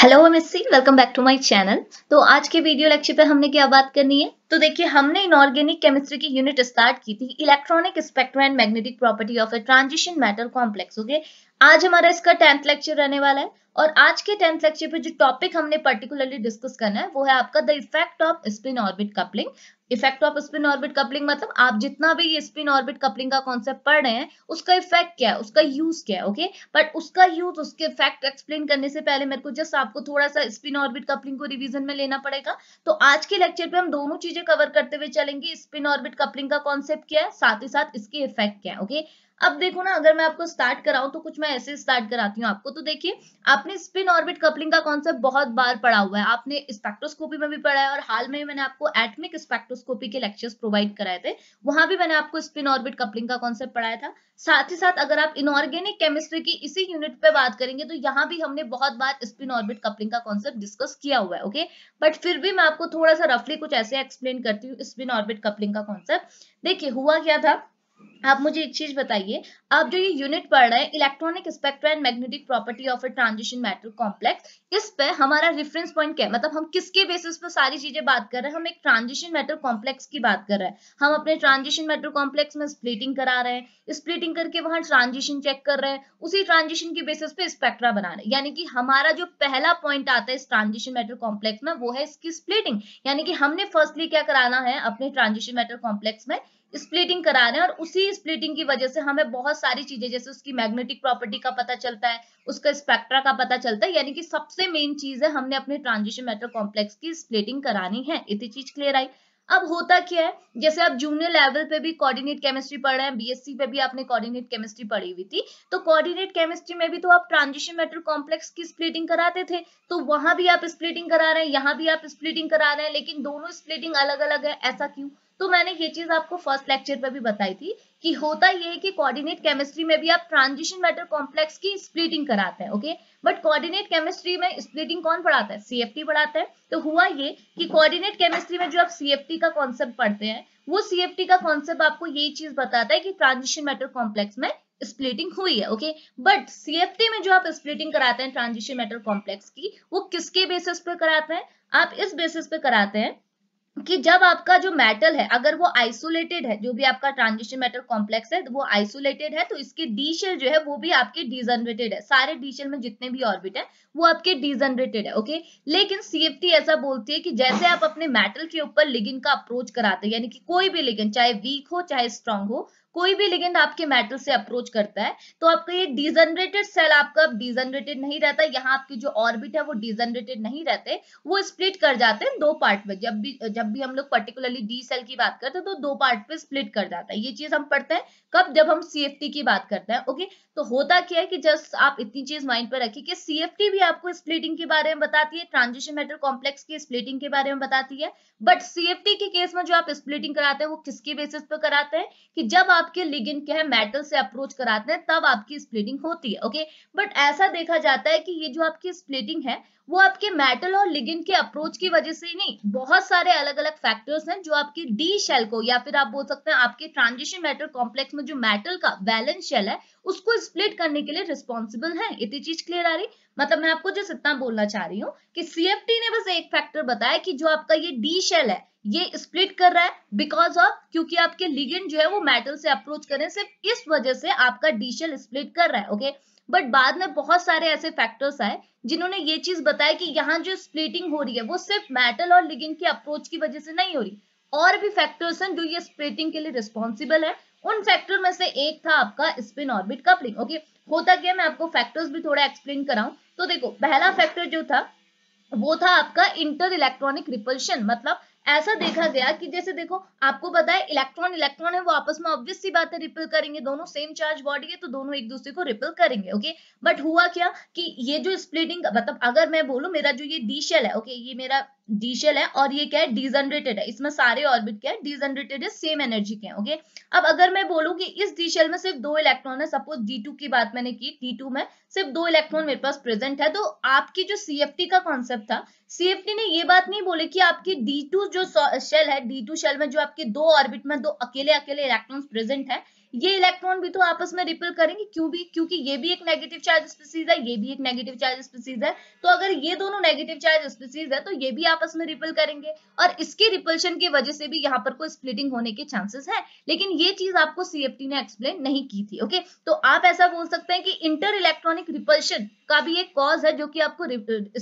Hello मिस्सी welcome back to my channel तो आज के वीडियो लेक्चर पे हमने क्या बात करनी है तो देखिए हमने इनऑर्गेनिक केमिस्ट्री की यूनिट स्टार्ट की थी electronic spectrum and magnetic property of a transition metal complex okay आज हमारा इसका टेंथ लेक्चर रहने वाला है और आज के टेंथ लेक्चर पे जो टॉपिक हमने पर्टिकुलरली डिस्कस करना है वो है आपका the effect of spin orbit coupling effect of spin orbit coupling मतलब आप जितना भी ये स्पिन ऑर्बिट कपलिंग का कॉन्सेप्ट पढ़ रहे हैं उसका इफेक्ट क्या है उसका यूज क्या है ओके बट उसका यूज उसके इफेक्ट एक्सप्लेन करने से पहले मेरे को जस्ट आपको थोड़ा सा स्पिन ऑर्बिट कपलिंग को रिविजन में लेना पड़ेगा तो आज के लेक्चर पे हम दोनों चीजें कवर करते हुए चलेंगे स्पिन ऑर्बिट कपलिंग का कॉन्सेप्ट क्या है साथ ही साथ इसके इफेक्ट क्या है ओके अब देखो ना अगर मैं आपको स्टार्ट कराऊं तो कुछ मैं ऐसे स्टार्ट कराती हूँ आपको तो देखिए आपने स्पिन ऑर्बिट कपलिंग का कॉन्सेप्ट बहुत बार पढ़ा हुआ है आपने स्पेक्ट्रोस्कोपी में भी पढ़ा है और हाल में मैंने आपको एटमिक स्पेक्ट्रोस्कोपी के लेक्चर्स प्रोवाइड कराए थे वहां भी मैंने आपको स्पिन ऑर्बिट कपलिंग का कॉन्सेप्ट पढ़ाया था साथ ही साथ अगर आप इनऑर्गेनिक केमिस्ट्री की इसी यूनिट पे बात करेंगे तो यहाँ भी हमने बहुत बार स्पिन ऑर्बिट कपलिंग का कॉन्सेप्ट डिस्कस किया हुआ है ओके बट फिर भी मैं आपको थोड़ा सा रफली कुछ ऐसे एक्सप्लेन करती हूँ स्पिन ऑर्बिट कपलिंग का कॉन्सेप्ट देखिए हुआ क्या था आप मुझे एक चीज बताइए आप जो ये यूनिट पढ़ रहे हैं electronic spectra and magnetic property of a transition matter complex इस पे हमारा रेफरेंस पॉइंट क्या है मतलब हम किसके बेसिस पर सारी चीजें बात कर रहे हैं हम एक ट्रांजिशन मैटर कॉम्प्लेक्स की बात कर रहे हैं हम अपने ट्रांजिशन मैटर कॉम्प्लेक्स में स्प्लिटिंग करा रहे हैं स्प्लिटिंग करके वहां ट्रांजिशन चेक कर रहे हैं उसी ट्रांजिशन के बेसिस पे स्पेक्ट्रा बना रहे हैं यानी कि हमारा जो पहला पॉइंट आता है इस ट्रांजिशन मैटर कॉम्प्लेक्स में वो है इसकी स्प्लिटिंग यानी कि हमने फर्स्टली क्या कराना है अपने ट्रांजिशन मैटर कॉम्प्लेक्स में स्प्लिटिंग करा रहे हैं और उसी स्प्लिटिंग की वजह से हमें बहुत सारी चीजें जैसे उसकी मैग्नेटिक प्रॉपर्टी का पता चलता है उसका स्पेक्ट्रा का पता चलता है यानी कि सबसे मेन चीज है हमने अपने ट्रांजिशन मेटर कॉम्प्लेक्स की स्प्लिटिंग करानी है इतनी चीज क्लियर आई अब होता क्या है जैसे आप जूनियर लेवल पे भी कोऑर्डिनेट केमिस्ट्री पढ़ रहे हैं बीएससी पे भी आपने कोऑर्डिनेट केमिस्ट्री पढ़ी हुई थी तो कोऑर्डिनेट केमिस्ट्री में भी तो आप ट्रांजिशन मेटर कॉम्प्लेक्स की स्प्लिटिंग कराते थे तो वहां भी आप स्प्लिटिंग करा रहे हैं यहाँ भी आप स्प्लिटिंग करा रहे हैं लेकिन दोनों स्प्लिटिंग अलग अलग है ऐसा क्यों तो मैंने ये चीज आपको फर्स्ट लेक्चर में भी बताई थी कि होता यह है कि कोऑर्डिनेट केमिस्ट्री में भी आप ट्रांजिशन मैटर कॉम्प्लेक्स की स्प्लिटिंग कराते हैं ओके बट कोऑर्डिनेट केमिस्ट्री में स्प्लिटिंग कौन पढ़ाता है सीएफटी पढ़ाता है तो हुआ ये कि कोऑर्डिनेट केमिस्ट्री में जो आप सीएफटी का कॉन्सेप्ट पढ़ते हैं वो सीएफटी का कॉन्सेप्ट आपको यही चीज बताता है कि ट्रांजिशन मैटर कॉम्प्लेक्स में स्प्लिटिंग हुई है ओके बट सीएफटी में जो आप स्प्लिटिंग कराते हैं ट्रांजिशन मैटर कॉम्प्लेक्स की वो किसके बेसिस पे कराते हैं आप इस बेसिस पे कराते हैं कि जब आपका जो मेटल है अगर वो आइसोलेटेड है जो भी आपका ट्रांजिशन मेटल कॉम्प्लेक्स है वो आइसोलेटेड है तो इसके डी शेल जो है वो भी आपके डिजनरेटेड है सारे डी शेल में जितने भी ऑर्बिट है वो आपके डिजनरेटेड है ओके लेकिन सीएफटी ऐसा बोलती है कि जैसे आप अपने मेटल के ऊपर लिगिन का अप्रोच कराते हैं यानी कि कोई भी लिगिन चाहे वीक हो चाहे स्ट्रांग हो कोई भी लिगेंड आपके मेटल से अप्रोच करता है तो आपका ये डिजनरेटेड सेल आपका डिजनरेटेड नहीं रहता यहाँ आपकी जो ऑर्बिट है वो डिजनरेटेड नहीं रहते वो स्प्लिट कर जाते हैं दो पार्ट में जब भी जब भी हम लोग पर्टिकुलरली डी सेल की बात करते हैं तो दो पार्ट में स्प्लिट कर जाता है ये चीज हम पढ़ते हैं कब जब हम सी की बात करते हैं ओके तो होता क्या है कि जस्ट आप इतनी चीज माइंड पर रखिए कि सी भी आपको स्प्लिटिंग के बारे में बताती है ट्रांजिशन मेटल कॉम्प्लेक्स की स्प्लिटिंग के बारे में बताती है बट सी के केस में जो आप स्प्लिटिंग कराते हैं वो किसके बेसिस पर कराते हैं कि जब आप आपके लिगिन क्या है मेटल से अप्रोच कराते हैं तब आपकी स्प्लिटिंग होती है ओके बट ऐसा देखा जाता है कि ये जो आपकी स्प्लिटिंग है वो आपके मेटल और लिगिन के अप्रोच की वजह से ही नहीं बहुत सारे अलग अलग फैक्टर्स हैं जो आपके डी शेल को या फिर आप बोल सकते हैं आपके ट्रांजिशन मेटल कॉम्प्लेक्स में जो मेटल का बैलेंस शेल है उसको स्प्लिट करने के लिए रिस्पॉन्सिबल है इतनी चीज क्लियर आ रही मतलब मैं आपको जो इतना बोलना चाह रही हूँ कि सी ने बस एक फैक्टर बताया कि जो आपका ये डी शेल है ये स्प्लिट कर रहा है बिकॉज ऑफ क्योंकि आपके लिगेंड जो है वो मेटल से अप्रोच करें सिर्फ इस वजह से आपका डीशल स्प्लिट कर रहा है ओके okay? बट बाद में बहुत सारे ऐसे फैक्टर्स आए जिन्होंने ये चीज बताया कि यहाँ जो स्प्लिटिंग हो रही है वो सिर्फ मेटल और लिगेंड की अप्रोच की वजह से नहीं हो रही और भी फैक्टर्स हैं जो ये स्प्लिटिंग के लिए रिस्पॉन्सिबल है उन फैक्टर में से एक था आपका स्पिन ऑर्बिट कपलिंग ओके होता क्या मैं आपको फैक्टर्स भी थोड़ा एक्सप्लेन कराऊं तो देखो पहला फैक्टर जो था वो था आपका इंटर इलेक्ट्रॉनिक रिपल्शन मतलब ऐसा देखा गया कि जैसे देखो आपको पता है इलेक्ट्रॉन इलेक्ट्रॉन है वो आपस में ऑब्वियस सी बात है रिपेल करेंगे दोनों सेम चार्ज बॉडी है तो दोनों एक दूसरे को रिपेल करेंगे ओके बट हुआ क्या कि ये जो स्प्लिटिंग मतलब अगर मैं बोलू मेरा जो ये डी शेल है ओके ये मेरा डी है और ये क्या है डिजनरेटेड है इसमें सारे ऑर्बिट क्या है डिजनरेटेड है सेम एनर्जी के हैं ओके अब अगर मैं बोलूं कि इस डी में सिर्फ दो इलेक्ट्रॉन है सपोज डी टू की बात मैंने की डी टू में सिर्फ दो इलेक्ट्रॉन मेरे पास प्रेजेंट है तो आपकी जो टी का कॉन्सेप्ट था टी ने ये बात नहीं बोली कि आपकी डी जो शेल है डी शेल में जो आपके दो ऑर्बिट में दो अकेले अकेले इलेक्ट्रॉन प्रेजेंट है ये इलेक्ट्रॉन भी तो आपस में रिपल करेंगे क्यों भी क्योंकि ये भी एक नेगेटिव चार्ज स्पीसीज है ये भी एक नेगेटिव चार्ज स्पीसीज है तो अगर ये दोनों नेगेटिव चार्ज स्पीसीज है तो ये भी आपस में रिपल करेंगे और इसके रिपल्शन की वजह से भी यहाँ पर कोई स्प्लिटिंग होने के चांसेस है लेकिन ये चीज आपको सीएफटी ने एक्सप्लेन नहीं की थी ओके तो आप ऐसा बोल सकते हैं कि इंटर इलेक्ट्रॉनिक रिपल्शन का भी एक कॉज है जो की आपको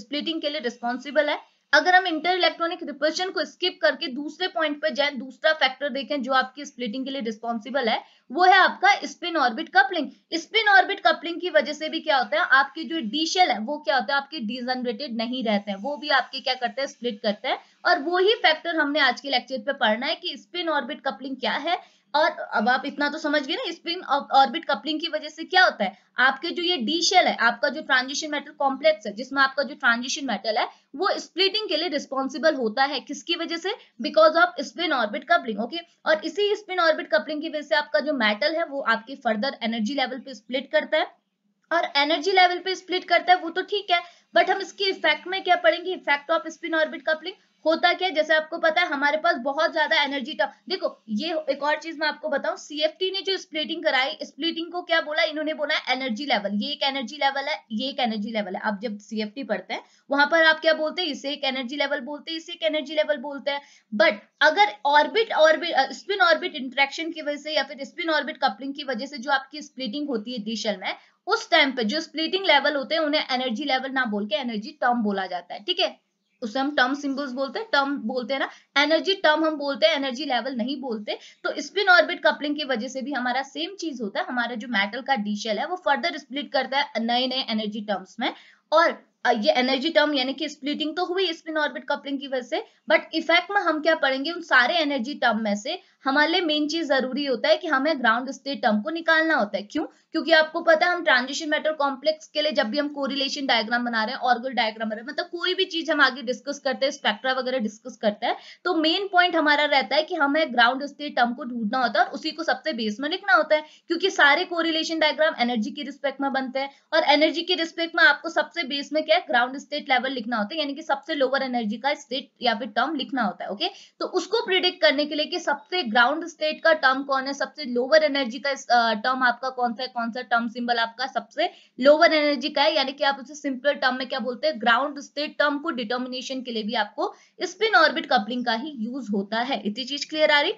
स्प्लिटिंग के लिए रिस्पॉन्सिबल है अगर हम इंटर इलेक्ट्रॉनिक रिपल्शन को स्किप करके दूसरे पॉइंट पर जाए दूसरा फैक्टर देखें जो आपकी स्प्लिटिंग के लिए रिस्पॉन्सिबल है वो है आपका spin orbit coupling spin orbit coupling की वजह से भी क्या होता है आपके जो डीशेल है वो क्या होता है आपके डिजनरेटेड नहीं रहते हैं वो भी आपके क्या करते हैं स्प्लिट करते हैं और वो ही फैक्टर हमने आज के लेक्चर पे पढ़ना है कि स्पिन ऑर्बिट कपलिंग क्या है और अब आप इतना तो समझ गए ना स्पिन ऑर्बिट कपलिंग की वजह से क्या होता है आपके जो ये डी शेल है आपका जो ट्रांजिशन मेटल कॉम्प्लेक्स है जिसमें आपका जो ट्रांजिशन मेटल है वो स्प्लिटिंग के लिए रिस्पॉन्सिबल होता है किसकी वजह से because of spin orbit coupling okay और इसी स्पिन ऑर्बिट कपलिंग की वजह से आपका जो मेटल है वो आपकी फर्दर एनर्जी लेवल पे स्प्लिट करता है और एनर्जी लेवल पे स्प्लिट करता है वो तो ठीक है बट हम इसके इफेक्ट में क्या पढ़ेंगे effect of spin orbit coupling होता क्या जैसे आपको पता है हमारे पास बहुत ज्यादा एनर्जी टर्म देखो ये एक और चीज मैं आपको बताऊं सीएफटी ने जो स्प्लिटिंग कराई स्प्लिटिंग को क्या बोला इन्होंने बोला एनर्जी लेवल ये एक एनर्जी लेवल है ये एक एनर्जी लेवल है आप जब सीएफटी पढ़ते हैं वहां पर आप क्या बोलते हैं इसे एक एनर्जी लेवल बोलते हैं इसे एक एनर्जी लेवल बोलते हैं बट अगर orbit orbit spin orbit interaction की वजह से या फिर स्पिन ऑर्बिट कपलिंग की वजह से जो आपकी स्प्लिटिंग होती है डिशल में उस टाइम पे जो स्प्लिटिंग लेवल होते हैं उन्हें एनर्जी लेवल ना बोल के एनर्जी टर्म बोला जाता है ठीक है उसे हम टर्म सिंबल्स बोलते हैं टर्म बोलते हैं ना एनर्जी टर्म हम बोलते हैं एनर्जी लेवल नहीं बोलते तो स्पिन ऑर्बिट कपलिंग की वजह से भी हमारा सेम चीज होता है हमारा जो मेटल का डीशेल है वो फर्दर स्प्लिट करता है नए नए एनर्जी टर्म्स में और ये एनर्जी टर्म यानी कि स्प्लिटिंग तो हुई स्पिन ऑर्बिट कपलिंग की वजह से बट इफेक्ट में हम क्या पढ़ेंगे उन सारे एनर्जी टर्म में से हमारे लिए मेन चीज जरूरी होता है कि हमें ग्राउंड स्टेट टर्म को निकालना होता है क्यों क्योंकि आपको पता है हम ट्रांजिशन मैटर कॉम्प्लेक्स के लिए जब भी हम कोरिलेशन डायग्राम बना रहे हैं ऑर्गल डायग्राम बना रहे हैं मतलब कोई भी चीज हम आगे डिस्कस करते हैं स्पेक्ट्रा वगैरह डिस्कस करते हैं तो मेन पॉइंट हमारा रहता है कि हमें ग्राउंड स्टेट टर्म को ढूंढना होता है और उसी को सबसे बेस में लिखना होता है क्योंकि सारे कोरिलेशन डायग्राम एनर्जी के रिस्पेक्ट में बनते हैं और एनर्जी के रिस्पेक्ट में आपको सबसे बेस में क्या है ग्राउंड स्टेट लेवल लिखना होता है यानी कि सबसे लोअर एनर्जी का स्टेट या फिर टर्म लिखना होता है ओके तो उसको प्रिडिक्ट करने के लिए कि सबसे ग्राउंड स्टेट का टर्म कौन है सबसे लोअर एनर्जी का टर्म आपका कौन सा है कौन सा टर्म सिंबल आपका सबसे लोअर एनर्जी का है यानी कि आप उसे सिंपल टर्म में क्या बोलते हैं ग्राउंड स्टेट टर्म को डिटर्मिनेशन के लिए भी आपको स्पिन ऑर्बिट कपलिंग का ही यूज होता है इतनी चीज क्लियर आ रही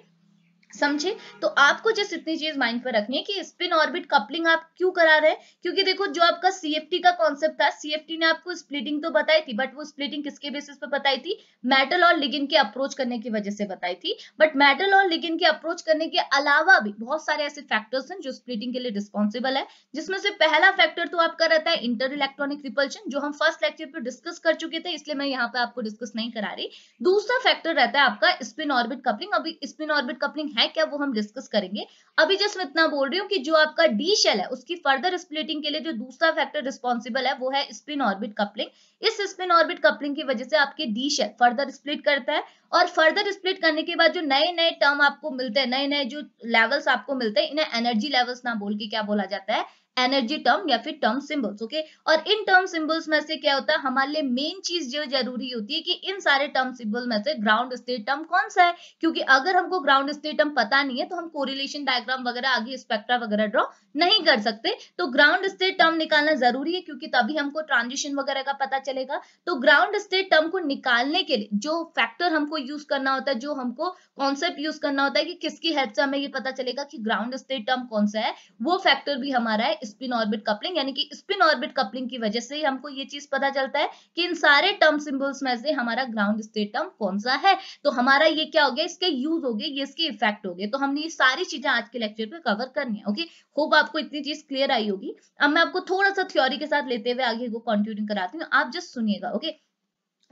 समझे तो आपको जस्ट इतनी चीज माइंड पर रखनी है कि स्पिन ऑर्बिट कपलिंग आप क्यों करा रहे हैं क्योंकि देखो जो आपका सीएफटी का कॉन्सेप्ट था सीएफटी ने आपको स्प्लिटिंग तो बताई थी बट वो स्प्लिटिंग किसके बेसिस पर बताई थी मेटल और लिगिन के अप्रोच करने की वजह से बताई थी बट मेटल और लिगिन के अप्रोच करने के अलावा भी बहुत सारे ऐसे फैक्टर्स हैं जो स्प्लिटिंग के लिए रिस्पॉन्सिबल है जिसमें से पहला फैक्टर तो आपका रहता है इंटर इलेक्ट्रॉनिक रिपल्शन जो हम फर्स्ट लेक्चर पर डिस्कस कर चुके थे इसलिए मैं यहाँ पे आपको डिस्कस नहीं करा रही दूसरा फैक्टर रहता है आपका स्पिन ऑर्बिट कपलिंग अभी स्पिन ऑर्बिट कपलिंग है क्या वो हम डिस्कस करेंगे अभी जस्ट मैं इतना बोल रही हूँ कि जो आपका डी शेल है उसकी फर्दर स्प्लिटिंग के लिए जो दूसरा फैक्टर रिस्पॉन्सिबल है वो है स्पिन ऑर्बिट कपलिंग इस स्पिन ऑर्बिट कपलिंग की वजह से आपके डी शेल फर्दर स्प्लिट करता है और फर्दर स्प्लिट करने के बाद जो नए नए टर्म आपको मिलते हैं नए नए जो लेवल्स आपको मिलते हैं इन्हें एनर्जी लेवल्स ना बोल के क्या बोला जाता है एनर्जी टर्म या फिर टर्म सिंबल्स ओके और इन टर्म सिंबल्स में से क्या होता है हमारे लिए मेन चीज जो जरूरी होती है कि इन सारे टर्म सिंबल में से ग्राउंड स्टेट टर्म कौन सा है क्योंकि अगर हमको ग्राउंड स्टेट टर्म पता नहीं है तो हम कोरिलेशन डायग्राम वगैरह आगे स्पेक्ट्रा वगैरह ड्रॉ नहीं कर सकते तो ग्राउंड स्टेट टर्म निकालना जरूरी है क्योंकि तभी हमको ट्रांजिशन वगैरह का पता चलेगा तो ग्राउंड स्टेट टर्म को निकालने के लिए जो फैक्टर हमको यूज करना होता है जो हमको कॉन्सेप्ट यूज करना होता है कि किसकी हेल्प से हमें ये पता चलेगा कि ग्राउंड स्टेट टर्म कौन सा है वो फैक्टर भी हमारा है स्पिन ऑर्बिट कपलिंग यानी कि स्पिन ऑर्बिट कपलिंग की वजह से ही हमको ये चीज पता चलता है कि इन सारे टर्म सिंबल्स में से हमारा ग्राउंड स्टेट टर्म कौन सा है तो हमारा ये क्या हो गया इसके यूज हो गए ये इसके इफेक्ट हो गए तो हमने ये सारी चीजें आज के लेक्चर पे कवर करनी है ओके खूब आप आपको इतनी चीज क्लियर आई होगी अब मैं आपको थोड़ा सा थ्योरी के साथ लेते हुए आगे को कंटिन्यू कराती हूँ आप जस्ट सुनिएगा ओके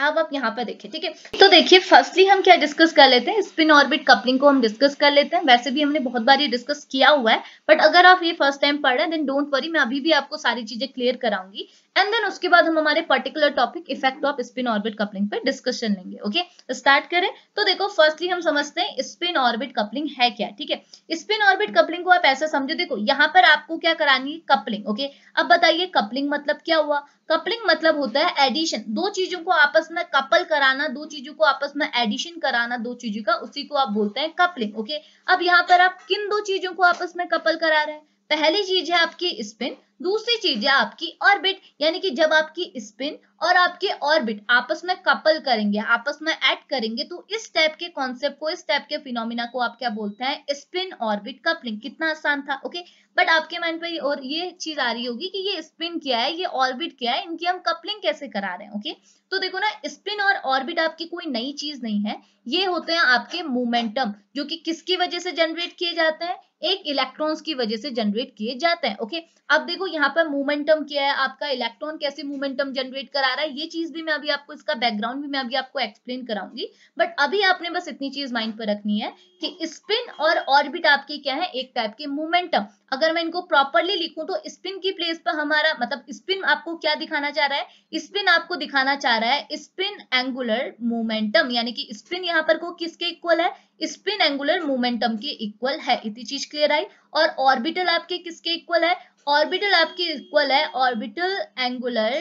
अब आप यहाँ पर देखिए ठीक है तो देखिए फर्स्टली हम क्या डिस्कस कर लेते हैं स्पिन ऑर्बिट कपलिंग को हम डिस्कस कर लेते हैं वैसे भी हमने बहुत बार ये डिस्कस किया हुआ है बट अगर आप ये फर्स्ट टाइम पढ़ रहे हैं देन डोंट वरी मैं अभी भी आपको सारी चीजें क्लियर कराऊंगी एंड देन उसके बाद हम हमारे particular topic effect of spin orbit coupling पे डिस्कशन लेंगे ओके okay? स्टार्ट तो करें तो देखो फर्स्टली हम समझते हैं स्पिन ऑर्बिट कपलिंग है क्या ठीक है स्पिन ऑर्बिट कपलिंग को आप ऐसा समझो देखो यहाँ पर आपको क्या करानी है कपलिंग ओके okay? अब बताइए कपलिंग मतलब क्या हुआ कपलिंग मतलब होता है एडिशन दो चीजों को आपस में कपल कराना दो चीजों को आपस में एडिशन कराना दो चीजों का उसी को आप बोलते हैं कपलिंग ओके अब यहाँ पर आप किन दो चीजों को आपस में कपल करा रहे हैं पहली चीज है आपकी स्पिन दूसरी चीज है आपकी ऑर्बिट यानी कि जब आपकी स्पिन और आपके ऑर्बिट आपस में कपल करेंगे आपस में ऐड करेंगे तो इस टाइप के कॉन्सेप्ट को इस टाइप के फिनोमिना को आप क्या बोलते हैं स्पिन ऑर्बिट कपलिंग कितना आसान था ओके बट आपके माइंड पर और ये चीज आ रही होगी कि ये स्पिन क्या है ये ऑर्बिट क्या है इनकी हम कपलिंग कैसे करा रहे हैं ओके तो देखो ना स्पिन और ऑर्बिट आपकी कोई नई चीज नहीं है ये होते हैं आपके मोमेंटम जो कि किसकी वजह से जनरेट किए जाते हैं एक इलेक्ट्रॉन्स की वजह से जनरेट किए जाते हैं ओके अब देखो देखो यहाँ पर मोमेंटम क्या है आपका इलेक्ट्रॉन कैसे मोमेंटम जनरेट करा रहा है ये चीज भी मैं अभी आपको इसका बैकग्राउंड भी मैं अभी आपको एक्सप्लेन कराऊंगी बट अभी आपने बस इतनी चीज माइंड पर रखनी है कि स्पिन और ऑर्बिट आपके क्या है एक टाइप के मोमेंटम अगर मैं इनको प्रॉपरली लिखूं तो स्पिन की प्लेस पर हमारा मतलब स्पिन आपको क्या दिखाना चाह रहा है स्पिन आपको दिखाना चाह रहा है स्पिन एंगुलर मोमेंटम यानी कि स्पिन यहाँ पर को किसके इक्वल है स्पिन एंगुलर मोमेंटम के इक्वल है इतनी चीज क्लियर आई और ऑर्बिटल आपके किसके इक्वल है ऑर्बिटल आपकी इक्वल है ऑर्बिटल एंगुलर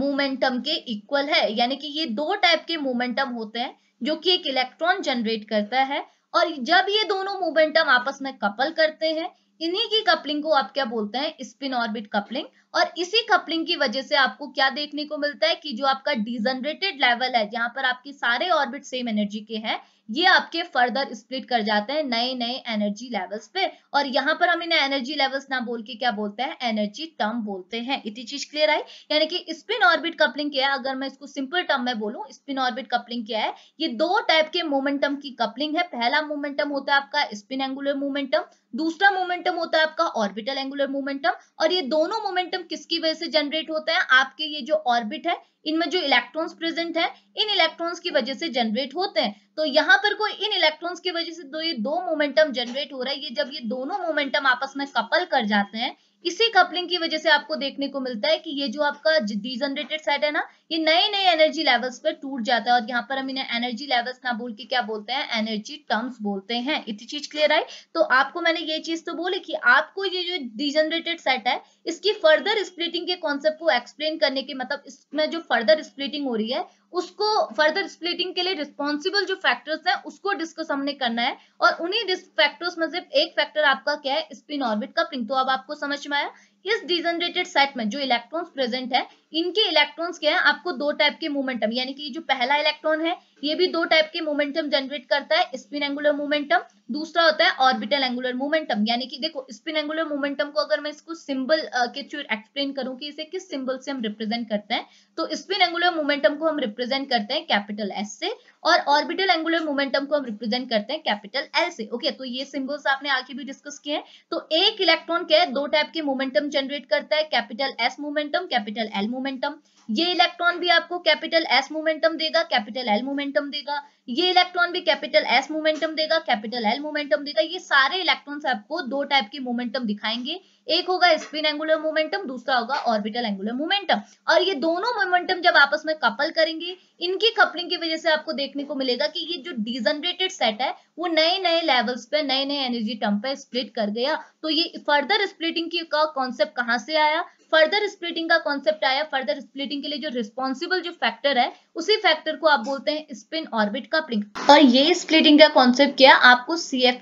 मोमेंटम के इक्वल है यानी कि ये दो टाइप के मोमेंटम होते हैं जो कि एक इलेक्ट्रॉन जनरेट करता है और जब ये दोनों मोमेंटम आपस में कपल करते हैं इन्हीं की कपलिंग को आप क्या बोलते हैं स्पिन ऑर्बिट कपलिंग और इसी कपलिंग की वजह से आपको क्या देखने को मिलता है कि जो आपका डिजनरेटेड लेवल है जहां पर आपके सारे ऑर्बिट सेम एनर्जी के हैं ये आपके फर्दर स्प्लिट कर जाते हैं नए नए एनर्जी लेवल्स पे और यहाँ पर हम इन्हें एनर्जी लेवल्स ना बोल के क्या बोलते हैं एनर्जी टर्म बोलते हैं इतनी चीज क्लियर आई यानी कि स्पिन ऑर्बिट कपलिंग क्या है अगर मैं इसको सिंपल टर्म में बोलूं स्पिन ऑर्बिट कपलिंग क्या है ये दो टाइप के मोमेंटम की कपलिंग है पहला मोमेंटम होता है आपका स्पिन एंगुलर मोमेंटम दूसरा मोमेंटम होता है आपका ऑर्बिटल एंगुलर मोमेंटम और ये दोनों मोमेंटम मोमेंटम किसकी वजह से जनरेट होता है आपके ये जो ऑर्बिट है इनमें जो इलेक्ट्रॉन्स प्रेजेंट है इन इलेक्ट्रॉन्स की वजह से जनरेट होते हैं तो यहाँ पर कोई इन इलेक्ट्रॉन्स की वजह से दो ये दो मोमेंटम जनरेट हो रहा है ये जब ये दोनों मोमेंटम आपस में कपल कर जाते हैं इसी कपलिंग की वजह से आपको देखने को मिलता है कि ये जो आपका डिजनरेटेड सेट है ना ये नए नए एनर्जी लेवल्स पर टूट जाता है और यहाँ पर हम इन्हें एनर्जी लेवल्स ना बोल के क्या बोलते हैं एनर्जी टर्म्स बोलते हैं इतनी चीज क्लियर आई तो आपको मैंने ये चीज तो बोली कि आपको ये जो डिजनरेटेड सेट है इसकी फर्दर स्प्लिटिंग के कॉन्सेप्ट को एक्सप्लेन करने के मतलब इसमें जो फर्दर स्प्लिटिंग हो रही है उसको फर्दर स्प्लिटिंग के लिए रिस्पॉन्सिबल जो फैक्टर्स हैं उसको डिस्कस हमने करना है और उन्हीं फैक्टर्स में से एक फैक्टर आपका क्या है स्पिन ऑर्बिट कपलिंग तो अब आपको समझ में इस डिजनरेटेड सेट में जो इलेक्ट्रॉन्स प्रेजेंट है इनके इलेक्ट्रॉन्स क्या है आपको दो टाइप के मोमेंटम यानी कि जो पहला इलेक्ट्रॉन है ये भी दो टाइप के मोमेंटम जनरेट करता है स्पिन एंगुलर मोमेंटम दूसरा होता है ऑर्बिटल एंगुलर मोमेंटम यानी कि देखो स्पिन एंगुलर मोमेंटम को अगर मैं इसको सिंबल के थ्रू एक्सप्लेन करूं कि इसे किस सिंबल से हम रिप्रेजेंट करते हैं तो स्पिन एंगुलर मोमेंटम को हम रिप्रेजेंट करते हैं कैपिटल एस से और ऑर्बिटल एंगुलर मोमेंटम को हम रिप्रेजेंट करते हैं कैपिटल एल से ओके okay, तो ये सिंबल्स आपने आगे भी डिस्कस किए हैं तो एक इलेक्ट्रॉन क्या है दो टाइप के मोमेंटम जनरेट करता है capital S momentum capital L momentum momentum ये इलेक्ट्रॉन भी आपको कैपिटल एस मोमेंटम देगा कैपिटल एल मोमेंटम देगा ये इलेक्ट्रॉन भी कैपिटल एस मोमेंटम देगा कैपिटल एल मोमेंटम देगा ये सारे इलेक्ट्रॉन्स आपको दो टाइप के मोमेंटम दिखाएंगे एक होगा स्पिन एंगुलर मोमेंटम दूसरा होगा ऑर्बिटल एंगुलर मोमेंटम और ये दोनों मोमेंटम जब आपस में कपल करेंगे इनकी कपलिंग की वजह से आपको देखने को मिलेगा कि ये जो डिजनरेटेड सेट है वो नए नए लेवल्स पे नए नए एनर्जी टर्म पे स्प्लिट कर गया तो ये फर्दर स्प्लिटिंग की का कॉन्सेप्ट कहाँ से आया फर्दर स्प्लिटिंग का कॉन्सेप्ट आया फर्दर स्प्लिटिंग के लिए जो रिस्पॉन्सिबल जो फैक्टर है उसी फैक्टर को आप बोलते हैं स्पिन ऑर्बिट कपलिंग और ये स्प्लिटिंग का कॉन्सेप्ट क्या आपको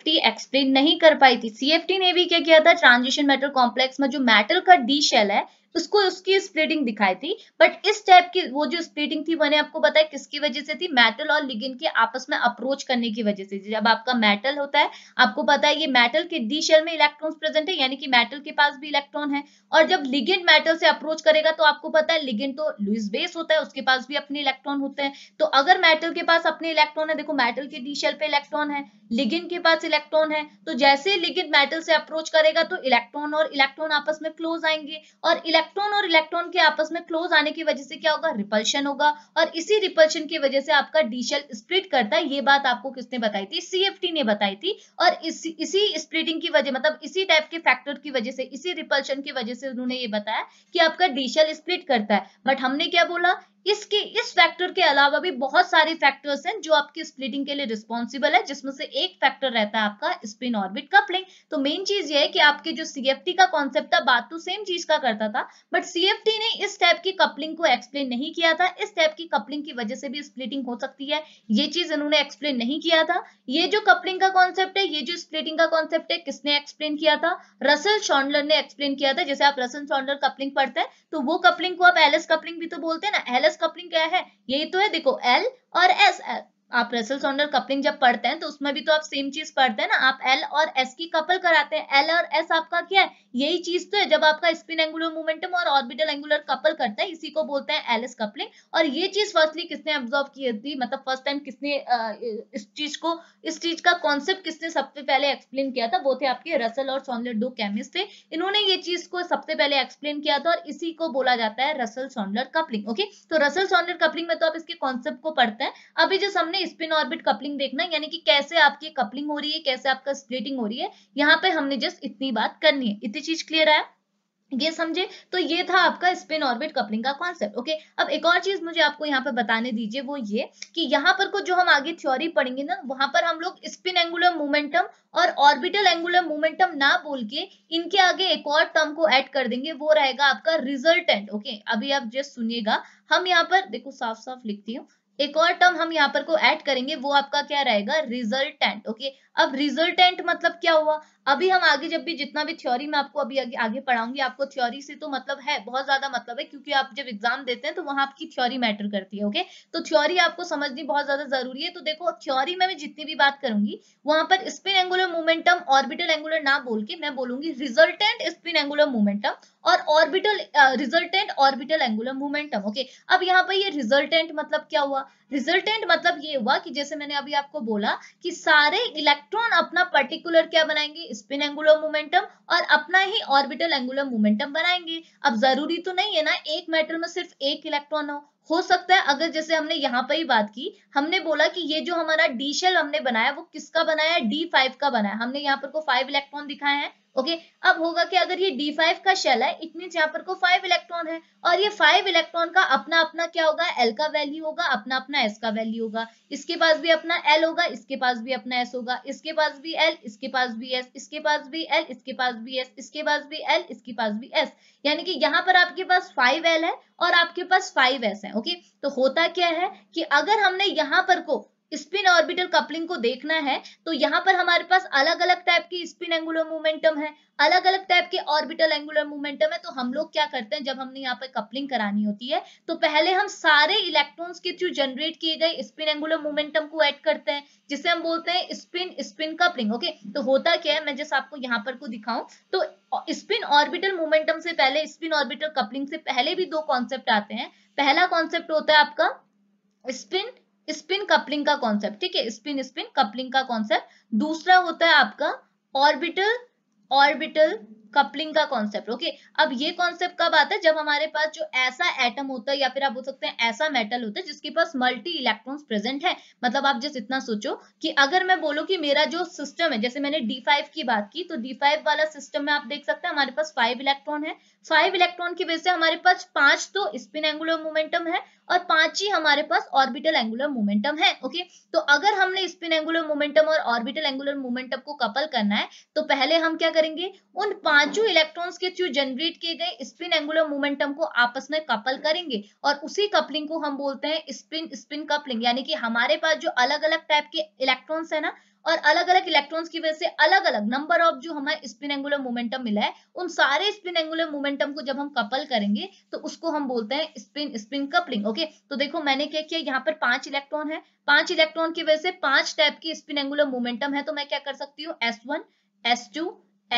टी एक्सप्लेन नहीं कर पाई थी टी ने भी क्या किया था ट्रांजिशन मेटल कॉम्प्लेक्स में जो मेटल का डी शेल है उसको उसकी स्प्लिटिंग दिखाई थी बट इस टाइप की वो जो स्प्लिटिंग थी मैंने आपको बताया किसकी वजह से थी मेटल और लिगिन के आपस में अप्रोच करने की वजह से जब आपका मेटल होता है आपको पता है ये मेटल के डी शेल में इलेक्ट्रॉन्स प्रेजेंट है यानी कि मेटल के पास भी इलेक्ट्रॉन है और जब लिगिन मेटल से अप्रोच करेगा तो आपको पता है लिगिन तो लुइस बेस होता है उसके पास भी अपने इलेक्ट्रॉन होते हैं तो अगर मेटल के पास अपने इलेक्ट्रॉन है देखो मेटल के डी शेल पे इलेक्ट्रॉन है लिगिन के पास इलेक्ट्रॉन है तो जैसे लिगिन मेटल से अप्रोच करेगा तो इलेक्ट्रॉन और इलेक्ट्रॉन आपस में क्लोज आएंगे और इलेक्ट्रॉन इलेक्ट्रॉन और इलेक्ट्रॉन के आपस में क्लोज आने की वजह से क्या होगा रिपल्शन होगा और इसी रिपल्शन की वजह से आपका डीशल स्प्लिट करता है ये बात आपको किसने बताई थी सी ने बताई थी और इसी इसी स्प्लिटिंग की वजह मतलब इसी टाइप के फैक्टर की वजह से इसी रिपल्शन की वजह से उन्होंने ये बताया कि आपका डी स्प्लिट करता है बट हमने क्या बोला इसके इस फैक्टर के अलावा भी बहुत सारे फैक्टर्स हैं जो आपकी स्प्लिटिंग के लिए रिस्पॉन्सिबल है जिसमें से एक फैक्टर रहता है आपका स्पिन ऑर्बिट कपलिंग तो मेन चीज ये है कि आपके जो सीएफटी का कॉन्सेप्ट था बात तो सेम चीज का करता था बट सीएफटी ने इस टाइप की कपलिंग को एक्सप्लेन नहीं किया था इस टाइप की कपलिंग की वजह से भी स्प्लिटिंग हो सकती है ये चीज इन्होंने एक्सप्लेन नहीं किया था ये जो कपलिंग का कॉन्सेप्ट है ये जो स्प्लिटिंग का कॉन्सेप्ट है किसने एक्सप्लेन किया था रसल शॉन्डलर ने एक्सप्लेन किया था जैसे आप रसल शॉन्डलर कपलिंग पढ़ते हैं तो वो कपलिंग को आप एलएस कपलिंग भी तो बोलते हैं ना एलएस कपलिंग क्या है यही तो है देखो एल और एस एल आप रसल सोंडर कपलिंग जब पढ़ते हैं तो उसमें भी तो आप सेम चीज पढ़ते हैं ना आप एल और एस की कपल कराते हैं एल और एस आपका क्या है यही चीज तो है जब आपका स्पिन एंगुलर मोमेंटम और ऑर्बिटल एंगुलर कपल करता है इसी को बोलते हैं एल एस कपलिंग और ये चीज फर्स्टली किसने ऑब्जर्व की थी मतलब फर्स्ट टाइम किसने इस चीज को इस चीज का कॉन्सेप्ट किसने सबसे पहले एक्सप्लेन किया था वो थे आपके रसल और सोंडर दो केमिस्ट थे इन्होंने ये चीज को सबसे पहले एक्सप्लेन किया था और इसी को बोला जाता है रसल सोंडर कपलिंग ओके तो रसल सोंडर कपलिंग में तो आप इसके कॉन्सेप्ट को पढ़ते हैं अभी जो हमने हमने स्पिन ऑर्बिट कपलिंग देखना यानी कि कैसे आपकी कपलिंग हो रही है कैसे आपका स्प्लिटिंग हो रही है यहाँ पे हमने जस्ट इतनी बात करनी है इतनी चीज क्लियर आया ये समझे तो ये था आपका स्पिन ऑर्बिट कपलिंग का कॉन्सेप्ट ओके अब एक और चीज मुझे आपको यहाँ पर बताने दीजिए वो ये कि यहाँ पर कुछ जो हम आगे थ्योरी पढ़ेंगे ना वहां पर हम लोग स्पिन एंगुलर मोमेंटम और ऑर्बिटल एंगुलर मोमेंटम ना बोल के इनके आगे एक और टर्म को ऐड कर देंगे वो रहेगा आपका रिजल्टेंट ओके अभी आप जस्ट सुनिएगा हम यहाँ पर देखो साफ साफ लिखती हूँ एक और टर्म हम यहाँ पर को ऐड करेंगे वो आपका क्या रहेगा रिजल्टेंट ओके अब रिजल्टेंट मतलब क्या हुआ अभी हम आगे जब भी जितना भी थ्योरी में आपको अभी आगे, आगे पढ़ाऊंगी आपको थ्योरी से तो मतलब है बहुत ज्यादा मतलब है क्योंकि आप जब एग्जाम देते हैं तो वहां आपकी थ्योरी मैटर करती है ओके तो थ्योरी आपको समझनी बहुत ज्यादा जरूरी है तो देखो थ्योरी में मैं जितनी भी बात करूंगी वहां पर spin angular momentum orbital angular ना बोल के मैं बोलूंगी रिजल्टेंट स्पिन एंगुलर मूवमेंटम और orbital resultant orbital angular momentum okay अब यहाँ पर ये रिजल्टेंट मतलब क्या हुआ रिजल्टेंट मतलब ये हुआ कि जैसे मैंने अभी आपको बोला कि सारे इलेक्ट्रॉन इलेक्ट्रॉन अपना पर्टिकुलर क्या बनाएंगे स्पिन एंगुलर मोमेंटम और अपना ही ऑर्बिटल एंगुलर मोमेंटम बनाएंगे अब जरूरी तो नहीं है ना एक मेटल में सिर्फ एक इलेक्ट्रॉन हो हो सकता है अगर जैसे हमने यहाँ पर ही बात की हमने बोला कि ये जो हमारा डी शेल हमने बनाया वो किसका बनाया डी फाइव का बनाया हमने यहाँ पर को फाइव इलेक्ट्रॉन दिखाए हैं ओके अब होगा कि अगर ये डी फाइव का शेल है इट मीन यहाँ पर को फाइव इलेक्ट्रॉन है और ये फाइव इलेक्ट्रॉन का अपना अपना क्या होगा एल का वैल्यू होगा अपना अपना एस का वैल्यू होगा इसके पास भी अपना एल होगा इसके पास भी अपना एस होगा इसके पास भी एल इसके पास भी एस इसके पास भी एल इसके पास भी एस इसके पास भी एल इसके पास भी एस यानी कि यहाँ पर आपके पास फाइव एल है और आपके पास फाइव एस है ओके तो होता क्या है कि अगर हमने यहाँ पर को स्पिन ऑर्बिटल कपलिंग को देखना है तो यहाँ पर हमारे पास अलग अलग टाइप की स्पिन एंगुलर मोमेंटम है अलग अलग टाइप के ऑर्बिटल एंगुलर मोमेंटम है तो हम लोग क्या करते हैं जब हमने यहाँ पर कपलिंग करानी होती है तो पहले हम सारे इलेक्ट्रॉन्स के थ्रू जनरेट किए गए स्पिन एंगुलर मोमेंटम को ऐड करते हैं जिसे हम बोलते हैं स्पिन स्पिन कपलिंग ओके तो होता क्या है मैं जैसे आपको यहाँ पर को दिखाऊं तो स्पिन ऑर्बिटल मोमेंटम से पहले स्पिन ऑर्बिटल कपलिंग से पहले भी दो कॉन्सेप्ट आते हैं पहला कॉन्सेप्ट होता है आपका स्पिन स्पिन कपलिंग का कॉन्सेप्ट ठीक है स्पिन स्पिन कपलिंग का कॉन्सेप्ट दूसरा होता है आपका ऑर्बिटल ऑर्बिटल कपलिंग का कॉन्सेप्ट ओके अब ये कॉन्सेप्ट कब आता है जब हमारे पास जो ऐसा एटम होता है या फिर आप बोल सकते हैं ऐसा मेटल होता है जिसके पास मल्टी इलेक्ट्रॉन्स प्रेजेंट है मतलब आप जस्ट इतना सोचो कि अगर मैं बोलू कि मेरा जो सिस्टम है जैसे मैंने डी फाइव की बात की तो डी फाइव वाला सिस्टम में आप देख सकते हैं हमारे पास फाइव इलेक्ट्रॉन है फाइव इलेक्ट्रॉन की वजह से हमारे पास पांच तो स्पिन एंगुलर मोमेंटम है और पांच ही हमारे पास ऑर्बिटल एंगुलर मोमेंटम है ओके तो अगर हमने स्पिन एंगुलर मोमेंटम और ऑर्बिटल एंगुलर मोमेंटम को कपल करना है तो पहले हम क्या करेंगे उन पांच पांचों इलेक्ट्रॉन्स के थ्रू जनरेट किए गए स्पिन एंगुलर मोमेंटम को आपस में कपल करेंगे और उसी कपलिंग को हम बोलते हैं स्पिन स्पिन कपलिंग यानी कि हमारे पास जो अलग अलग टाइप के इलेक्ट्रॉन्स है ना और अलग अलग इलेक्ट्रॉन्स की वजह से अलग अलग नंबर ऑफ जो हमें स्पिन एंगुलर मोमेंटम मिला है उन सारे स्पिन एंगुलर मोमेंटम को जब हम कपल करेंगे तो उसको हम बोलते हैं स्पिन स्पिन कपलिंग ओके तो देखो मैंने क्या किया यहाँ पर पांच इलेक्ट्रॉन है पांच इलेक्ट्रॉन की वजह से पांच टाइप की स्पिन एंगुलर मोमेंटम है तो मैं क्या कर सकती हूँ S one S two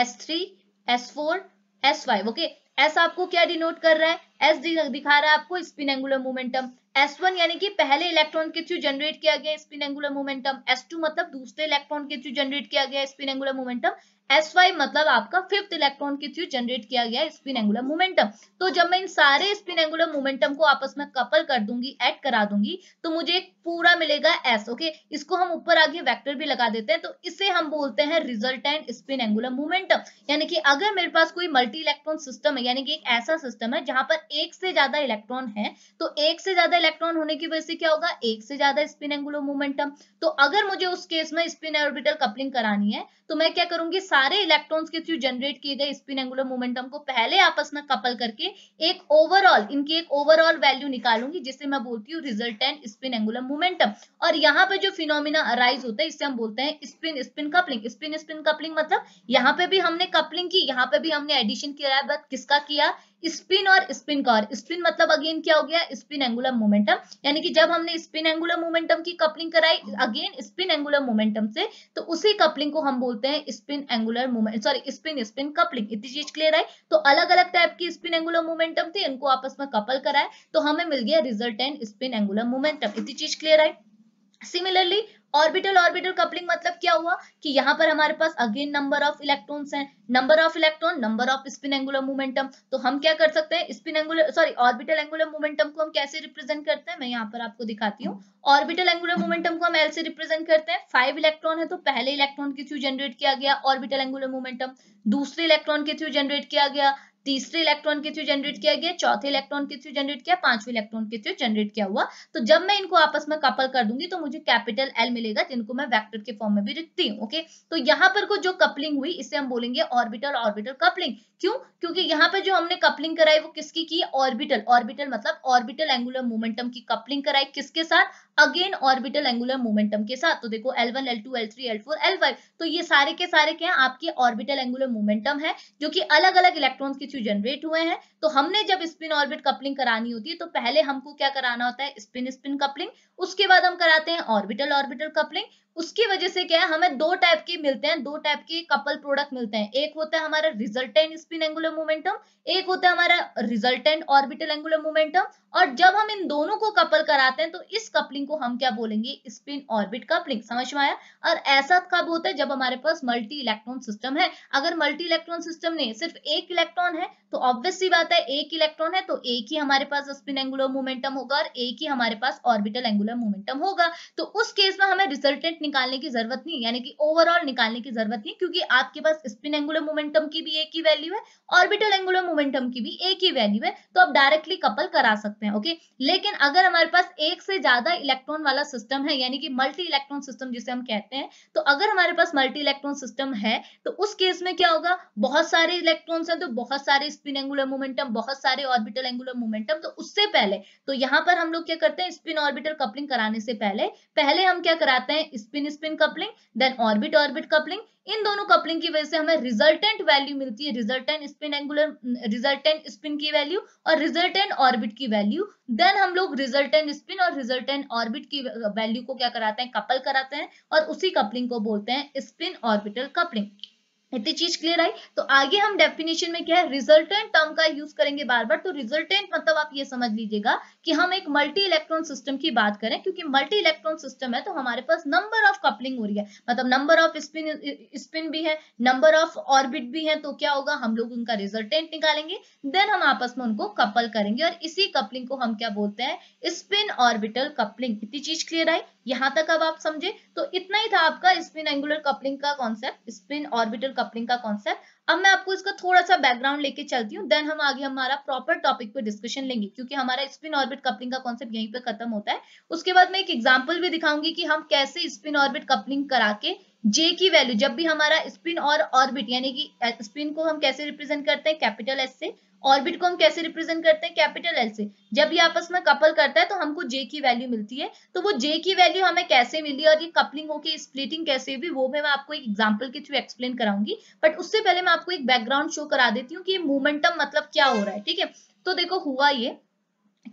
S three S four S five okay S आपको क्या डिनोट कर रहा है एस दिखा रहा है आपको spin angular momentum S one यानी कि पहले इलेक्ट्रॉन के थ्रू जनरेट किया गया spin angular momentum S two मतलब दूसरे इलेक्ट्रॉन के थ्रू जनरेट किया गया spin angular momentum S Y मतलब आपका फिफ्थ इलेक्ट्रॉन के थ्रू जनरेट किया गया स्पिन एंगुलर मोमेंटम तो जब मैं इन सारे स्पिन एंगुलर मोमेंटम को आपस में कपल कर दूंगी एड करा दूंगी तो मुझे एक पूरा मिलेगा एस ओके इसको हम ऊपर आगे वेक्टर भी लगा देते हैं तो इसे हम बोलते हैं रिजल्टेंट स्पिन एंगुलर मोमेंटम यानी कि अगर मेरे पास कोई मल्टी इलेक्ट्रॉन सिस्टम है यानी कि एक ऐसा सिस्टम है जहां पर एक से ज्यादा इलेक्ट्रॉन है तो एक से ज्यादा इलेक्ट्रॉन होने की वजह से क्या होगा एक से ज्यादा स्पिन एंगुलर मोमेंटम तो अगर मुझे उस केस में स्पिन ऑर्बिटल कपलिंग करानी है तो मैं क्या करूंगी सारे इलेक्ट्रॉन्स के थ्रू जनरेट किए गए स्पिन एंगुलर मोमेंटम को पहले आपस में कपल करके एक ओवरऑल इनकी एक ओवरऑल वैल्यू निकालूंगी जिसे मैं बोलती हूँ रिजल्टेंट स्पिन एंगुलर मोमेंटम और यहाँ पे जो फिनोमिना अराइज होता है इससे हम बोलते हैं spin spin coupling spin spin coupling मतलब यहाँ पे भी हमने कपलिंग की यहाँ पे भी हमने एडिशन किया है बट किसका किया स्पिन और स्पिन कार स्पिन मतलब अगेन क्या हो गया स्पिन एंगुलर मोमेंटम यानी कि जब हमने स्पिन एंगुलर मोमेंटम की कपलिंग कराई अगेन स्पिन एंगुलर मोमेंटम से तो उसी कपलिंग को हम बोलते हैं spin angular moment sorry spin spin coupling इतनी चीज क्लियर आई तो अलग अलग टाइप की स्पिन एंगुलर मोमेंटम थी इनको आपस में कपल कराए तो हमें मिल गया resultant spin angular momentum इतनी चीज क्लियर आई सिमिलरली ऑर्बिटल ऑर्बिटल कपलिंग मतलब क्या हुआ कि यहाँ पर हमारे पास अगेन नंबर ऑफ इलेक्ट्रॉन्स हैं number of electron number of spin angular momentum तो हम क्या कर सकते हैं spin angular sorry orbital angular momentum को हम कैसे रिप्रेजेंट करते हैं मैं यहाँ पर आपको दिखाती हूँ ऑर्बिटल एंगुलर मोमेंटम को हम एल से रिप्रेजेंट करते हैं फाइव इलेक्ट्रॉन है तो पहले इलेक्ट्रॉन के थ्रू जनरेट किया गया ऑर्बिटल एंगुलर मोमेंटम दूसरे इलेक्ट्रॉन के थ्रू जनरेट किया गया तीसरे इलेक्ट्रॉन के थ्रू जनरेट किया गया चौथे इलेक्ट्रॉन के थ्रू जनरेट किया पांचवें इलेक्ट्रॉन के थ्रू जनरेट किया हुआ तो जब मैं इनको आपस में कपल कर दूंगी तो मुझे कैपिटल एल मिलेगा जिनको मैं वेक्टर के फॉर्म में भी लिखती हूँ ओके तो यहाँ पर को जो कपलिंग हुई इसे हम बोलेंगे ऑर्बिटल ऑर्बिटल कपलिंग क्यों क्योंकि यहाँ पे जो हमने कपलिंग कराई वो किसकी की ऑर्बिटल ऑर्बिटल मतलब ऑर्बिटल एंगुलर मोमेंटम की कपलिंग कराई किसके साथ अगेन ऑर्बिटल एंगुलर मोमेंटम के साथ तो देखो L1 L2 L3 L4 L5 तो ये सारे के सारे क्या है आपके ऑर्बिटल एंगुलर मोमेंटम है जो कि अलग अलग इलेक्ट्रॉन्स के थ्रू जनरेट हुए हैं तो हमने जब स्पिन ऑर्बिट कपलिंग करानी होती है तो पहले हमको क्या कराना होता है स्पिन स्पिन कपलिंग उसके बाद हम कराते हैं ऑर्बिटल ऑर्बिटल कपलिंग उसकी वजह से क्या है हमें दो टाइप के मिलते हैं दो टाइप के कपल प्रोडक्ट मिलते हैं एक होता है हमारा रिजल्टेंट स्पिन एंगुलर मोमेंटम एक होता है हमारा रिजल्टेंट ऑर्बिटल एंगुलर मोमेंटम और जब हम इन दोनों को कपल कराते हैं तो इस कपलिंग को हम क्या बोलेंगे स्पिन ऑर्बिट कपलिंग समझ में आया और ऐसा कब होता है जब हमारे पास मल्टी इलेक्ट्रॉन सिस्टम है अगर मल्टी इलेक्ट्रॉन सिस्टम नहीं सिर्फ एक इलेक्ट्रॉन है तो ऑब्वियसली बात है एक इलेक्ट्रॉन है तो एक ही हमारे पास स्पिन एंगुलर मोमेंटम होगा और एक ही हमारे पास ऑर्बिटल एंगुलर मोमेंटम होगा तो उस केस में हमें रिजल्टेंट निकालने की जरूरत नहीं यानी कि ओवरऑल निकालने की जरूरत नहीं क्योंकि आपके पास स्पिन एंगुलर मोमेंटम की भी एक ही वैल्यू है ऑर्बिटल एंगुलर मोमेंटम की भी एक ही वैल्यू है तो आप डायरेक्टली कपल करा सकते हैं ओके लेकिन अगर हमारे पास एक से ज्यादा इलेक्ट्रॉन वाला सिस्टम है यानी कि मल्टी इलेक्ट्रॉन सिस्टम जिसे हम कहते हैं तो अगर हमारे पास मल्टी इलेक्ट्रॉन सिस्टम है तो उस केस में क्या होगा बहुत सारे इलेक्ट्रॉन है तो बहुत सारे स्पिन एंगुलर मोमेंटम बहुत सारे ऑर्बिटल एंगुलर मोमेंटम तो उससे पहले तो यहाँ पर हम लोग क्या करते हैं स्पिन ऑर्बिटल कपलिंग कराने से पहले पहले हम क्या कराते हैं spin spin coupling then orbit orbit coupling इन दोनों कपलिंग की वजह से हमें रिजल्टेंट वैल्यू मिलती है resultant spin angular resultant spin की वैल्यू और रिजल्टेंट ऑर्बिट की वैल्यू देन हम लोग रिजल्टेंट स्पिन और रिजल्टेंट ऑर्बिट की वैल्यू को क्या कराते हैं कपल कराते हैं और उसी कपलिंग को बोलते हैं स्पिन ऑर्बिटल कपलिंग इतनी चीज क्लियर आई तो आगे हम डेफिनेशन में क्या है रिजल्टेंट टर्म का यूज करेंगे बार बार तो रिजल्टेंट मतलब आप ये समझ लीजिएगा कि हम एक मल्टी इलेक्ट्रॉन सिस्टम की बात करें क्योंकि मल्टी इलेक्ट्रॉन सिस्टम है तो हमारे पास नंबर ऑफ कपलिंग हो रही है मतलब नंबर ऑफ स्पिन स्पिन भी है नंबर ऑफ ऑर्बिट भी है तो क्या होगा हम लोग उनका रिजल्टेंट निकालेंगे देन हम आपस में उनको कपल करेंगे और इसी कपलिंग को हम क्या बोलते हैं स्पिन ऑर्बिटल कपलिंग इतनी चीज क्लियर आई यहां तक अब आप समझे तो इतना ही था आपका स्पिन एंगुलर कपलिंग का कॉन्सेप्ट स्पिन ऑर्बिटल कपलिंग का कॉन्सेप्ट अब मैं आपको इसका थोड़ा सा बैकग्राउंड लेके चलती हूँ देन हम आगे हमारा प्रॉपर टॉपिक पे डिस्कशन लेंगे क्योंकि हमारा स्पिन ऑर्बिट कपलिंग का कॉन्सेप्ट यहीं पे खत्म होता है उसके बाद मैं एक एग्जाम्पल भी दिखाऊंगी कि हम कैसे स्पिन ऑर्बिट कपलिंग करा के जे की वैल्यू जब भी हमारा स्पिन और ऑर्बिट यानी कि स्पिन को हम कैसे रिप्रेजेंट करते हैं कैपिटल एस से ऑर्बिट को हम कैसे रिप्रेजेंट करते हैं कैपिटल एल से जब ये आपस में कपल करता है तो हमको जे की वैल्यू मिलती है तो वो जे की वैल्यू हमें कैसे मिली और ये कपलिंग होके स्प्लिटिंग कैसे हुई वो मैं आपको एक एग्जाम्पल के थ्रू एक्सप्लेन कराऊंगी बट उससे पहले मैं आपको एक बैकग्राउंड शो करा देती हूँ कि मोमेंटम मतलब क्या हो रहा है ठीक है तो देखो हुआ ये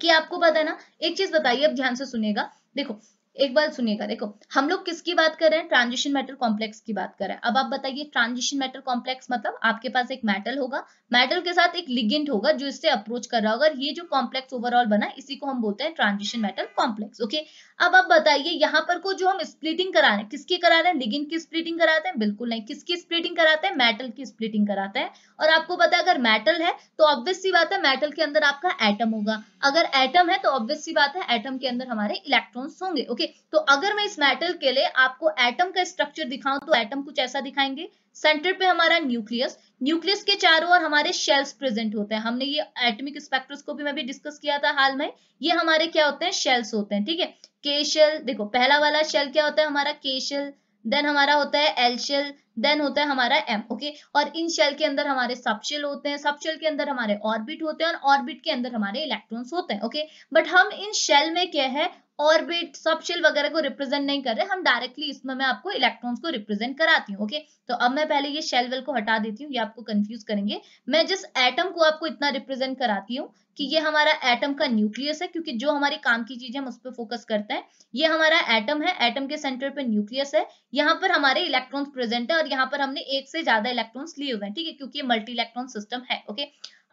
कि आपको पता है ना एक चीज बताइए अब ध्यान से सुनेगा देखो एक बार सुनिएगा देखो हम लोग किसकी बात कर रहे हैं ट्रांजिशन मेटल कॉम्प्लेक्स की बात कर रहे हैं अब आप बताइए ट्रांजिशन मेटल कॉम्प्लेक्स मतलब आपके पास एक मेटल होगा मेटल के साथ एक लिगेंट होगा जो इससे अप्रोच कर रहा होगा ये जो कॉम्प्लेक्स ओवरऑल बना इसी को हम बोलते हैं ट्रांजिशन मेटल कॉम्प्लेक्स ओके अब आप बताइए यहाँ पर को जो हम स्प्लिटिंग करा रहे हैं किसकी करा रहे हैं लिगेंट की स्प्लिटिंग कराते हैं बिल्कुल नहीं किसकी स्प्लिटिंग कराते हैं मेटल की स्प्लिटिंग कराते हैं और आपको पता है अगर मेटल है तो ऑब्वियस सी बात है मेटल के अंदर आपका एटम होगा अगर एटम है तो ऑब्वियस सी बात है एटम के अंदर हमारे इलेक्ट्रॉन्स होंगे ओके तो अगर मैं इस मेटल के लिए आपको एटम का स्ट्रक्चर दिखाऊं तो एटम कुछ ऐसा दिखाएंगे सेंटर पे हमारा न्यूक्लियस न्यूक्लियस के चारों ओर हमारे शेल्स प्रेजेंट होते हैं हमने ये एटमिक स्पेक्ट्रोस्कोपी में भी डिस्कस किया था हाल में ये हमारे क्या होते हैं शेल्स होते हैं ठीक है केशल देखो पहला वाला शेल क्या होता है हमारा केशल देन हमारा होता है एल शेल देन होता है हमारा एम ओके okay? और इन शेल के अंदर हमारे सब शेल होते हैं सब शेल के अंदर हमारे ऑर्बिट होते हैं और ऑर्बिट के अंदर हमारे इलेक्ट्रॉन्स होते हैं ओके okay? बट हम इन शेल में क्या है ऑर्बिट सब शेल वगैरह को रिप्रेजेंट नहीं कर रहे हम डायरेक्टली इसमें मैं आपको इलेक्ट्रॉन्स को रिप्रेजेंट कराती हूँ ओके तो अब मैं पहले ये शेल वेल को हटा देती हूँ ये आपको कंफ्यूज करेंगे मैं जिस एटम को आपको इतना रिप्रेजेंट कराती हूँ कि ये हमारा एटम का न्यूक्लियस है क्योंकि जो हमारे काम की चीज है हम उस पर फोकस करते हैं ये हमारा एटम है एटम के सेंटर पे न्यूक्लियस है यहाँ पर हमारे इलेक्ट्रॉन्स प्रेजेंट है और यहाँ पर हमने एक से ज्यादा इलेक्ट्रॉन्स लिए हुए हैं ठीक है क्योंकि ये मल्टी इलेक्ट्रॉन सिस्टम है ओके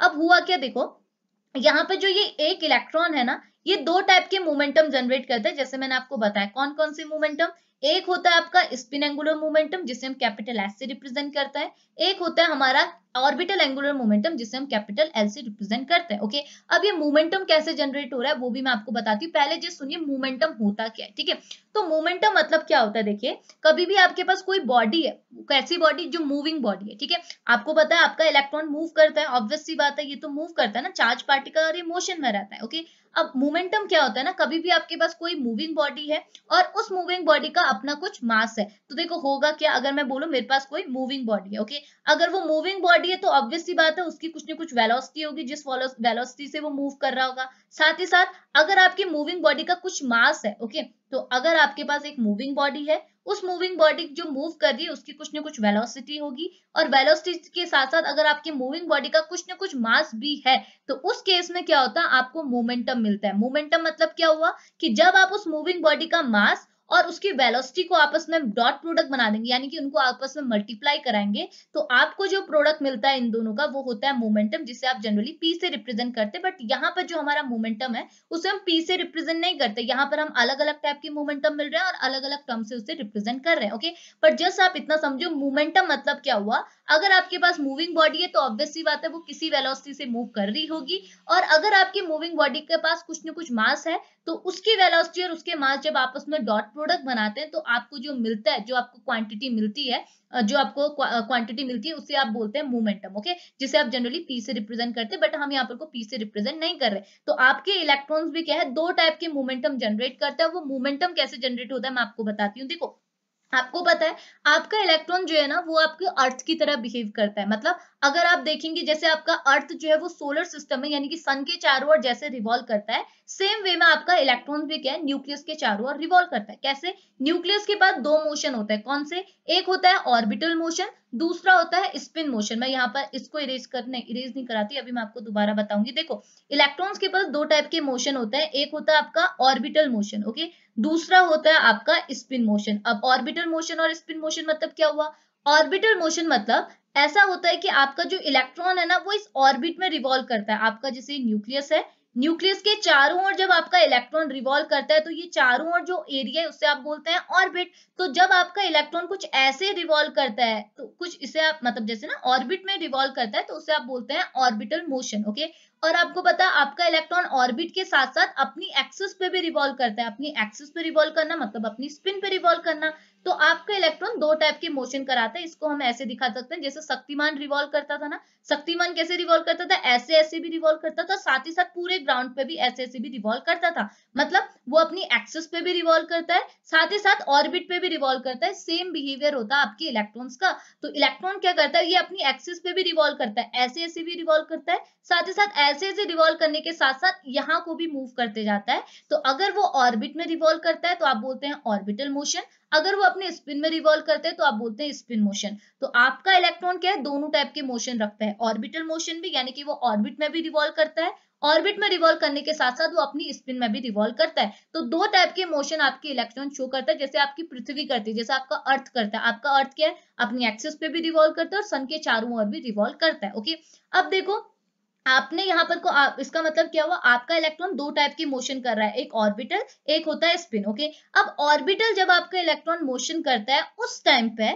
अब हुआ क्या देखो यहाँ पे जो ये एक इलेक्ट्रॉन है ना ये दो टाइप के मोमेंटम जनरेट करते हैं जैसे मैंने आपको बताया कौन कौन से मोमेंटम एक होता है आपका स्पिन एंगुलर मोमेंटम जिसे हम कैपिटल एस से रिप्रेजेंट करता है एक होता है हमारा ऑर्बिटल एंगुलर मोमेंटम जिसे हम कैपिटल एल से रिप्रेजेंट करते हैं ओके अब ये मोमेंटम कैसे जनरेट हो रहा है वो भी मैं आपको बताती हूँ पहले जो सुनिए मोमेंटम होता क्या है ठीक है तो मोमेंटम मतलब क्या होता है देखिए कभी भी आपके पास कोई बॉडी है कैसी बॉडी जो मूविंग बॉडी है ठीक है आपको पता है आपका इलेक्ट्रॉन मूव करता है ऑब्वियसली बात है ये तो मूव करता है ना चार्ज पार्टिकल और ये मोशन में रहता है ओके अब मोमेंटम क्या होता है ना कभी भी आपके पास कोई मूविंग बॉडी है और उस मूविंग बॉडी का अपना कुछ मास है तो देखो होगा क्या अगर मैं बोलू मेरे पास कोई मूविंग बॉडी है ओके अगर वो मूविंग बॉडी है तो ऑब्वियसली बात है उसकी कुछ ना कुछ वेलोसिटी होगी जिस वेलोसिटी से वो मूव कर रहा होगा साथ ही साथ अगर आपकी मूविंग बॉडी का कुछ मास है ओके तो अगर आपके पास एक मूविंग बॉडी है उस मूविंग बॉडी जो मूव कर रही है उसकी कुछ ना कुछ वेलोसिटी होगी और वेलोसिटी के साथ साथ अगर आपकी मूविंग बॉडी का कुछ ना कुछ मास भी है तो उस केस में क्या होता है आपको मोमेंटम मिलता है मोमेंटम मतलब क्या हुआ कि जब आप उस मूविंग बॉडी का मास और उसकी वेलोसिटी को आपस में डॉट प्रोडक्ट बना देंगे यानी कि उनको आपस में मल्टीप्लाई कराएंगे तो आपको जो प्रोडक्ट मिलता है इन दोनों का वो होता है मोमेंटम जिसे आप जनरली पी से रिप्रेजेंट करते हैं बट यहाँ पर जो हमारा मोमेंटम है उसे हम पी से रिप्रेजेंट नहीं करते यहाँ पर हम अलग अलग टाइप के मोमेंटम मिल रहे हैं और अलग अलग टर्म से उसे रिप्रेजेंट कर रहे हैं ओके बट जस्ट आप इतना समझो मोमेंटम मतलब क्या हुआ अगर आपके पास मूविंग बॉडी है तो ऑब्वियसली बात है वो किसी वेलोसिटी से मूव कर रही होगी और अगर आपकी मूविंग बॉडी के पास कुछ ना कुछ मास है तो उसकी वेलोसिटी और उसके मास जब आप उसमें डॉट प्रोडक्ट बनाते हैं तो आपको जो मिलता है जो आपको क्वांटिटी मिलती है जो आपको क्वांटिटी मिलती है उसे आप बोलते हैं मोमेंटम ओके जिसे आप जनरली पी से रिप्रेजेंट करते हैं बट हम यहाँ पर पी से रिप्रेजेंट नहीं कर रहे तो आपके इलेक्ट्रॉन्स भी क्या है दो टाइप के मोमेंटम जनरेट करता है वो मोमेंटम कैसे जनरेट होता है मैं आपको बताती हूँ देखो आपको पता है आपका इलेक्ट्रॉन जो है ना वो आपके अर्थ की तरह बिहेव करता है मतलब अगर आप देखेंगे जैसे आपका अर्थ जो है वो सोलर सिस्टम है यानी कि सन के चारों ओर जैसे रिवॉल्व करता है सेम वे में आपका इलेक्ट्रॉन भी क्या है न्यूक्लियस के चारों ओर रिवॉल्व करता है कैसे न्यूक्लियस के पास दो मोशन होता है कौन से एक होता है ऑर्बिटल मोशन दूसरा होता है स्पिन मोशन मैं यहाँ पर इसको इरेज करने इरेज नहीं कराती अभी मैं आपको दोबारा बताऊंगी देखो इलेक्ट्रॉन्स के पास दो टाइप के मोशन होता है एक होता है आपका ऑर्बिटल मोशन ओके दूसरा होता है आपका स्पिन मोशन अब ऑर्बिटल मोशन और स्पिन मोशन मतलब क्या हुआ ऑर्बिटल मोशन मतलब ऐसा होता है कि आपका जो इलेक्ट्रॉन है ना वो इस ऑर्बिट में रिवॉल्व करता है आपका जैसे न्यूक्लियस है न्यूक्लियस के चारों ओर जब आपका इलेक्ट्रॉन रिवॉल्व करता है तो ये चारों ओर जो एरिया है उसे आप बोलते हैं ऑर्बिट तो जब आपका इलेक्ट्रॉन कुछ ऐसे रिवॉल्व करता है तो कुछ इसे आप मतलब जैसे ना ऑर्बिट में रिवॉल्व करता है तो उसे आप बोलते हैं ऑर्बिटल मोशन ओके और आपको पता आपका इलेक्ट्रॉन ऑर्बिट के साथ साथ अपनी एक्सिस पे भी रिवॉल्व करता है अपनी एक्सिस पे रिवॉल्व करना मतलब अपनी स्पिन पे रिवॉल्व करना तो आपका इलेक्ट्रॉन दो टाइप के मोशन कराता है इसको हम ऐसे दिखा सकते हैं जैसे शक्तिमान रिवॉल्व करता था ना शक्तिमान कैसे रिवॉल्व करता था ऐसे ऐसे भी रिवॉल्व करता था साथ ही साथ पूरे ग्राउंड पे भी ऐसे ऐसे भी रिवॉल्व करता था मतलब वो अपनी एक्सेस पे भी रिवॉल्व करता है साथ ही साथ ऑर्बिट पे भी रिवॉल्व करता है सेम बिहेवियर होता है आपके इलेक्ट्रॉन का तो इलेक्ट्रॉन क्या करता है ये अपनी एक्सेस पे भी रिवॉल्व करता है ऐसे ऐसे भी रिवॉल्व करता है साथ ही साथ ऐसे ऐसे रिवॉल्व करने के साथ साथ यहाँ को भी मूव करते जाता है तो अगर वो ऑर्बिट में रिवॉल्व करता है तो आप बोलते हैं ऑर्बिटल मोशन अगर वो अपने स्पिन में रिवॉल्व करते हैं तो आप बोलते हैं स्पिन मोशन तो आपका इलेक्ट्रॉन क्या है दोनों टाइप के मोशन रखता है ऑर्बिटल मोशन भी यानी कि वो ऑर्बिट में भी रिवॉल्व करता है ऑर्बिट में रिवॉल्व करने के साथ साथ वो अपनी स्पिन में भी रिवॉल्व करता है तो दो टाइप के मोशन आपके इलेक्ट्रॉन शो करता है जैसे आपकी पृथ्वी करती है जैसे आपका अर्थ करता है आपका अर्थ क्या है अपनी एक्सिस पे भी रिवॉल्व करता है और सन के चारों ओर भी रिवॉल्व करता है ओके अब देखो आपने यहाँ पर को आप, इसका मतलब क्या हुआ आपका इलेक्ट्रॉन दो टाइप की मोशन कर रहा है एक ऑर्बिटल एक होता है स्पिन ओके अब ऑर्बिटल जब आपका इलेक्ट्रॉन मोशन करता है उस टाइम पे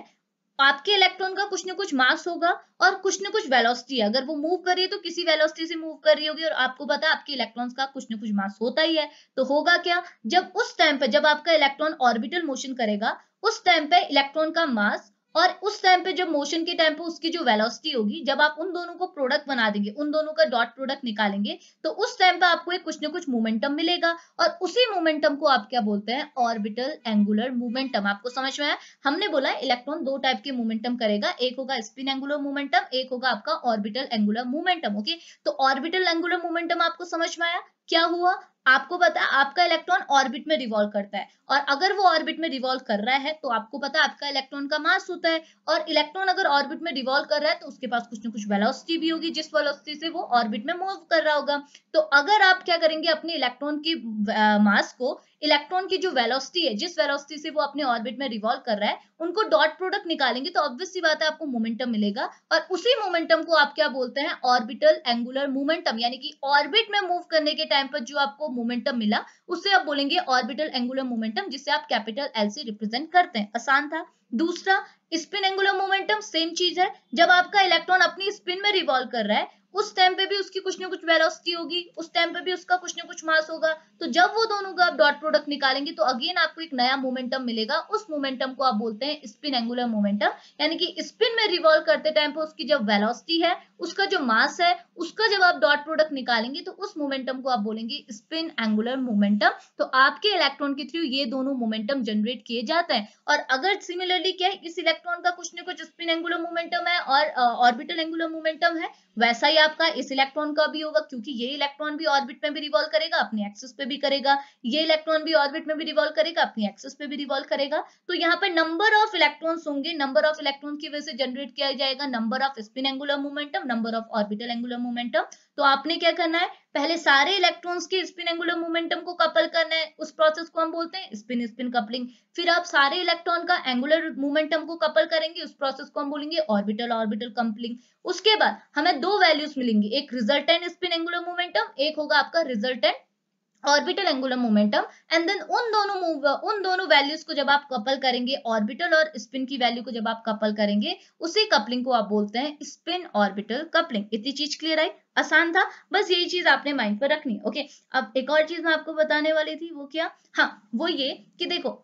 आपके इलेक्ट्रॉन का कुछ ना कुछ मास होगा और कुछ ना कुछ वेलोसिटी अगर वो मूव कर रही है तो किसी वेलोसिटी से मूव कर रही होगी और आपको पता है आपके इलेक्ट्रॉन्स का कुछ ना कुछ मास होता ही है तो होगा क्या जब उस टाइम पे जब आपका इलेक्ट्रॉन ऑर्बिटल मोशन करेगा उस टाइम पे इलेक्ट्रॉन का मास और उस टाइम पे जब मोशन के टाइम पे उसकी जो वेलोसिटी होगी जब आप उन दोनों को प्रोडक्ट बना देंगे उन दोनों का डॉट प्रोडक्ट निकालेंगे तो उस टाइम पे आपको एक कुछ ना कुछ मोमेंटम मिलेगा और उसी मोमेंटम को आप क्या बोलते हैं ऑर्बिटल एंगुलर मोमेंटम आपको समझ में आया हमने बोला इलेक्ट्रॉन दो टाइप के मोमेंटम करेगा एक होगा स्पिन एंगुलर मोमेंटम एक होगा आपका ऑर्बिटल एंगुलर मोमेंटम ओके तो ऑर्बिटल एंगुलर मोमेंटम आपको समझ में आया क्या हुआ आपको पता है आपका इलेक्ट्रॉन ऑर्बिट में रिवॉल्व करता है और अगर वो ऑर्बिट में रिवॉल्व कर रहा है तो आपको पता है आपका इलेक्ट्रॉन का मास होता है और इलेक्ट्रॉन अगर ऑर्बिट में रिवॉल्व कर रहा है तो उसके पास कुछ ना कुछ वेलोसिटी भी होगी जिस वेलोसिटी से वो ऑर्बिट में मूव कर रहा होगा तो अगर आप क्या करेंगे अपने इलेक्ट्रॉन की मास को इलेक्ट्रॉन की जो वेलोसिटी है जिस वेलोसिटी से वो अपने ऑर्बिट में रिवॉल्व कर रहा है उनको डॉट प्रोडक्ट निकालेंगे तो ऑब्वियस सी बात है आपको मोमेंटम मिलेगा और उसी मोमेंटम को आप क्या बोलते हैं ऑर्बिटल एंगुलर मोमेंटम यानी कि ऑर्बिट में मूव करने के टाइम पर जो आपको मोमेंटम मिला उससे आप बोलेंगे ऑर्बिटल एंगुलर मोमेंटम जिसे आप कैपिटल एल से रिप्रेजेंट करते हैं आसान था दूसरा स्पिन एंगुलर मोमेंटम सेम चीज है जब आपका इलेक्ट्रॉन अपनी स्पिन में रिवॉल्व कर रहा है उस टाइम पे भी उसकी कुछ ना कुछ वेलोसिटी होगी उस टाइम पे भी उसका कुछ ना कुछ मास होगा तो जब वो दोनों का आप डॉट प्रोडक्ट निकालेंगे तो अगेन आपको एक नया मोमेंटम मिलेगा उस मोमेंटम को आप बोलते हैं स्पिन एंगुलर मोमेंटम यानी कि स्पिन में रिवॉल्व करते टाइम पे उसकी जब वेलोसिटी है उसका जो मास है उसका जब आप डॉट प्रोडक्ट निकालेंगे तो उस मोमेंटम को आप बोलेंगे स्पिन एंगुलर मोमेंटम तो आपके इलेक्ट्रॉन के थ्रू ये दोनों मोमेंटम जनरेट किए जाते हैं और अगर सिमिलरली क्या है इस इलेक्ट्रॉन का कुछ ना कुछ स्पिन एंगुलर मोमेंटम है और ऑर्बिटल एंगुलर मोमेंटम है वैसा ही आपका इस इलेक्ट्रॉन का भी होगा क्योंकि ये इलेक्ट्रॉन भी ऑर्बिट में भी रिवॉल्व करेगा अपने एक्सिस पे भी करेगा ये इलेक्ट्रॉन भी ऑर्बिट में भी रिवॉल्व करेगा अपने एक्सिस पे भी रिवॉल्व करेगा तो यहाँ पर नंबर ऑफ इलेक्ट्रॉन्स होंगे नंबर ऑफ इलेक्ट्रॉन की वजह से जनरेट किया जाएगा number of spin angular momentum number of orbital angular momentum तो आपने क्या करना है पहले सारे इलेक्ट्रॉन्स के स्पिन एंगुलर मोमेंटम को कपल करना है उस प्रोसेस को हम बोलते हैं स्पिन स्पिन कपलिंग फिर आप सारे इलेक्ट्रॉन का एंगुलर मोमेंटम को कपल करेंगे उस प्रोसेस को हम बोलेंगे ऑर्बिटल ऑर्बिटल कपलिंग उसके बाद हमें दो वैल्यूज मिलेंगी एक रिजल्टेंट स्पिन एंगुलर मोमेंटम एक होगा आपका resultant orbital angular momentum and then उन दोनों मूव उन दोनों वैल्यूज को जब आप कपल करेंगे ऑर्बिटल और स्पिन की वैल्यू को जब आप कपल करेंगे उसी कपलिंग को आप बोलते हैं स्पिन ऑर्बिटल कपलिंग इतनी चीज क्लियर आई आसान था बस यही चीज आपने माइंड पर रखनी ओके अब एक और चीज मैं आपको बताने वाली थी वो क्या हाँ वो ये कि देखो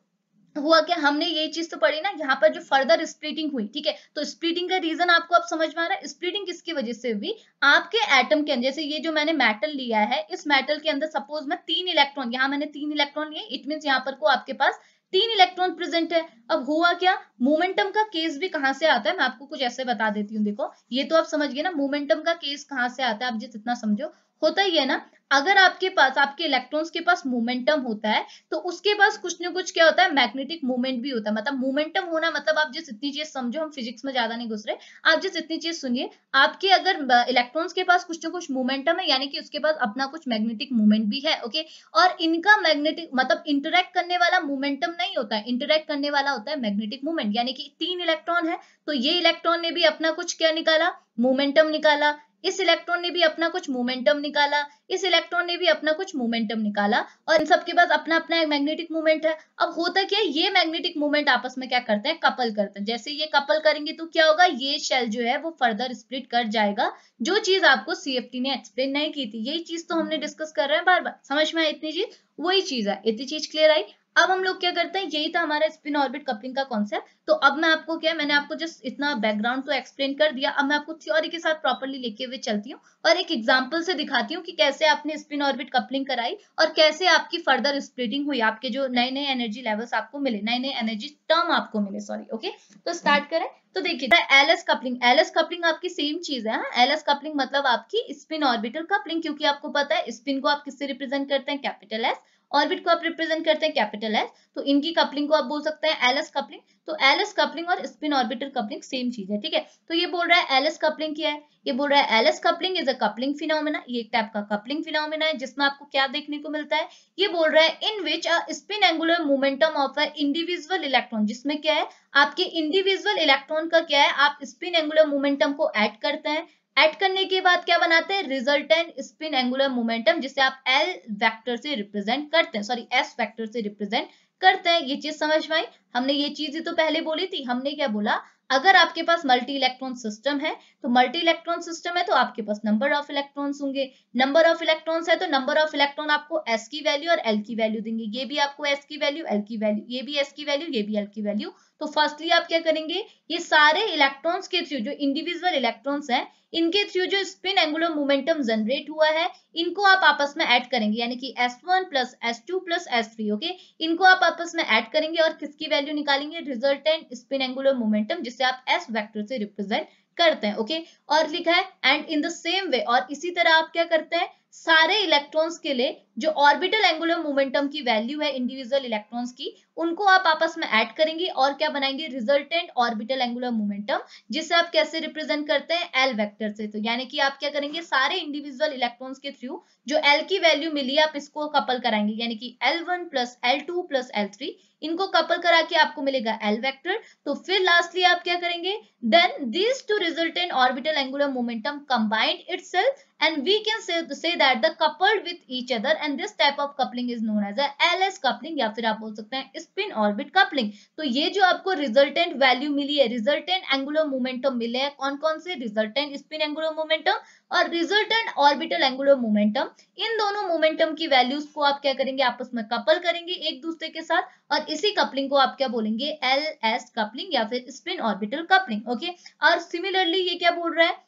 हुआ क्या हमने ये चीज तो पढ़ी ना यहाँ पर जो फर्दर स्प्लिटिंग हुई ठीक है तो स्प्लिटिंग का रीजन आपको अब समझ में आ रहा है स्प्लिटिंग किसकी वजह से हुई आपके एटम के अंदर जैसे ये जो मैंने मेटल लिया है इस मेटल के अंदर सपोज मैं तीन इलेक्ट्रॉन यहाँ मैंने तीन इलेक्ट्रॉन लिए इट मीन यहाँ पर को आपके पास तीन इलेक्ट्रॉन प्रेजेंट है अब हुआ क्या मोमेंटम का केस भी कहां से आता है मैं आपको कुछ ऐसे बता देती हूँ देखो ये तो आप समझ गए ना मोमेंटम का केस कहां से आता है आप जितना समझो होता ही है ना अगर आपके पास आपके इलेक्ट्रॉन्स के पास मोमेंटम होता है तो उसके पास कुछ ना कुछ क्या होता है मैग्नेटिक मोमेंट भी होता है मतलब मोमेंटम होना मतलब आप जिस इतनी चीज समझो हम फिजिक्स में ज्यादा नहीं घुस रहे आप जिस इतनी चीज सुनिए आपके अगर इलेक्ट्रॉन्स के पास कुछ ना कुछ मोमेंटम है यानी कि उसके पास अपना कुछ मैग्नेटिक मूवमेंट भी है ओके और इनका मैग्नेटिक मतलब इंटरेक्ट करने वाला मोमेंटम नहीं होता है इंटरेक्ट करने वाला होता है मैग्नेटिक मूवमेंट यानी कि तीन इलेक्ट्रॉन है तो ये इलेक्ट्रॉन ने भी अपना कुछ क्या निकाला मोमेंटम निकाला इस इलेक्ट्रॉन ने भी अपना कुछ मोमेंटम निकाला इस इलेक्ट्रॉन ने भी अपना कुछ मोमेंटम निकाला और इन सबके पास अपना अपना मैग्नेटिक मोमेंट है अब होता क्या है ये मैग्नेटिक मोमेंट आपस में क्या करते हैं कपल करते हैं जैसे ये कपल करेंगे तो क्या होगा ये शेल जो है वो फर्दर स्प्लिट कर जाएगा जो चीज आपको सीएफटी ने एक्सप्लेन नहीं की थी यही चीज तो हमने डिस्कस कर रहे हैं बार बार समझ में आई इतनी चीज वही चीज है इतनी चीज क्लियर आई अब हम लोग क्या करते हैं यही था हमारा स्पिन ऑर्बिट कपलिंग का कॉन्सेप्ट तो अब मैं आपको क्या मैंने आपको जस्ट इतना बैकग्राउंड तो एक्सप्लेन कर दिया अब मैं आपको थ्योरी के साथ प्रॉपरली लेके हुए चलती हूँ और एक एग्जांपल से दिखाती हूँ कि कैसे आपने स्पिन ऑर्बिट कपलिंग कराई और कैसे आपकी फर्दर स्प्लिटिंग हुई आपके जो नए नए एनर्जी लेवल्स आपको मिले नए नए एनर्जी टर्म आपको मिले सॉरी ओके तो स्टार्ट करें तो देखिए एलएस कपलिंग एलएस कपलिंग आपकी सेम चीज है एलएस हाँ? कपलिंग मतलब आपकी स्पिन ऑर्बिटल कपलिंग क्योंकि आपको पता है स्पिन को आप किससे रिप्रेजेंट करते हैं कैपिटल एस ऑर्बिट को आप रिप्रेजेंट करते हैं कैपिटल एस तो इनकी कपलिंग को आप बोल सकते हैं एलएस कपलिंग तो एलएस कपलिंग और स्पिन ऑर्बिटल कपलिंग सेम चीज है ठीक है तो ये बोल रहा है एलएस कपलिंग क्या है ये बोल रहा है LS coupling is a coupling phenomena ये एक टाइप का कपलिंग फिनोमिना है जिसमें आपको क्या देखने को मिलता है ये बोल रहा है in which a spin angular momentum of a individual electron जिसमें क्या है आपके इंडिविजुअल इलेक्ट्रॉन का क्या है आप स्पिन एंगुलर मोमेंटम को एड करते हैं ऐड करने के बाद क्या बनाते हैं रिजल्टेंट स्पिन एंगुलर मोमेंटम जिसे आप एल वेक्टर से रिप्रेजेंट करते हैं सॉरी एस वेक्टर से रिप्रेजेंट करते हैं ये चीज समझ में आई हमने ये चीज ही तो पहले बोली थी हमने क्या बोला अगर आपके पास मल्टी इलेक्ट्रॉन सिस्टम है तो मल्टी इलेक्ट्रॉन सिस्टम है तो आपके पास नंबर ऑफ इलेक्ट्रॉन्स होंगे नंबर ऑफ इलेक्ट्रॉन्स है तो नंबर ऑफ इलेक्ट्रॉन आपको एस की वैल्यू और एल की वैल्यू देंगे ये भी आपको एस की वैल्यू एल की वैल्यू ये भी एस की वैल्यू ये भी एल की वैल्यू तो फर्स्टली आप क्या करेंगे ये सारे इलेक्ट्रॉन्स के थ्रू जो इंडिविजुअल इलेक्ट्रॉन्स हैं इनके थ्रू जो स्पिन एंगुलर मोमेंटम जनरेट हुआ है इनको आप आपस में ऐड करेंगे यानी कि S1 one plus S two plus S three okay इनको आप आपस में ऐड करेंगे और किसकी वैल्यू निकालेंगे रिजल्टेंट स्पिन एंगुलर मोमेंटम जिसे आप एस वैक्टर से रिप्रेजेंट करते हैं ओके okay? और लिखा है and in the same way और इसी तरह आप क्या करते हैं सारे इलेक्ट्रॉन्स के लिए जो ऑर्बिटल एंगुलर मोमेंटम की वैल्यू है इंडिविजुअल इलेक्ट्रॉन्स की उनको आप आपस में ऐड करेंगे और क्या बनाएंगे रिजल्टेंट ऑर्बिटल एंगुलर मोमेंटम जिसे आप कैसे रिप्रेजेंट करते हैं एल वेक्टर से तो यानी कि आप क्या करेंगे सारे इंडिविजुअल इलेक्ट्रॉन्स के थ्रू जो एल की वैल्यू मिली आप इसको कपल कराएंगे यानी कि L one plus L two plus L three इनको कपल करा के आपको मिलेगा एल वेक्टर तो फिर लास्टली आप क्या करेंगे then this two result in orbital angular momentum combined its and we can say that the coupled with each other and this type of coupling is known as L S coupling या फिर आप बोल सकते हैं spin orbit coupling तो ये जो आपको रिजल्टेंट वैल्यू मिली है रिजल्टेंट एंगुलर मोमेंटम मिले हैं कौन कौन से रिजल्टेंट स्पिन एंगुलर मोमेंटम और रिजल्टेंट ऑर्बिटल एंगुलर मोमेंटम इन दोनों मोमेंटम की वैल्यूज को आप क्या करेंगे आपस में कपल करेंगे एक दूसरे के साथ और इसी कपलिंग को आप क्या बोलेंगे एल एस कपलिंग या फिर स्पिन ऑर्बिटल कपलिंग ओके और सिमिलरली ये क्या बोल रहा है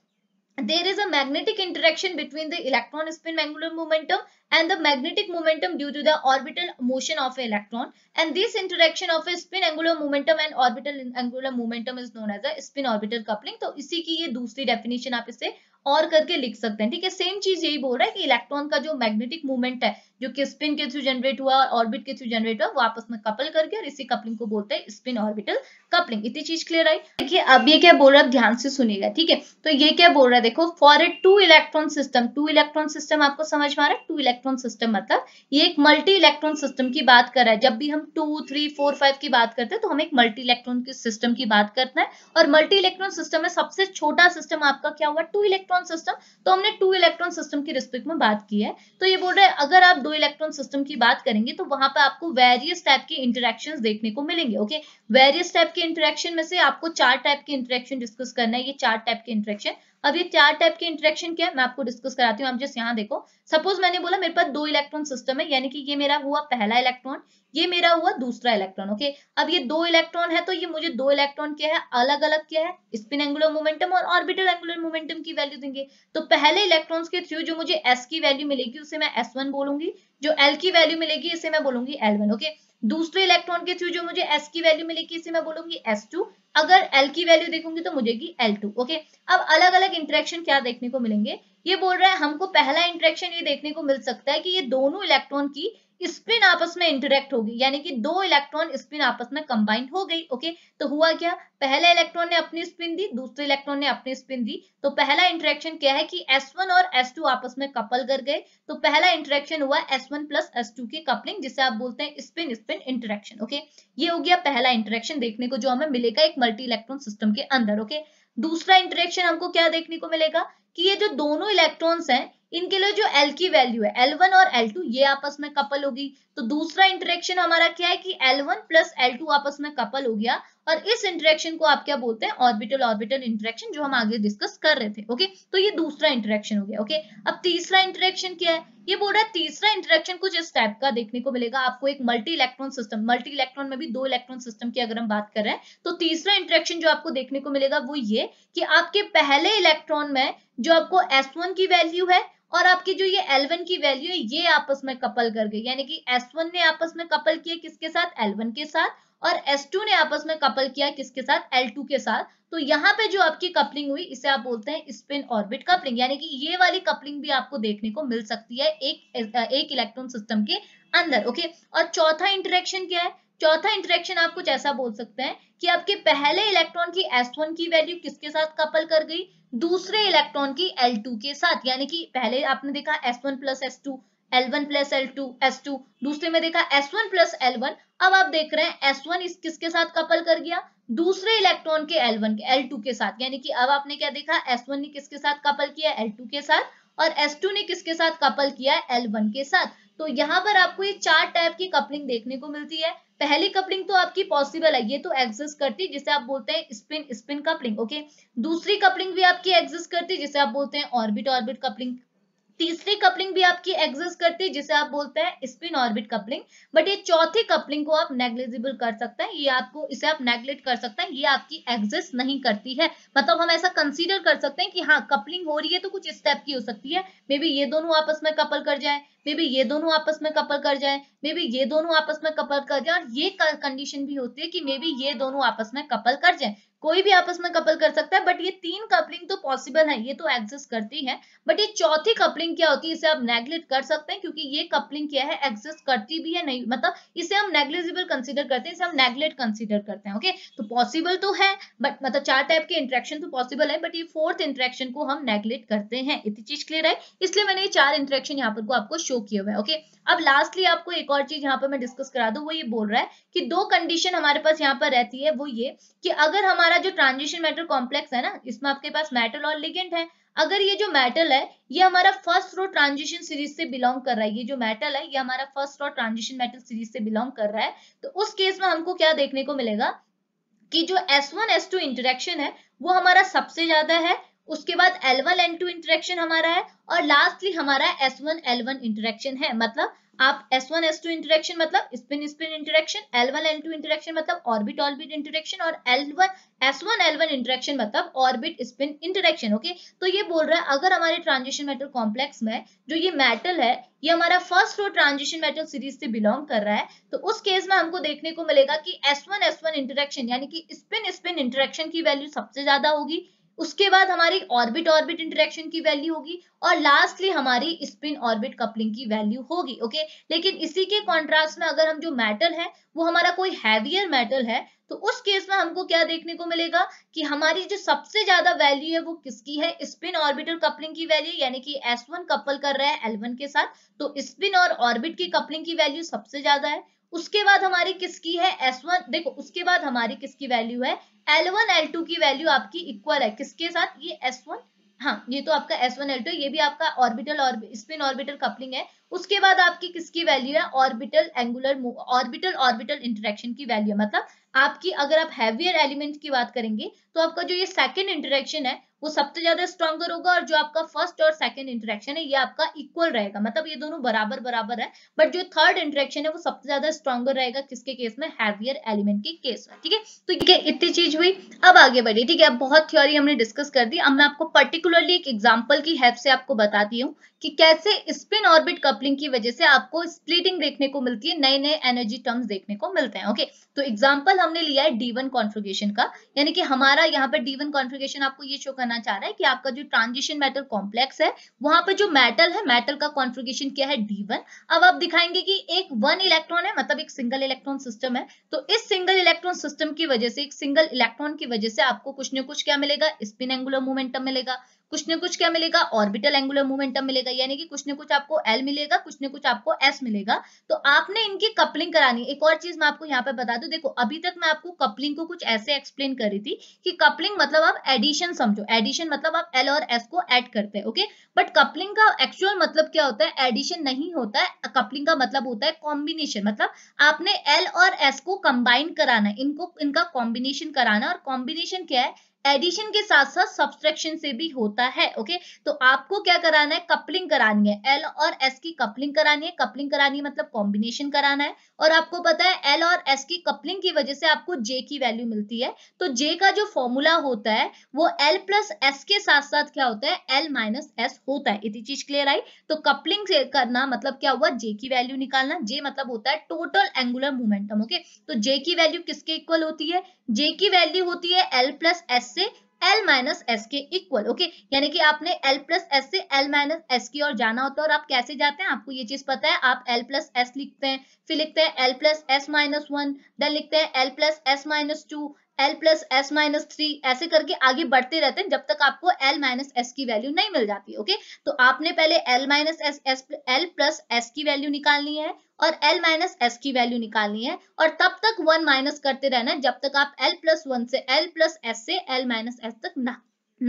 there is a magnetic interaction between the electron spin angular momentum and the magnetic momentum due to the orbital motion of a electron and this interaction of a spin angular momentum and orbital angular momentum is known as a spin orbital coupling so isi ki ye dusri definition aap isse और करके लिख सकते हैं ठीक है same चीज यही बोल रहा है कि इलेक्ट्रॉन का जो मैग्नेटिक मूवमेंट है जो कि स्पिन के थ्रू जनरेट हुआ और ऑर्बिट के थ्रू जनरेट हुआ वो आपस में कपल करके और इसी कपलिंग को बोलते हैं स्पिन ऑर्बिटल कपलिंग इतनी चीज क्लियर आई देखिए अब ये क्या बोल रहा है ध्यान से सुनिएगा ठीक है तो ये क्या बोल रहा है देखो for a two electron system two electron system आपको समझ में आ रहा है टू इलेक्ट्रॉन इलेक्ट्रॉन सिस्टम मतलब ये एक मल्टी इलेक्ट्रॉन सिस्टम की बात कर रहा है जब भी हम टू थ्री फोर फाइव की बात करते हैं तो हम एक मल्टी इलेक्ट्रॉन की सिस्टम की बात करते हैं और मल्टी इलेक्ट्रॉन सिस्टम में सबसे छोटा सिस्टम आपका क्या हुआ टू इलेक्ट्रॉन सिस्टम तो हमने टू इलेक्ट्रॉन सिस्टम की रिस्पेक्ट में बात की है तो ये बोल रहे हैं अगर आप दो इलेक्ट्रॉन सिस्टम की बात करेंगे तो वहां पर आपको वेरियस टाइप के इंटरेक्शन देखने को मिलेंगे ओके वेरियस टाइप के इंटरेक्शन में से आपको चार टाइप के इंटरेक्शन डिस्कस करना है ये चार टाइप के इंटरेक्शन अब ये चार टाइप के इंटरेक्शन क्या है मैं आपको डिस्कस कराती हूँ आप जस्ट यहाँ देखो सपोज मैंने बोला मेरे पास दो इलेक्ट्रॉन सिस्टम है यानी कि ये मेरा हुआ पहला इलेक्ट्रॉन ये मेरा हुआ दूसरा इलेक्ट्रॉन ओके अब ये दो इलेक्ट्रॉन है तो ये मुझे दो इलेक्ट्रॉन क्या है अलग अलग क्या है स्पिन एंगुलर मोमेंटम और ऑर्बिटल एंगुलर मोमेंटम की वैल्यू देंगे तो पहले इलेक्ट्रॉन्स के थ्रू जो मुझे एस की वैल्यू मिलेगी उसे मैं एस वन बोलूंगी जो एल की वैल्यू मिलेगी इसे मैं बोलूंगी एल वन ओके दूसरे इलेक्ट्रॉन के थ्रू जो मुझे एस की वैल्यू मिलेगी इसे मैं बोलूंगी एस टू अगर एल की वैल्यू देखूंगी तो मुझे एल टू ओके अब अलग अलग इंट्रेक्शन क्या देखने को मिलेंगे ये बोल रहा है हमको पहला इंट्रेक्शन ये देखने को मिल सकता है कि ये दोनों इलेक्ट्रॉन की स्पिन आपस में इंटरेक्ट होगी यानी कि दो इलेक्ट्रॉन स्पिन आपस में कंबाइंड हो गई ओके तो हुआ क्या पहला इलेक्ट्रॉन ने अपनी स्पिन दी दूसरे इलेक्ट्रॉन ने अपनी स्पिन दी तो पहला इंटरेक्शन क्या है कि S1 और S2 आपस में कपल कर गए तो पहला इंटरेक्शन हुआ S1 वन प्लस एस की कपलिंग जिसे आप बोलते हैं स्पिन स्पिन इंटरेक्शन ओके ये हो गया पहला इंटरेक्शन देखने को जो हमें मिलेगा एक मल्टी इलेक्ट्रॉन सिस्टम के अंदर ओके दूसरा इंटरेक्शन हमको क्या देखने को मिलेगा कि ये जो दोनों इलेक्ट्रॉन्स हैं इनके लिए जो एल की वैल्यू है एल वन और एल टू ये आपस में कपल होगी तो दूसरा इंटरेक्शन हमारा क्या है कि L one plus L two आपस में कपल हो गया और इस इंटरेक्शन को आप क्या बोलते हैं ऑर्बिटल ऑर्बिटल इंटरेक्शन जो हम आगे डिस्कस कर रहे थे ओके तो ये दूसरा इंटरेक्शन हो गया ओके अब तीसरा इंटरेक्शन क्या है ये बोल रहा है तीसरा इंटरेक्शन कुछ इस टाइप का देखने को मिलेगा आपको एक multi electron system multi electron में भी दो इलेक्ट्रॉन सिस्टम की अगर हम बात कर रहे हैं तो तीसरा इंटरेक्शन जो आपको देखने को मिलेगा वो ये कि आपके पहले इलेक्ट्रॉन में जो आपको S1 की वैल्यू है और आपकी जो ये L1 की वैल्यू है ये आपस में कपल कर गई यानी कि S1 ने आपस में कपल किया किसके साथ L1 के साथ और S2 ने आपस में कपल किया किसके साथ L2 के साथ तो यहाँ पे जो आपकी कपलिंग हुई इसे आप बोलते हैं स्पिन ऑर्बिट कपलिंग यानी कि ये वाली कपलिंग भी आपको देखने को मिल सकती है एक एक इलेक्ट्रॉन सिस्टम के अंदर ओके और चौथा इंटरेक्शन क्या है चौथा इंटरेक्शन आप कुछ ऐसा बोल सकते हैं कि आपके पहले इलेक्ट्रॉन की एस वन की वैल्यू किसके साथ कपल कर गई दूसरे इलेक्ट्रॉन की एल टू के साथ यानी कि पहले आपने देखा S one plus S two L one plus L two S two दूसरे में देखा S one plus L one अब आप देख रहे हैं एस वन इस किसके साथ कपल कर गया दूसरे इलेक्ट्रॉन के एल वन के एल टू के साथ यानी कि अब आपने क्या देखा एस वन ने किसके साथ कपल किया एल टू के साथ और एस टू ने किसके साथ कपल किया एल वन के साथ तो यहाँ पर आपको ये चार टाइप की कपलिंग देखने को मिलती है पहली कपलिंग तो आपकी पॉसिबल है ये तो एग्जिस्ट करती है जिसे आप बोलते हैं स्पिन स्पिन कपलिंग ओके दूसरी कपलिंग भी आपकी एग्जिस्ट करती है जिसे आप बोलते हैं ऑर्बिट ऑर्बिट कपलिंग तीसरी कपलिंग भी आपकी एग्जिस्ट करती है जिसे आप बोलते हैं स्पिन ऑर्बिट कपलिंग बट ये चौथी कपलिंग को आप नेग्लिजिबल कर सकते हैं ये आपको इसे आप नेग्लेक्ट कर सकते हैं ये आपकी एग्जिस्ट नहीं करती है मतलब हम ऐसा कंसीडर कर सकते हैं कि हाँ कपलिंग हो रही है तो कुछ स्टेप की हो सकती है मे बी ये दोनों आपस में कपल कर जाए मे बी ये दोनों आपस में कपल कर जाए मे बी ये दोनों आपस में कपल कर जाए और ये कंडीशन भी होती है कि मे बी ये दोनों आपस में कपल कर जाए कोई भी आपस में कपल कर सकता है बट ये तीन कपलिंग तो पॉसिबल है ये तो एग्जिस्ट करती है बट ये चौथी कपलिंग क्या होती है इसे आप नेग्लेक्ट कर सकते हैं क्योंकि ये कपलिंग क्या है एग्जिस्ट करती भी है नहीं मतलब इसे हम नेग्लेजिबल कंसिडर करते हैं इसे हम नेग्लेक्ट कंसिडर करते हैं ओके तो पॉसिबल तो है बट मतलब चार टाइप के इंट्रेक्शन तो पॉसिबल है बट ये फोर्थ इंट्रेक्शन को हम नेग्लेक्ट करते हैं इतनी चीज क्लियर है इसलिए मैंने ये चार इंट्रेक्शन यहाँ पर को आपको शो किया हुआ है ओके अब लास्टली आपको एक और चीज यहाँ पर मैं डिस्कस करा दू वो ये बोल रहा है कि दो कंडीशन हमारे पास यहाँ पर रहती है वो ये कि अगर हमारा बाद जो ट्रांजिशन मेटल कॉम्प्लेक्स है ना इसमें आपके पास मेटल और लिगेंड है अगर ये जो मेटल है ये हमारा फर्स्ट रो ट्रांजिशन सीरीज से बिलोंग कर रहा है ये जो मेटल है ये हमारा first row transition metal series से बिलोंग कर रहा है तो उस केस में हमको क्या देखने को मिलेगा कि जो S1 S2 इंटरेक्शन है वो हमारा सबसे ज्यादा है उसके बाद L1 L2 इंटरेक्शन हमारा है और लास्टली हमारा S1 L1 इंटरेक्शन है मतलब आप S1 S2 इंटरेक्शन मतलब spin spin interaction L1 L2 interaction मतलब ऑर्बिट ऑर्बिट इंटरेक्शन और L1 S1 L1 इंटरेक्शन मतलब ऑर्बिट स्पिन इंटरेक्शन ओके तो ये बोल रहा है अगर हमारे ट्रांजिशन मेटल कॉम्प्लेक्स में जो ये मेटल है ये हमारा first row transition metal series से बिलोंग कर रहा है तो उस केस में हमको देखने को मिलेगा कि एस वन इंटरेक्शन यानी कि स्पिन स्पिन इंटरेक्शन की वैल्यू सबसे ज्यादा होगी उसके बाद हमारी ऑर्बिट ऑर्बिट इंटरेक्शन की वैल्यू होगी और लास्टली हमारी स्पिन ऑर्बिट कपलिंग की वैल्यू होगी ओके लेकिन इसी के कॉन्ट्रास्ट में अगर हम जो मेटल है वो हमारा कोई हैवियर मेटल है तो उस केस में हमको क्या देखने को मिलेगा कि हमारी जो सबसे ज्यादा वैल्यू है वो किसकी है स्पिन ऑर्बिटल कपलिंग की वैल्यू यानी कि S1 कपल कर रहा है L1 के साथ तो स्पिन और ऑर्बिट की कपलिंग की वैल्यू सबसे ज्यादा है उसके बाद हमारी किसकी है एस वन देखो उसके बाद हमारी किसकी वैल्यू है एल वन एल टू की वैल्यू आपकी इक्वल है किसके साथ ये एस वन हाँ ये तो आपका एस वन एल टू ये भी आपका ऑर्बिटल और स्पिन ऑर्बिटल कपलिंग है उसके बाद आपकी किसकी वैल्यू है orbital angular orbital orbital interaction की वैल्यू है मतलब आपकी अगर आप हैवियर एलिमेंट की बात करेंगे तो आपका जो ये सेकंड इंटरेक्शन है वो सबसे ज्यादा स्ट्रॉगर होगा और जो आपका फर्स्ट और सेकेंड इंटरेक्शन है ये आपका इक्वल रहेगा मतलब ये दोनों बराबर बराबर है बट जो थर्ड इंटरेक्शन है वो सबसे ज्यादा स्ट्रॉगर रहेगा किसके केस में हैवियर एलिमेंट के केस में ठीक है तो ये इतनी चीज हुई अब आगे बढ़िए ठीक है अब बहुत थ्योरी हमने डिस्कस कर दी अब मैं आपको पर्टिकुलरली एक एग्जाम्पल की हेल्प से आपको बताती हूँ कि कैसे स्पिन ऑर्बिट कब कपलिंग की वजह से आपको स्प्लिटिंग देखने को मिलती है नए नए एनर्जी टर्म्स देखने को मिलते हैं ओके तो एग्जांपल हमने लिया है डी वन कॉन्फ्रिगेशन का यानी कि हमारा यहाँ पर डी वन कॉन्फ्रिगेशन आपको ये शो करना चाह रहा है कि आपका जो ट्रांजिशन मेटल कॉम्प्लेक्स है वहां पर जो मेटल है मेटल का कॉन्फ्रिगेशन क्या है डी वन अब आप दिखाएंगे कि एक वन इलेक्ट्रॉन है मतलब एक सिंगल इलेक्ट्रॉन सिस्टम है तो इस सिंगल इलेक्ट्रॉन सिस्टम की वजह से एक सिंगल इलेक्ट्रॉन की वजह से आपको कुछ न कुछ क्या मिलेगा स्पिन एंगुलर मोमेंटम मिलेगा कुछ न कुछ क्या मिलेगा ऑर्बिटल एंगुलर मोमेंटम मिलेगा यानी कि कुछ न कुछ आपको एल मिलेगा कुछ न कुछ आपको एस मिलेगा तो आपने इनकी कपलिंग करानी एक और चीज मैं आपको यहाँ पे बता दू देखो अभी तक मैं आपको कपलिंग को कुछ ऐसे एक्सप्लेन कर रही थी कि कपलिंग मतलब आप एडिशन समझो एडिशन मतलब आप एल और एस को एड करते हैं ओके बट कपलिंग का एक्चुअल मतलब क्या होता है एडिशन नहीं होता है कपलिंग का मतलब होता है कॉम्बिनेशन मतलब आपने एल और एस को कंबाइन कराना इनको इनका कॉम्बिनेशन कराना और कॉम्बिनेशन क्या है एडिशन के साथ साथ सब्सट्रेक्शन से भी होता है ओके तो आपको क्या कराना है कपलिंग करानी है एल और एस की कपलिंग करानी है कपलिंग करानी है मतलब कॉम्बिनेशन कराना है और आपको पता है एल और एस की कपलिंग की वजह से आपको जे की वैल्यू मिलती है तो जे का जो फॉर्मूला होता है वो एल प्लस एस के साथ साथ क्या होता है एल माइनस एस होता है इतनी चीज क्लियर आई तो कपलिंग करना मतलब क्या हुआ जे की वैल्यू निकालना जे मतलब होता है टोटल एंगुलर मोमेंटम ओके तो जे की वैल्यू किसके इक्वल होती है जे की वैल्यू होती है एल प्लस एस से एल माइनस एस के इक्वल ओके यानी कि आपने एल प्लस एस से एल माइनस एस की ओर जाना होता है और आप कैसे जाते हैं आपको ये चीज पता है आप एल प्लस एस लिखते हैं फिर लिखते हैं L plus S minus one then लिखते हैं L plus S minus two L plus S minus three ऐसे करके आगे बढ़ते रहते हैं जब तक आपको एल माइनस एस की वैल्यू नहीं मिल जाती ओके तो आपने पहले L minus S S L plus S की वैल्यू निकालनी है और एल माइनस एस की वैल्यू निकालनी है और तब तक वन माइनस करते रहना है जब तक आप एल प्लस वन से एल प्लस एस से एल माइनस एस तक ना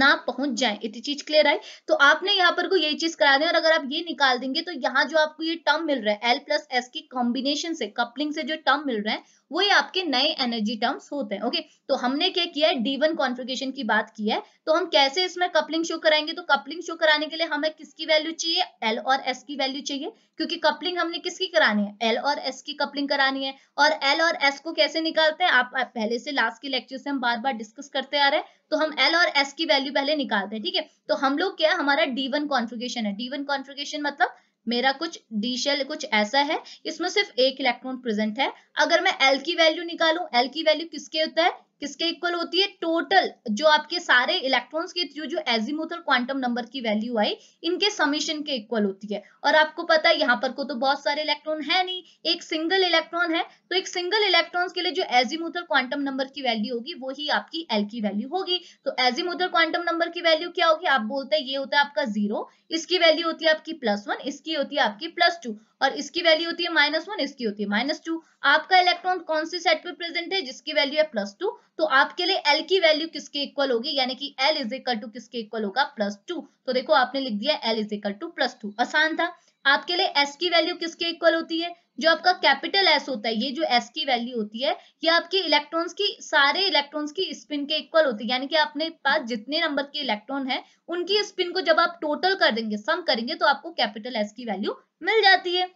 ना पहुंच जाए इतनी चीज क्लियर आई तो आपने यहाँ पर को यही चीज करा दी और अगर आप ये निकाल देंगे तो यहाँ जो आपको ये टर्म मिल रहा है एल प्लस एस की कॉम्बिनेशन से कपलिंग से जो टर्म मिल रहा है वही आपके नए एनर्जी टर्म्स होते हैं ओके तो हमने क्या किया है डी वन कॉन्फ़िगरेशन की बात की है तो हम कैसे इसमें कपलिंग शो कराएंगे तो कपलिंग शो कराने के लिए हमें किसकी वैल्यू चाहिए एल और एस की वैल्यू चाहिए क्योंकि कपलिंग हमने किसकी करानी है एल और एस की कपलिंग करानी है और एल और एस को कैसे निकालते हैं आप पहले से लास्ट के लेक्चर से हम बार बार डिस्कस करते आ रहे हैं तो हम एल और एस की वैल्यू पहले निकालते हैं ठीक है तो हम लोग क्या हमारा डी वन कॉन्फ़िगरेशन है डी वन कॉन्फ़िगरेशन मतलब मेरा कुछ डी शेल कुछ ऐसा है इसमें सिर्फ एक इलेक्ट्रॉन प्रेजेंट है अगर मैं एल की वैल्यू निकालू एल की वैल्यू किसके होता है किसके इक्वल होती है टोटल जो आपके सारे इलेक्ट्रॉन्स के थ्रू जो एजिमोथल क्वांटम नंबर की वैल्यू आई इनके समीशन के इक्वल होती है और आपको पता है यहाँ पर को तो बहुत सारे इलेक्ट्रॉन है नहीं एक सिंगल इलेक्ट्रॉन है तो एक सिंगल इलेक्ट्रॉन के लिए जो एजिमोथल क्वांटम नंबर की वैल्यू होगी वो ही आपकी एल की वैल्यू होगी तो एजिमोथल क्वांटम नंबर की वैल्यू क्या होगी आप बोलते हैं ये होता है आपका जीरो इसकी वैल्यू होती है आपकी प्लस वन इसकी होती है आपकी प्लस टू और इसकी वैल्यू होती है माइनस वन इसकी होती है माइनस टू आपका इलेक्ट्रॉन कौन से सेट पर प्रेजेंट है जिसकी वैल्यू है प्लस टू तो आपके लिए एल की वैल्यू किसके इक्वल होगी यानी कि एल इज इक्वल टू किसके इक्वल होगा प्लस टू तो देखो आपने लिख दिया L is equal to plus two आसान था आपके लिए एस की वैल्यू किसके इक्वल होती है जो आपका कैपिटल एस होता है ये जो एस की वैल्यू होती है ये आपके इलेक्ट्रॉन्स की सारे इलेक्ट्रॉन्स की स्पिन के इक्वल होती है यानी कि आपने पास जितने नंबर के इलेक्ट्रॉन है उनकी स्पिन को जब आप टोटल कर देंगे सम करेंगे तो आपको कैपिटल एस की वैल्यू मिल जाती है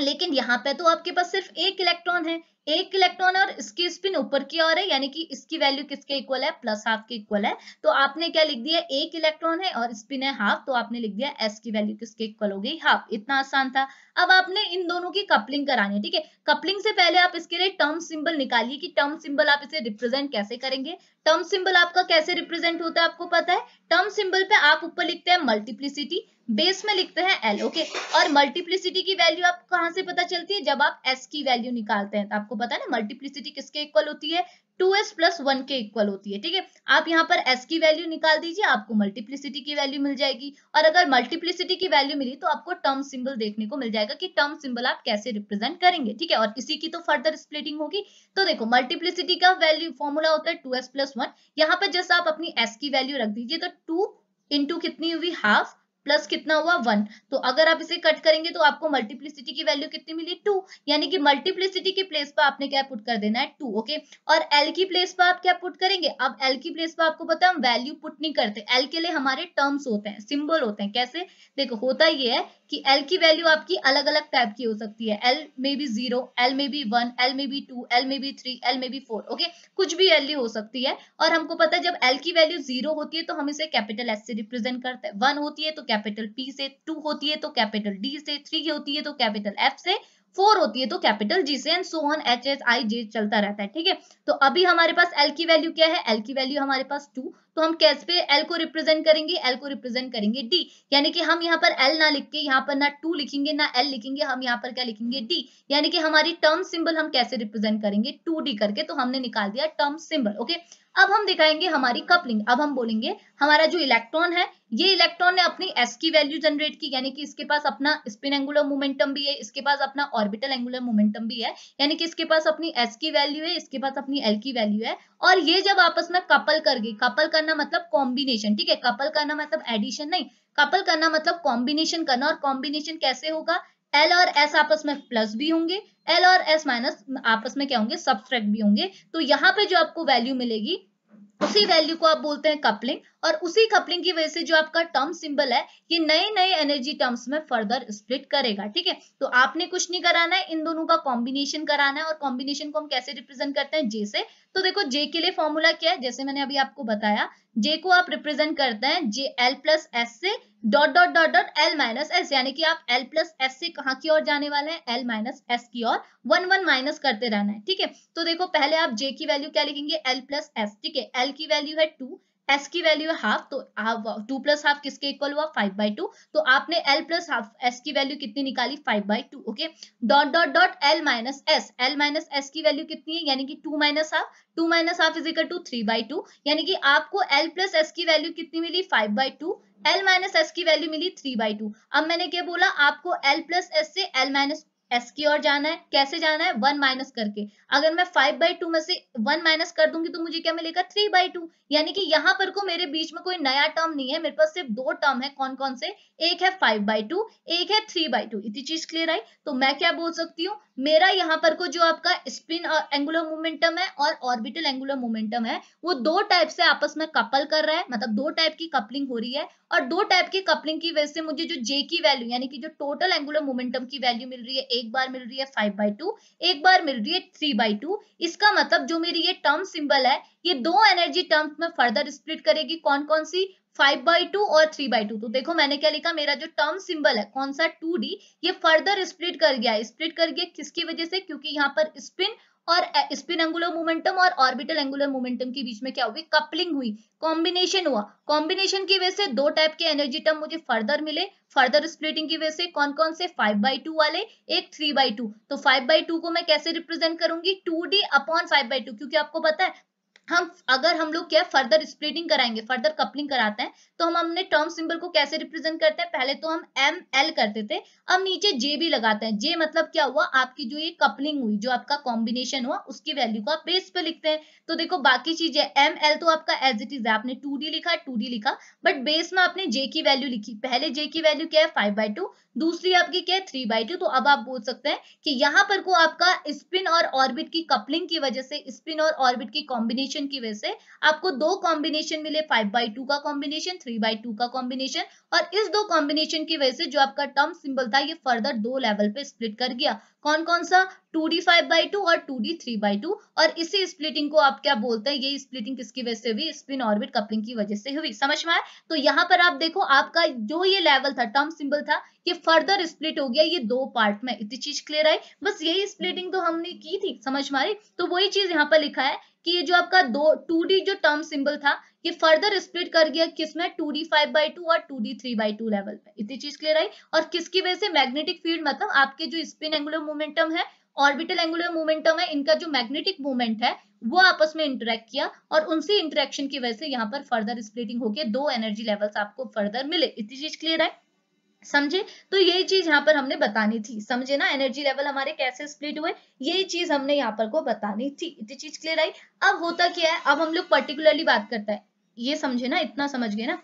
लेकिन यहाँ पे तो आपके पास सिर्फ एक इलेक्ट्रॉन है एक इलेक्ट्रॉन है और इसकी स्पिन ऊपर की ओर है यानी कि इसकी वैल्यू किसके इक्वल है प्लस हाफ के इक्वल है तो आपने क्या लिख दिया एक इलेक्ट्रॉन है और स्पिन है हाफ तो आपने लिख दिया एस की वैल्यू किसके इक्वल हो गई हाफ इतना आसान था अब आपने इन दोनों की कपलिंग करानी है ठीक है कपलिंग से पहले आप इसके लिए टर्म सिंबल निकालिए कि टर्म सिंबल आप इसे रिप्रेजेंट कैसे करेंगे टर्म सिंबल आपका कैसे रिप्रेजेंट होता है आपको पता है टर्म सिंबल पे आप ऊपर लिखते हैं मल्टीप्लिसिटी बेस में लिखते हैं एल ओके और मल्टीप्लिसिटी की वैल्यू आपको कहां से पता चलती है जब आप एस की वैल्यू निकालते हैं तो आपको पता है ना मल्टीप्लिसिटी किसके इक्वल होती है टू एस प्लस वन के इक्वल होती है ठीक है आप यहाँ पर एस की वैल्यू निकाल दीजिए आपको मल्टीप्लिसिटी की वैल्यू मिल जाएगी और अगर मल्टीप्लिसिटी की वैल्यू मिली तो आपको टर्म सिंबल देखने को मिल जाएगा कि टर्म सिंबल आप कैसे रिप्रेजेंट करेंगे ठीक है और इसी की तो फर्दर स्प्लिटिंग होगी तो देखो मल्टीप्लिसिटी का वैल्यू फॉर्मूला होता है टू एस प्लस वन यहाँ पर जैसा आप अपनी एस की वैल्यू रख दीजिए तो टू इंटू कितनी हुई हाफ प्लस कितना हुआ वन तो अगर आप इसे कट करेंगे तो आपको मल्टीप्लिसिटी की वैल्यू कितनी मिली टू यानी कि मल्टीप्लिसिटी के प्लेस पर आपने क्या पुट कर देना है टू ओके और एल की प्लेस पर आप क्या पुट करेंगे अब एल की प्लेस पर आपको पता हम वैल्यू पुट नहीं करते एल के लिए हमारे टर्म्स होते हैं सिंबल होते हैं कैसे देखो होता ये है कि एल की वैल्यू आपकी अलग अलग टाइप की हो सकती है L may be zero L may be one L may be two L may be three L may be four okay कुछ भी एल हो सकती है और हमको पता है जब एल की वैल्यू जीरो होती है तो हम इसे कैपिटल एस से रिप्रेजेंट करते हैं वन होती है तो कैपिटल पी से टू होती है तो कैपिटल डी से थ्री होती है तो कैपिटल एफ से फोर होती है तो कैपिटल जी से and so on H S I J चलता रहता है ठीक है तो अभी हमारे पास एल की वैल्यू क्या है एल की वैल्यू हमारे पास टू तो हम कैस पे एल को रिप्रेजेंट करेंगे एल को रिप्रेजेंट करेंगे डी यानी कि हम यहाँ पर एल ना लिख के यहाँ पर ना टू लिखेंगे ना एल लिखेंगे हम यहाँ पर क्या लिखेंगे डी यानी कि हमारी टर्म सिंबल हम कैसे रिप्रेजेंट करेंगे टू डी करके तो हमने निकाल दिया टर्म सिंबल ओके अब हम दिखाएंगे हमारी कपलिंग अब हम बोलेंगे हमारा जो इलेक्ट्रॉन है ये इलेक्ट्रॉन ने अपनी एस की वैल्यू जनरेट की यानी कि इसके पास अपना स्पिन एंगुलर मोमेंटम भी है इसके पास अपना ऑर्बिटल एंगुलर मोमेंटम भी है यानी कि इसके पास अपनी एस की वैल्यू है इसके पास अपनी एल की वैल्यू है और ये जब आपस में कपल कर गई कपल करना मतलब कॉम्बिनेशन ठीक है कपल करना मतलब एडिशन नहीं कपल करना मतलब कॉम्बिनेशन करना और कॉम्बिनेशन कैसे होगा एल और एस आपस में प्लस भी होंगे एल और एस माइनस आपस में क्या होंगे सब्सट्रैक्ट भी होंगे तो यहाँ पे जो आपको वैल्यू मिलेगी उसी वैल्यू को आप बोलते हैं कपलिंग और उसी कपलिंग की वजह से जो आपका टर्म सिंबल है ये नए नए एनर्जी टर्म्स में फर्दर स्प्लिट करेगा ठीक है तो आपने कुछ नहीं कराना है इन दोनों का कॉम्बिनेशन कराना है और कॉम्बिनेशन को हम कैसे रिप्रेजेंट करते हैं जे से तो देखो जे के लिए फॉर्मूला क्या है जैसे मैंने अभी आपको बताया जे को आप रिप्रेजेंट करते हैं जे एल प्लस एस से dot dot dot dot L minus S यानी कि आप एल प्लस एस से कहा की ओर जाने वाले हैं एल माइनस एस की ओर वन वन माइनस करते रहना है ठीक है तो देखो पहले आप जे की वैल्यू क्या लिखेंगे एल प्लस एस ठीक है एल की वैल्यू है टू एस की वैल्यू है हाफ तो टू प्लस हाफ किसके इक्वल हुआ फाइव बाई टू तो आपने एल प्लस हाफ एस की वैल्यू कितनी निकाली five by two okay dot dot dot L minus S L minus S की वैल्यू कितनी है यानी कि two minus half two minus half is equal to three by two यानी कि आपको एल प्लस एस की वैल्यू कितनी मिली five by two L minus S की वैल्यू मिली थ्री बाई टू अब मैंने क्या बोला आपको एल प्लस एस से एल माइनस एस की ओर जाना है कैसे जाना है वन माइनस करके अगर मैं फाइव बाई टू में से वन माइनस कर दूंगी तो मुझे क्या मिलेगा थ्री बाई टू यानी कि यहाँ पर को मेरे बीच में कोई नया टर्म नहीं है मेरे पास सिर्फ दो टर्म है कौन कौन से एक है फाइव बाई टू एक है थ्री बाई टू इतनी चीज क्लियर आई तो मैं क्या बोल सकती हूँ मेरा यहाँ पर को जो आपका स्पिन एंगुलर मोमेंटम है और ऑर्बिटल एंगुलर मोमेंटम है वो दो टाइप से आपस में कपल कर रहा है मतलब दो टाइप की कपलिंग हो रही है और दो टाइप की कपलिंग की वजह से मुझे जो जे की वैल्यू यानी कि जो टोटल एंगुलर मोमेंटम की वैल्यू मिल रही है एक बार मिल रही है फाइव बाई टू एक बार मिल रही है थ्री बाई टू इसका मतलब जो मेरी ये टर्म सिंबल है ये दो एनर्जी टर्म्स में फर्दर स्प्लिट करेगी कौन कौन सी फाइव बाई टू और थ्री बाई टू तो देखो मैंने क्या लिखा मेरा जो टर्म सिंबल है कौन सा टू डी ये फर्दर स्प्लिट कर गया स्प्लिट कर गया किसकी वजह से क्योंकि यहाँ पर स्पिन और स्पिन एंगुलर मोमेंटम और ऑर्बिटल एंगुलर मोमेंटम के बीच में क्या हुई कपलिंग हुई कॉम्बिनेशन हुआ कॉम्बिनेशन की वजह से दो टाइप के एनर्जी टर्म मुझे फर्दर मिले फर्दर स्प्लिटिंग की वजह से कौन कौन से फाइव बाई टू वाले एक थ्री बाई टू तो फाइव बाई टू को मैं कैसे रिप्रेजेंट करूंगी two D upon five by two क्योंकि आपको पता है हम अगर हम लोग क्या फर्दर स्प्लिटिंग कराएंगे फर्दर कपलिंग कराते हैं तो हम अपने टर्म सिंबल को कैसे रिप्रेजेंट करते हैं पहले तो हम एम एल करते थे अब नीचे जे भी लगाते हैं जे मतलब क्या हुआ आपकी जो ये कपलिंग हुई जो आपका कॉम्बिनेशन हुआ उसकी वैल्यू को आप बेस पे लिखते हैं तो देखो बाकी चीजें एम एल तो आपका एज इट इज है आपने टू डी लिखा टू डी लिखा बट बेस में आपने जे की वैल्यू लिखी पहले जे की वैल्यू क्या है फाइव बाई टू दूसरी आपकी क्या है थ्री बाई टू तो अब आप बोल सकते हैं कि यहाँ पर को आपका स्पिन और ऑर्बिट की कपलिंग की वजह से स्पिन और ऑर्बिट की कॉम्बिनेशन कॉम्बिनेशन की वजह से आपको दो कॉम्बिनेशन मिले फाइव बाई टू का कॉम्बिनेशन थ्री बाई टू का कॉम्बिनेशन और इस दो कॉम्बिनेशन की वजह से जो आपका टर्म सिंबल था ये फर्दर दो लेवल पे स्प्लिट कर गया कौन कौन सा two D five by two और two D three by two और इसी स्प्लिटिंग को आप क्या बोलते हैं ये स्प्लिटिंग किसकी वजह से हुई स्पिन ऑर्बिट कपलिंग की वजह से हुई समझ में आए तो यहाँ पर आप देखो आपका जो ये लेवल था टर्म सिंबल था ये फर्दर स्प्लिट हो गया ये दो पार्ट में इतनी चीज क्लियर आई बस यही स्प्लिटिंग तो हमने की थी समझ में आ रही तो वही चीज यहाँ पर लिखा है कि ये जो आपका दो टू जो टर्म सिंबल था ये फर्दर स्प्लिट कर गया किसमें two D five by two और two D three by two level पे इतनी चीज क्लियर आई और किसकी वजह से मैग्नेटिक फील्ड मतलब आपके जो स्पिन एंगुलर मोमेंटम है ऑर्बिटल एंगुलर मोमेंटम है इनका जो मैग्नेटिक मोमेंट है वो आपस में इंटरेक्ट किया और उनसे इंटरेक्शन की वजह से यहाँ पर फर्दर स्प्लिटिंग होकर दो एनर्जी लेवल्स आपको फर्दर मिले इतनी चीज क्लियर है समझे तो ये चीज यहाँ पर हमने बतानी थी समझे ना एनर्जी लेवल हमारे कैसे स्प्लिट हुए ये चीज हमने यहाँ पर को बतानी थी इतनी चीज क्लियर आई अब होता क्या है अब हम लोग पर्टिकुलरली बात करता है ये समझे ना इतना समझ गए ना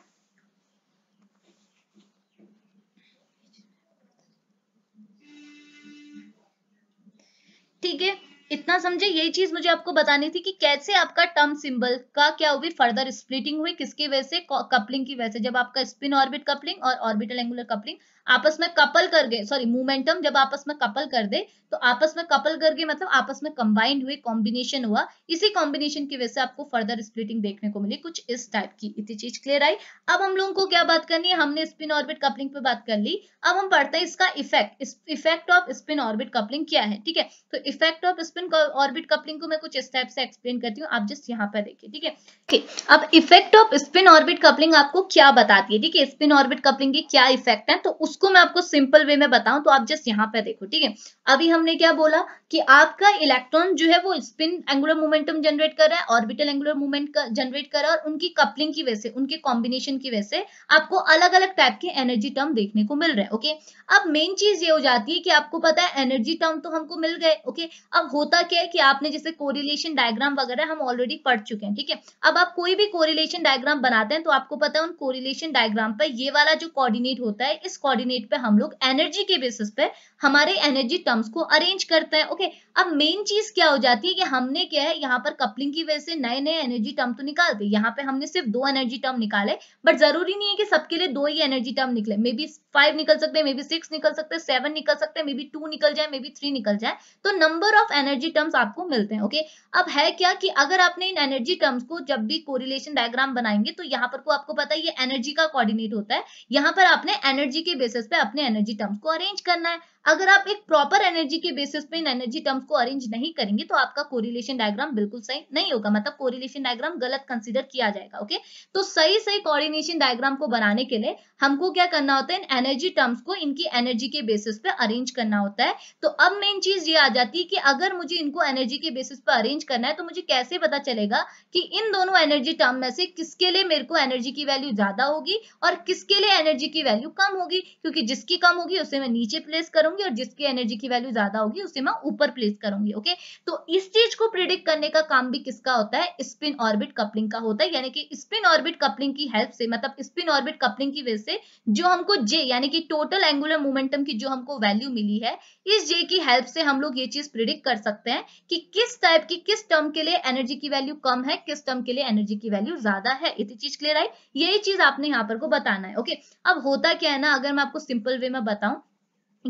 ठीक है इतना समझे यही चीज मुझे आपको बतानी थी कि कैसे आपका टर्म सिंबल का क्या हुई फर्दर स्प्लिटिंग हुई किसकी वजह से कपलिंग की वजह से जब आपका स्पिन ऑर्बिट कपलिंग और ऑर्बिटल एंगुलर कपलिंग आपस में कपल कर गए सॉरी मोमेंटम जब आपस में कपल कर दे तो आपस में कपल कर गए मतलब आपस में कंबाइंड हुए कॉम्बिनेशन हुआ इसी कॉम्बिनेशन की वजह से आपको फर्दर स्प्लिटिंग देखने को मिली कुछ इस टाइप की इतनी चीज क्लियर आई अब हम लोगों को क्या बात करनी है हमने स्पिन ऑर्बिट कपलिंग पे बात कर ली अब हम पढ़ते हैं इसका effect effect of spin orbit coupling क्या है ठीक है तो effect of spin orbit coupling को मैं कुछ इस टाइप से एक्सप्लेन करती हूँ आप जस्ट यहाँ पर देखिए ठीक है ठीक अब effect of spin orbit coupling आपको क्या बताती है ठीक है स्पिन ऑर्बिट कपलिंग के क्या इफेक्ट है तो उस उसको मैं आपको सिंपल वे में बताऊं तो आप जस्ट यहाँ पे देखो ठीक है अभी हमने क्या बोला कि आपका इलेक्ट्रॉन जो है वो स्पिन एंगुलर मोमेंटम जनरेट कर रहा है ऑर्बिटल एंगुलर मूवमेंट जनरेट कर रहा है और उनकी कपलिंग की वजह से उनके कॉम्बिनेशन की वजह से आपको अलग अलग टाइप के एनर्जी टर्म देखने को मिल रहे हैं ओके अब मेन चीज ये हो जाती है कि आपको पता है एनर्जी टर्म तो हमको मिल गए ओके अब होता क्या है कि आपने जैसे कोरिलेशन डायग्राम वगैरह हम ऑलरेडी पढ़ चुके हैं ठीक है अब आप कोई भी कोरिलेशन डायग्राम बनाते हैं तो आपको पता है उन कोरिलेशन डायग्राम पर ये वाला जो कॉर्डिनेट होता है इस कॉर्डिनेट कोऑर्डिनेट पे हम लोग एनर्जी के बेसिस पे हमारे एनर्जी टर्म्स को अरेंज करते हैं ओके अब मेन चीज क्या हो जाती है कि हमने क्या है यहाँ पर कपलिंग की वजह से नए नए एनर्जी टर्म तो निकालते यहाँ पे हमने सिर्फ दो एनर्जी टर्म निकाले बट जरूरी नहीं है कि सबके लिए दो ही एनर्जी टर्म निकले मे बी फाइव निकल सकते हैं मे बी सिक्स निकल सकते हैं सेवन निकल सकते हैं मे बी टू निकल जाए मे बी थ्री निकल जाए तो नंबर ऑफ एनर्जी टर्म्स आपको मिलते हैं ओके अब है क्या कि अगर आपने इन एनर्जी टर्म्स को जब भी कोरिलेशन डायग्राम बनाएंगे तो यहाँ पर को आपको पता है ये एनर्जी का कोऑर्डिनेट होता है यहाँ पर आपने एनर्जी के बेसिस बेसिस पे अपने एनर्जी टर्म्स को अरेंज करना है अगर आप एक प्रॉपर एनर्जी के बेसिस पे इन एनर्जी टर्म्स को अरेंज नहीं करेंगे तो आपका कोरिलेशन डायग्राम बिल्कुल सही नहीं होगा मतलब कोरिलेशन डायग्राम गलत कंसिडर किया जाएगा ओके तो सही सही कोऑर्डिनेशन डायग्राम को बनाने के लिए हमको क्या करना होता है इन एनर्जी टर्म्स को इनकी एनर्जी के बेसिस पे अरेंज करना होता है तो अब मेन चीज ये आ जाती है कि अगर मुझे इनको एनर्जी के बेसिस पे अरेंज करना है तो मुझे कैसे पता चलेगा कि इन दोनों एनर्जी टर्म में से किसके लिए मेरे को एनर्जी की वैल्यू ज्यादा होगी और किसके लिए एनर्जी की वैल्यू कम होगी क्योंकि जिसकी कम होगी उसे मैं नीचे प्लेस करूंगा करूंगी और जिसकी एनर्जी की वैल्यू ज्यादा होगी उसे मैं ऊपर प्लेस करूंगी ओके तो इस चीज को प्रिडिक्ट करने का काम भी किसका होता है स्पिन ऑर्बिट कपलिंग का होता है यानी कि स्पिन ऑर्बिट कपलिंग की हेल्प से मतलब स्पिन ऑर्बिट कपलिंग की वजह से जो हमको जे यानी कि टोटल एंगुलर मोमेंटम की जो हमको वैल्यू मिली है इस जे की हेल्प से हम लोग ये चीज प्रिडिक्ट कर सकते हैं कि किस टाइप की किस टर्म के लिए एनर्जी की वैल्यू कम है किस टर्म के लिए एनर्जी की वैल्यू ज्यादा है इतनी चीज क्लियर आई यही चीज आपने यहाँ पर को बताना है ओके अब होता क्या है ना अगर मैं आपको सिंपल वे में बताऊं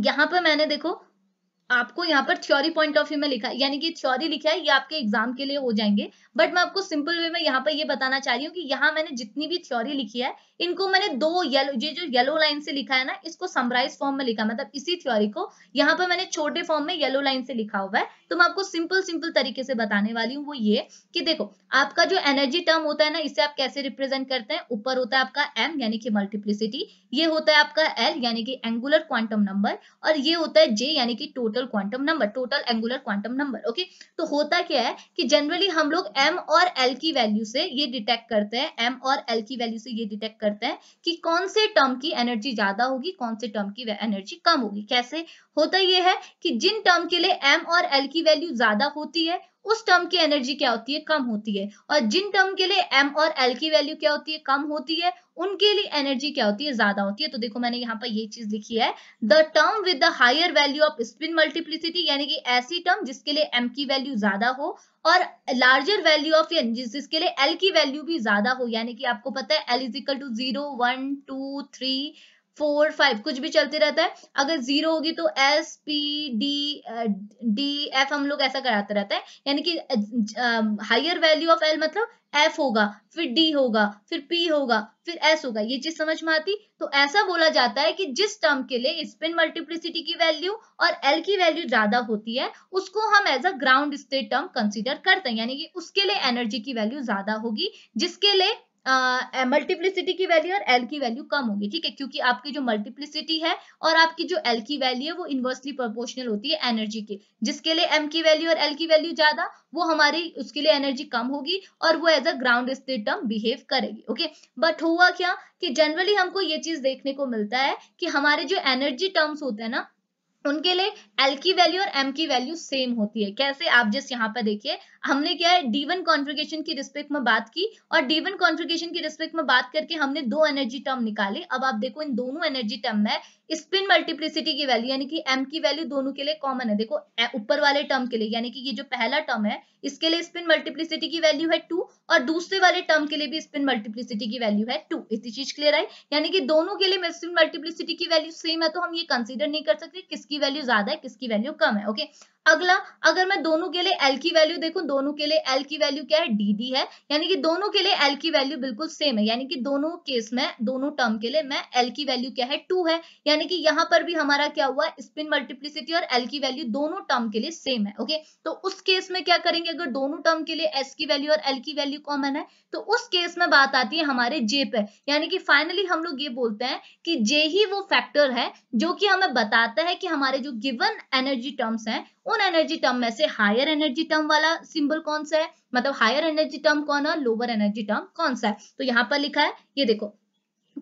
यहाँ पर मैंने देखो आपको यहाँ पर थ्योरी पॉइंट ऑफ व्यू में लिखा यानी कि थ्योरी लिखा है ये आपके एग्जाम के लिए हो जाएंगे बट मैं आपको सिंपल वे में यहाँ पर ये बताना चाह रही हूँ कि यहाँ मैंने जितनी भी थ्योरी लिखी है इनको मैंने दो येलो ये जो येलो लाइन से लिखा है ना इसको समराइज फॉर्म में लिखा मतलब इसी थ्योरी को यहाँ पर मैंने छोटे फॉर्म में येलो लाइन से लिखा हुआ है तो मैं आपको सिंपल सिंपल तरीके से बताने वाली हूँ वो ये कि देखो आपका जो एनर्जी टर्म होता है ना इसे आप कैसे रिप्रेजेंट करते हैं ऊपर होता है आपका एम यानी कि मल्टीप्लिसिटी ये होता है आपका एल यानी कि एंगुलर क्वांटम नंबर और ये होता है जे यानी कि total quantum number total angular quantum number okay तो होता क्या है कि जनरली हम लोग एम और एल की वैल्यू से ये डिटेक्ट करते हैं एम और एल की वैल्यू से ये डिटेक्ट करते हैं कि कौन से टर्म की एनर्जी ज्यादा होगी कौन से टर्म की एनर्जी कम होगी कैसे होता यह है कि जिन टर्म के लिए एम और एल की की वैल्यू ज्यादा होती है उस टर्म की एनर्जी क्या होती है कम होती है और जिन टर्म के लिए एम और एल की वैल्यू क्या होती है कम होती है उनके लिए एनर्जी क्या होती है ज्यादा होती है तो देखो मैंने यहाँ पर ये चीज लिखी है the term with the higher value of spin multiplicity यानी कि ऐसी टर्म जिसके लिए एम की वैल्यू ज्यादा हो और लार्जर वैल्यू ऑफ जिसके लिए एल की वैल्यू भी ज्यादा हो यानी कि आपको पता है L is equal to zero one two three four five कुछ भी चलते रहता है अगर जीरो होगी तो S P D D F हम लोग ऐसा कराते रहते हैं यानी कि हायर वैल्यू ऑफ एल मतलब एफ होगा फिर डी होगा फिर पी होगा फिर एस होगा ये चीज समझ में आती तो ऐसा बोला जाता है कि जिस टर्म के लिए स्पिन मल्टीप्लिसिटी की वैल्यू और एल की वैल्यू ज्यादा होती है उसको हम as a ground state term consider करते हैं यानी कि उसके लिए एनर्जी की वैल्यू ज्यादा होगी जिसके लिए मल्टीप्लिसिटी की वैल्यू और एल की वैल्यू कम होगी ठीक है क्योंकि आपकी जो मल्टीप्लिसिटी है और आपकी जो एल की वैल्यू है वो इन्वर्सली प्रोपोर्शनल होती है एनर्जी के जिसके लिए एम की वैल्यू और एल की वैल्यू ज्यादा वो हमारी उसके लिए एनर्जी कम होगी और वो as a ground state term behave करेगी ओके बट हुआ क्या कि जनरली हमको ये चीज देखने को मिलता है कि हमारे जो एनर्जी टर्म्स होते हैं ना उनके लिए एल की वैल्यू और एम की वैल्यू सेम होती है कैसे आप जिस यहाँ पर देखिए हमने क्या है डी वन कॉन्फ्रिगेशन की रिस्पेक्ट में बात की और डी वन कॉन्फ्रिगेशन की रिस्पेक्ट में बात करके हमने दो एनर्जी टर्म निकाले अब आप देखो इन दोनों एनर्जी टर्म में स्पिन मल्टीप्लिसिटी की वैल्यू यानी कि m की वैल्यू दोनों के लिए कॉमन है देखो ऊपर वाले टर्म के लिए यानी कि ये जो पहला टर्म है इसके लिए स्पिन मल्टीप्लिसिटी की वैल्यू है टू और दूसरे वाले टर्म के लिए भी स्पिन मल्टीप्लिसिटी की वैल्यू है टू इसी चीज क्लियर आई यानी कि दोनों के लिए स्पिन मल्टीप्लिसिटी की वैल्यू सेम है तो हम ये कंसिडर नहीं कर सकते किसकी वैल्यू ज्यादा है किसकी वैल्यू कम है ओके अगला अगर मैं दोनों के लिए एल की वैल्यू देखूं दोनों के लिए एल की वैल्यू क्या है डी डी है यानी कि दोनों के लिए एल की वैल्यू बिल्कुल सेम है यानी कि दोनों केस में दोनों टर्म के लिए मैं एल की वैल्यू क्या है टू है यानी कि यहाँ पर भी हमारा क्या हुआ स्पिन मल्टीप्लिसिटी और एल की वैल्यू दोनों टर्म के लिए सेम है ओके तो उस केस में क्या करेंगे अगर दोनों टर्म के लिए एस की वैल्यू और एल की वैल्यू कॉमन है तो उस केस में बात आती है हमारे जे पे यानी कि फाइनली हम लोग ये बोलते हैं कि जे ही वो फैक्टर है जो कि हमें बताता है कि हमारे जो गिवन एनर्जी टर्म्स हैं उन एनर्जी टर्म में से हायर एनर्जी टर्म वाला सिंबल कौन सा है मतलब हायर एनर्जी टर्म कौन है लोअर एनर्जी टर्म कौन सा है तो यहाँ पर लिखा है ये देखो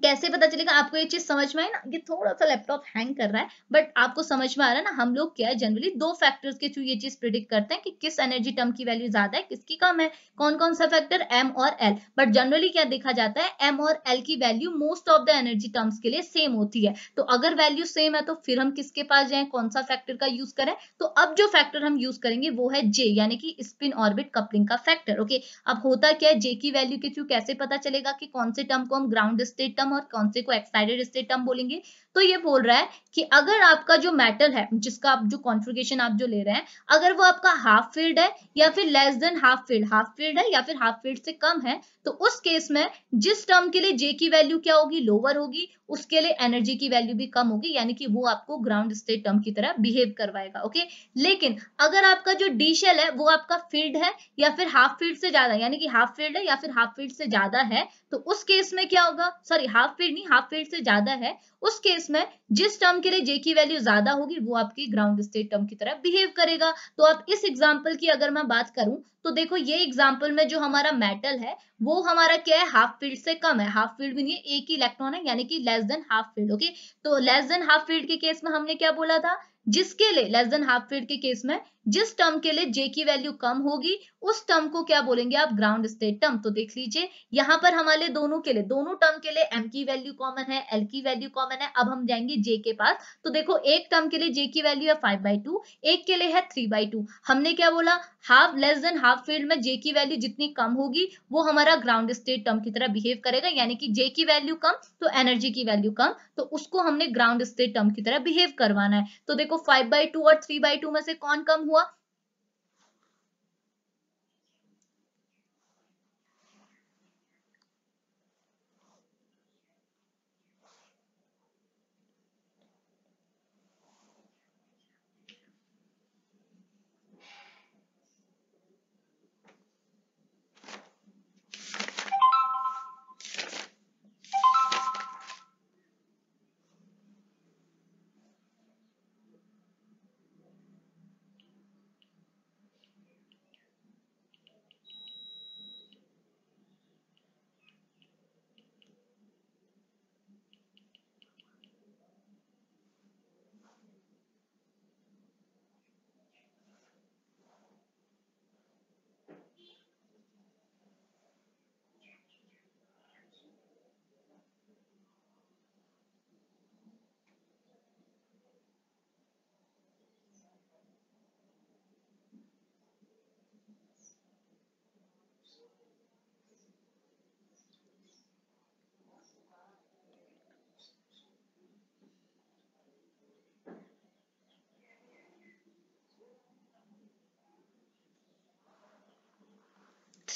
कैसे पता चलेगा आपको ये चीज समझ में आए ना ये थोड़ा सा लैपटॉप हैंग कर रहा है बट आपको समझ में आ रहा है ना हम लोग क्या है जनरली दो फैक्टर्स के थ्रू ये चीज प्रिडिक्ट करते हैं कि किस एनर्जी टर्म की वैल्यू ज्यादा है किसकी कम है कौन कौन सा फैक्टर एम और एल बट जनरली क्या देखा जाता है एम और एल की value most of the energy terms के लिए सेम होती है तो अगर वैल्यू सेम है तो फिर हम किसके पास जाए कौन सा फैक्टर का यूज करें तो अब जो फैक्टर हम यूज करेंगे वो है जे यानी कि स्पिन ऑर्बिट कपलिंग का फैक्टर ओके अब होता क्या है जे की वैल्यू के थ्रू कैसे पता चलेगा कि कौन से टर्म को हम ग्राउंड स्टेट टर्म टर्म और कौन से को एक्साइटेड स्टेट टर्म बोलेंगे तो ये बोल रहा है कि अगर आपका जो मेटल है जिसका आप जो कॉन्फ्रिगेशन आप जो ले रहे हैं अगर वो आपका हाफ फील्ड है या फिर less than half filled half filled है या फिर हाफ फील्ड से कम है तो उस केस में जिस टर्म के लिए जे की वैल्यू क्या होगी लोअर होगी उसके लिए एनर्जी की वैल्यू भी कम होगी यानी कि वो आपको ग्राउंड स्टेट टर्म की तरह बिहेव करवाएगा ओके लेकिन अगर आपका जो डी शेल है वो आपका फील्ड है या फिर हाफ फील्ड से ज्यादा यानी कि हाफ फील्ड है या फिर हाफ फील्ड से ज्यादा है तो उस केस में क्या होगा सॉरी हाफ फील्ड नहीं हाफ फील्ड से ज्यादा है उस केस में जिस टर्म के लिए जे की वैल्यू ज्यादा होगी वो आपकी ग्राउंड स्टेट टर्म की तरह बिहेव करेगा तो आप इस एग्जाम्पल की अगर मैं बात करूं तो देखो ये एग्जाम्पल में जो हमारा मेटल है वो हमारा क्या है हाफ फील्ड से कम है हाफ फील्ड भी नहीं है एक ही इलेक्ट्रॉन है यानी कि less than half filled okay तो लेस देन हाफ फील्ड के केस में हमने क्या बोला था जिसके लिए लेस देन हाफ फील्ड के केस में जिस टर्म के लिए जे की वैल्यू कम होगी उस टर्म को क्या बोलेंगे आप ग्राउंड स्टेट टर्म तो देख लीजिए यहाँ पर हमारे दोनों के लिए दोनों टर्म के लिए एम की वैल्यू कॉमन है एल की वैल्यू कॉमन है अब हम जाएंगे जे के पास तो देखो एक टर्म के लिए जे की वैल्यू है फाइव बाई टू एक के लिए है थ्री बाई टू हमने क्या बोला half less than half filled में जे की वैल्यू जितनी कम होगी वो हमारा ग्राउंड स्टेट टर्म की तरह बिहेव करेगा यानी कि जे की वैल्यू कम तो एनर्जी की वैल्यू कम तो उसको हमने ग्राउंड स्टेट टर्म की तरह बिहेव करवाना है तो देखो फाइव बाई टू और थ्री बाई टू में से कौन कम हुआ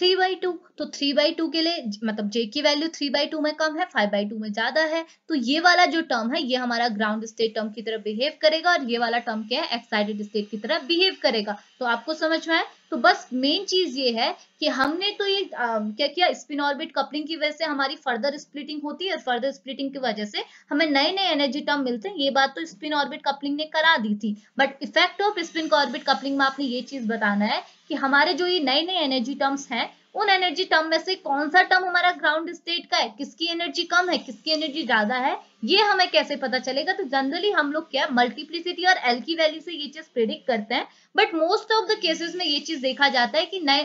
थ्री बाई टू तो थ्री बाई टू के लिए मतलब जे की वैल्यू थ्री बाई टू में कम है फाइव बाई टू में ज्यादा है तो ये वाला जो टर्म है ये हमारा ग्राउंड स्टेट टर्म की तरफ बिहेव करेगा और ये वाला टर्म क्या है एक्साइटेड स्टेट की तरफ बिहेव करेगा तो आपको समझ में आए तो बस मेन चीज ये है कि हमने तो ये आ, क्या किया स्पिन ऑर्बिट कपलिंग की वजह से हमारी फर्दर स्प्लिटिंग होती है और फर्दर स्प्लिटिंग की वजह से हमें नए नए एनर्जी टर्म मिलते हैं ये बात तो स्पिन ऑर्बिट कपलिंग ने करा दी थी but effect of spin orbit coupling में आपने ये चीज बताना है कि हमारे जो ये नए नए एनर्जी टर्म्स हैं उन एनर्जी टर्म में से कौन सा टर्म हमारा ग्राउंड स्टेट का है किसकी एनर्जी कम है किसकी एनर्जी ज्यादा है ये हमें कैसे पता चलेगा तो जनरली हम लोग क्या मल्टीप्लिसिटी और एल की वैल्यू से ये चीज प्रिडिक्ट करते हैं but most of the cases में ये चीज देखा जाता है कि नए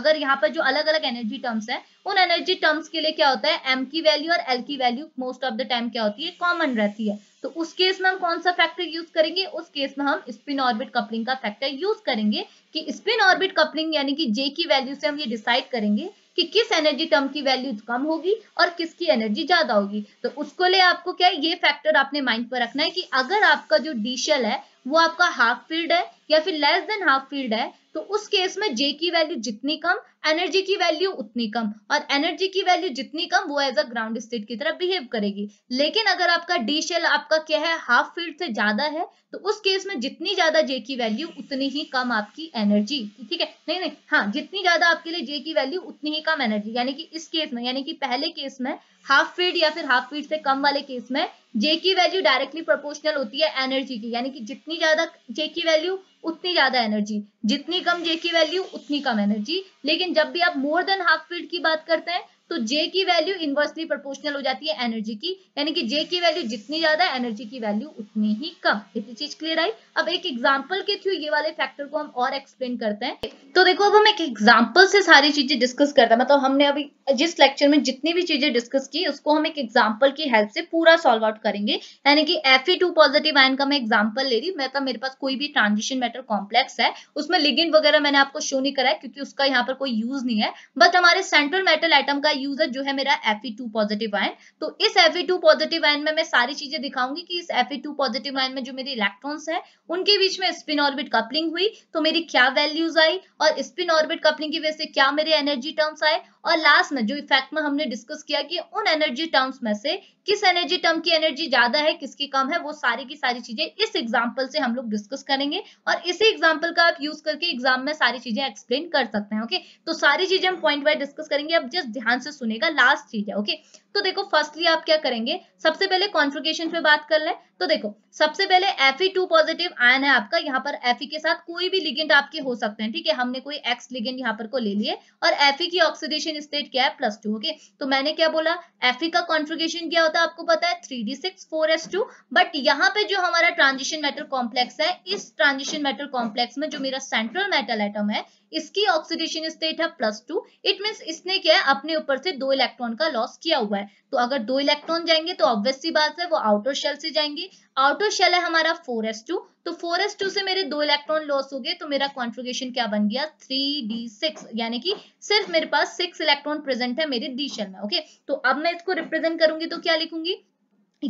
अगर यहाँ पर जो अलग अलग एनर्जी टर्म्स है उन एनर्जी टर्म्स के लिए क्या होता है एम की वैल्यू और एल की value most of the time क्या होती है कॉमन रहती है तो उस केस में हम कौन सा फैक्टर यूज करेंगे उस केस में हम स्पिन ऑर्बिट कपलिंग का फैक्टर यूज करेंगे कि स्पिन ऑर्बिट कपलिंग यानी कि जे की वैल्यू से हम ये डिसाइड करेंगे कि किस एनर्जी टर्म की वैल्यू कम होगी और किसकी एनर्जी ज्यादा होगी तो उसको ले आपको क्या है ये फैक्टर आपने माइंड पर रखना है कि अगर आपका जो डिशल है वो आपका हाफ फील्ड है या फिर लेस देन हाफ फील्ड है तो उस केस में जे की वैल्यू जितनी कम एनर्जी की वैल्यू उतनी कम और एनर्जी की वैल्यू जितनी कम वो एज अ ग्राउंड स्टेट की तरह बिहेव करेगी लेकिन अगर आपका डी शेल आपका क्या है हाफ फील्ड से ज्यादा है तो उस केस में जितनी ज्यादा जे की वैल्यू उतनी ही कम आपकी एनर्जी ठीक है नहीं नहीं हाँ जितनी ज्यादा आपके लिए जे की वैल्यू उतनी ही कम एनर्जी यानी कि इस केस में यानी कि पहले केस में हाफ फीड या फिर हाफ फीड से कम वाले केस में जे की वैल्यू डायरेक्टली प्रोपोर्शनल होती है एनर्जी की यानी कि जितनी ज्यादा जे की वैल्यू उतनी ज्यादा एनर्जी जितनी कम जे की वैल्यू उतनी कम एनर्जी लेकिन जब भी आप मोर देन हाफ फील्ड की बात करते हैं तो जे की वैल्यू इनवर्सली प्रोपोर्शनल हो जाती है एनर्जी की यानी कि जे की वैल्यू जितनी ज्यादा एनर्जी की वैल्यू उतनी ही कम इतनी चीज क्लियर आई अब एक एग्जाम्पल के थ्रू ये वाले फैक्टर को हम और एक्सप्लेन करते हैं तो देखो अब हम एक एग्जांपल से सारी चीजें डिस्कस करते हैं मतलब हमने अभी जिस लेक्चर में जितनी भी चीजें डिस्कस की उसको हम एक एग्जाम्पल की हेल्प से पूरा सॉल्व आउट करेंगे यानी कि एफ पॉजिटिव आयन का मैं एग्जाम्पल ले रही मतलब मेरे पास कोई भी ट्रांजिशन मैटर कॉम्प्लेक्स है उसमें लिगिन वगैरह मैंने आपको शो नहीं कराया क्योंकि उसका यहाँ पर कोई यूज नहीं है बट हमारे सेंट्रल मेटल आइटम का यूजर जो है मेरा एफ पॉजिटिव आयन तो इस एफ पॉजिटिव आयन में मैं सारी चीजें दिखाऊंगी कि इस एफ पॉजिटिव आयन में जो मेरे इलेक्ट्रॉन्स है उनके बीच में स्पिन ऑर्बिट कपलिंग हुई तो मेरी क्या वैल्यूज आई और स्पिन ऑर्बिट कपलिंग की वजह से क्या मेरे एनर्जी टर्म्स आए और लास्ट में जो इफेक्ट में हमने डिस्कस किया कि उन एनर्जी टर्म्स में से किस एनर्जी टर्म की एनर्जी ज्यादा है किसकी कम है वो सारी की सारी चीजें इस एग्जाम्पल से हम लोग डिस्कस करेंगे और इसी एग्जाम्पल का आप यूज करके एग्जाम में सारी चीजें एक्सप्लेन कर सकते हैं ओके तो सारी चीजें हम पॉइंट वाइज डिस्कस करेंगे अब जस्ट ध्यान से सुनेगा लास्ट चीज है ओके तो देखो फर्स्टली आप क्या करेंगे सबसे पहले कॉन्फ्रिकेशन पे बात कर ले तो देखो सबसे पहले एफ टू पॉजिटिव आयन है आपका यहाँ पर एफ के साथ कोई भी लिगेंड आपके हो सकते हैं ठीक है हमने कोई एक्स लिगेंड यहाँ पर को ले लिए और एफ की ऑक्सीडेशन कॉन्फ्रिगेशन स्टेट क्या है प्लस टू ओके तो मैंने क्या बोला एफ e का कॉन्फ्रिगेशन क्या होता है आपको पता है three D six four S two but यहाँ पे जो हमारा ट्रांजिशन मेटल कॉम्प्लेक्स है इस ट्रांजिशन मेटल कॉम्प्लेक्स में जो मेरा सेंट्रल मेटल एटम है इसकी ऑक्सीडेशन स्टेट है प्लस टू इट मीन इसने क्या है अपने ऊपर से दो इलेक्ट्रॉन का लॉस किया हुआ है तो अगर दो इलेक्ट्रॉन जाएंगे तो ऑब्वियस सी बात है वो आउटर शेल से जाएंगे आउटर शेल है हमारा 4s2 तो 4s2 से मेरे दो इलेक्ट्रॉन लॉस हो गए तो मेरा कॉन्फ्रिगेशन क्या बन गया 3d6 यानी कि सिर्फ मेरे पास सिक्स इलेक्ट्रॉन प्रेजेंट है मेरे डी शेल में ओके तो अब मैं इसको रिप्रेजेंट करूंगी तो क्या लिखूंगी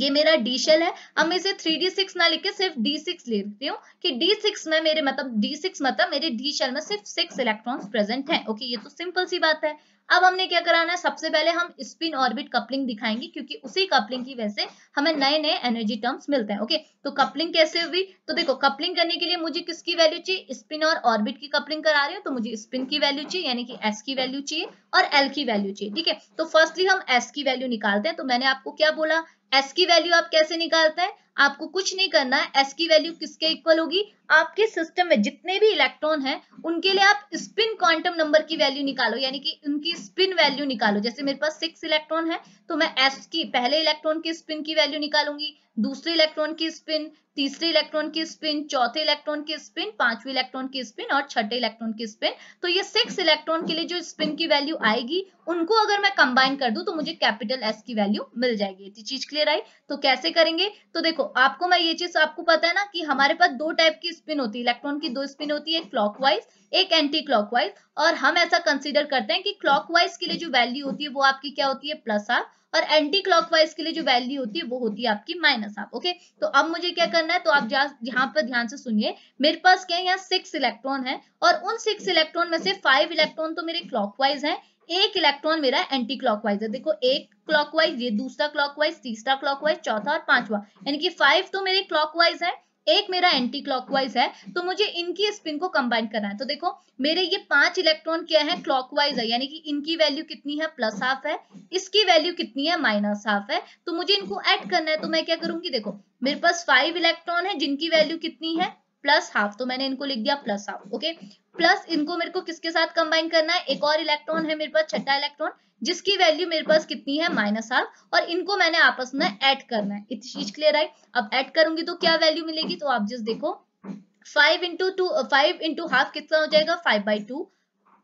ये मेरा डी शेल है अब मैं इसे थ्री डी सिक्स ना लेके सिर्फ डी सिक्स ले लेती हूँ कि डी सिक्स में मेरे मतलब डी सिक्स मतलब मेरे डी शेल में सिर्फ सिक्स इलेक्ट्रॉन्स प्रेजेंट हैं ओके ये तो सिंपल सी बात है अब हमने क्या कराना है सबसे पहले हम स्पिन ऑर्बिट कपलिंग दिखाएंगे क्योंकि उसी कपलिंग की वजह से हमें नए नए एनर्जी टर्म्स मिलते हैं ओके तो कपलिंग कैसे हुई तो देखो कपलिंग करने के लिए मुझे किसकी वैल्यू चाहिए स्पिन और ऑर्बिट की कपलिंग करा रहे हो तो मुझे स्पिन की वैल्यू चाहिए यानी कि एस की वैल्यू चाहिए और एल की वैल्यू चाहिए ठीक है तो फर्स्टली हम एस की वैल्यू निकालते हैं तो मैंने आपको क्या बोला एस की वैल्यू आप कैसे निकालते हैं आपको कुछ नहीं करना है एस की वैल्यू किसके इक्वल होगी आपके सिस्टम में जितने भी इलेक्ट्रॉन हैं उनके लिए आप स्पिन क्वांटम नंबर की वैल्यू निकालो यानी कि उनकी स्पिन वैल्यू निकालो जैसे मेरे पास सिक्स इलेक्ट्रॉन है तो मैं एस की पहले इलेक्ट्रॉन की स्पिन की वैल्यू निकालूंगी दूसरे इलेक्ट्रॉन की स्पिन तीसरे इलेक्ट्रॉन की स्पिन चौथे इलेक्ट्रॉन की स्पिन पांचवी इलेक्ट्रॉन की स्पिन और छठे इलेक्ट्रॉन की स्पिन तो ये सिक्स इलेक्ट्रॉन के लिए जो स्पिन की वैल्यू आएगी उनको अगर मैं कंबाइन कर दू तो मुझे कैपिटल एस की वैल्यू मिल जाएगी ये चीज क्लियर आई तो कैसे करेंगे तो देखो आपको मैं ये चीज आपको पता है ना कि हमारे पास दो टाइप की स्पिन होती है इलेक्ट्रॉन की दो स्पिन होती है एक क्लॉकवाइज एक एंटी क्लॉकवाइज और हम ऐसा कंसिडर करते हैं कि क्लॉकवाइज के लिए जो वैल्यू होती है वो आपकी क्या होती है प्लस आर और एंटी क्लॉकवाइज के लिए जो वैल्यू होती है वो होती है आपकी माइनस हाफ ओके तो अब मुझे क्या करना है तो आप यहाँ पर ध्यान से सुनिए मेरे पास क्या है यहाँ सिक्स इलेक्ट्रॉन है और उन सिक्स इलेक्ट्रॉन में से फाइव इलेक्ट्रॉन तो मेरे क्लॉकवाइज है एक इलेक्ट्रॉन मेरा एंटी क्लॉकवाइज है देखो एक क्लॉकवाइज ये दूसरा क्लॉकवाइज तीसरा क्लॉकवाइज चौथा और पांचवा यानी कि फाइव तो मेरे क्लॉकवाइज है एक मेरा एंटी क्लॉकवाइज है तो मुझे इनकी स्पिन को कंबाइन करना है तो देखो मेरे ये पांच इलेक्ट्रॉन क्या है क्लॉकवाइज है यानी कि इनकी वैल्यू कितनी है प्लस हाफ है इसकी वैल्यू कितनी है माइनस हाफ है तो मुझे इनको ऐड करना है तो मैं क्या करूंगी देखो मेरे पास फाइव इलेक्ट्रॉन है जिनकी वैल्यू कितनी है प्लस हाफ तो मैंने इनको लिख दिया प्लस हाफ ओके प्लस इनको मेरे को किसके साथ कंबाइन करना है एक और इलेक्ट्रॉन है मेरे पास छठा इलेक्ट्रॉन जिसकी वैल्यू मेरे पास कितनी है माइनस हाफ और इनको मैंने आपस में ऐड करना है इतनी चीज क्लियर आई अब ऐड करूंगी तो क्या वैल्यू मिलेगी तो आप जस्ट देखो five into two five into half कितना हो जाएगा फाइव बाई टू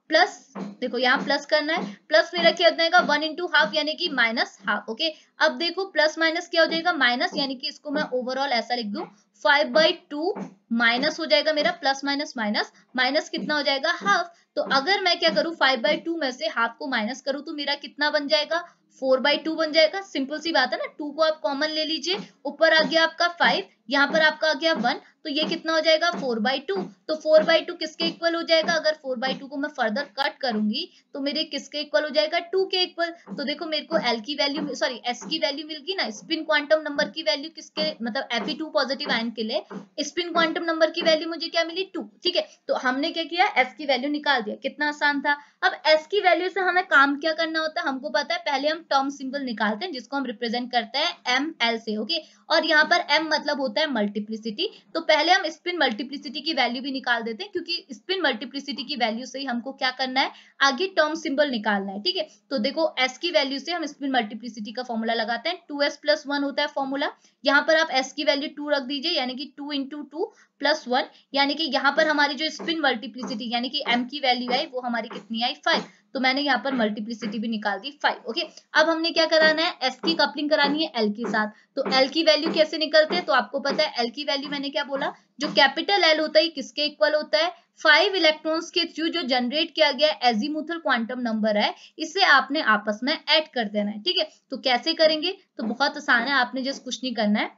प्लस देखो यहाँ प्लस करना है प्लस मेरा क्या हो जाएगा वन इंटू हाफ यानी कि माइनस हाफ ओके अब देखो प्लस माइनस क्या हो जाएगा माइनस यानी कि इसको मैं ओवरऑल ऐसा लिख दू फाइव बाई टू माइनस हो जाएगा मेरा प्लस माइनस माइनस माइनस कितना हो जाएगा हाफ तो अगर मैं क्या करूं फाइव बाई टू में से हाफ को माइनस करूं तो मेरा कितना बन जाएगा फोर बाई टू बन जाएगा सिंपल सी बात है ना टू को आप कॉमन ले लीजिए ऊपर आ गया आपका फाइव यहाँ पर आपका आ गया वन तो ये कितना हो जाएगा फोर बाई टू तो फोर बाई टू किसके इक्वल हो जाएगा अगर फोर बाई टू को मैं फर्दर कट करूंगी तो मेरे किसके इक्वल हो जाएगा टू के इक्वल तो देखो मेरे को एल की वैल्यू सॉरी एस की वैल्यू मिल गई ना स्पिन क्वांटम नंबर की वैल्यू किसके मतलब एफ टू पॉजिटिव आयन के लिए स्पिन क्वांटम नंबर की वैल्यू मुझे क्या मिली टू ठीक है तो हमने क्या किया एस की वैल्यू निकाल दिया कितना आसान था अब एस की वैल्यू से हमें काम क्या करना होता है हमको पता है पहले हम टर्म सिंबल निकालते हैं जिसको हम रिप्रेजेंट करते हैं एम एल से ओके और यहाँ पर m मतलब होता है मल्टीप्लिसिटी तो पहले हम स्पिन मल्टीप्लिसिटी की वैल्यू भी निकाल देते हैं क्योंकि स्पिन मल्टीप्लिसिटी की वैल्यू से ही हमको क्या करना है आगे टर्म सिंबल निकालना है ठीक है तो देखो s की वैल्यू से हम स्पिन मल्टीप्लिसिटी का फॉर्मूला लगाते हैं टू एस प्लस वन होता है फॉर्मूला यहाँ पर आप एस की वैल्यू टू रख दीजिए यानी कि two into two plus one यानी कि यहाँ पर हमारी जो स्पिन मल्टीप्लिसिटी यानी कि एम की वैल्यू आई वो हमारी कितनी आई फाइव तो मैंने यहाँ पर मल्टीप्लिसिटी भी निकाल दी फाइव ओके अब हमने क्या कराना है एस की कपलिंग करानी है एल के साथ तो एल की वैल्यू वैल्यू कैसे निकलते हैं तो आपको पता है एल की वैल्यू मैंने क्या बोला जो कैपिटल एल होता है किसके इक्वल होता है फाइव इलेक्ट्रॉन्स के थ्रू जो जनरेट किया गया एजीमुथल क्वांटम नंबर है इसे आपने आपस में ऐड कर देना है ठीक है तो कैसे करेंगे तो बहुत आसान है आपने जस्ट कुछ नहीं करना है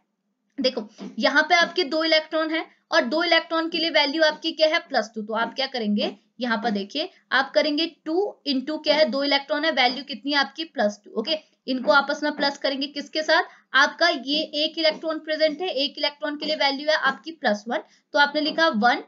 देखो यहाँ पे आपके दो इलेक्ट्रॉन है और दो इलेक्ट्रॉन के लिए वैल्यू आपकी क्या है प्लस टू तो आप क्या करेंगे यहाँ पर देखिए आप करेंगे टू इंटू क्या है दो इलेक्ट्रॉन है वैल्यू कितनी है आपकी प्लस टू ओके इनको आपस में प्लस करेंगे किसके साथ आपका ये एक इलेक्ट्रॉन प्रेजेंट है एक इलेक्ट्रॉन के लिए वैल्यू है आपकी प्लस वन तो आपने लिखा वन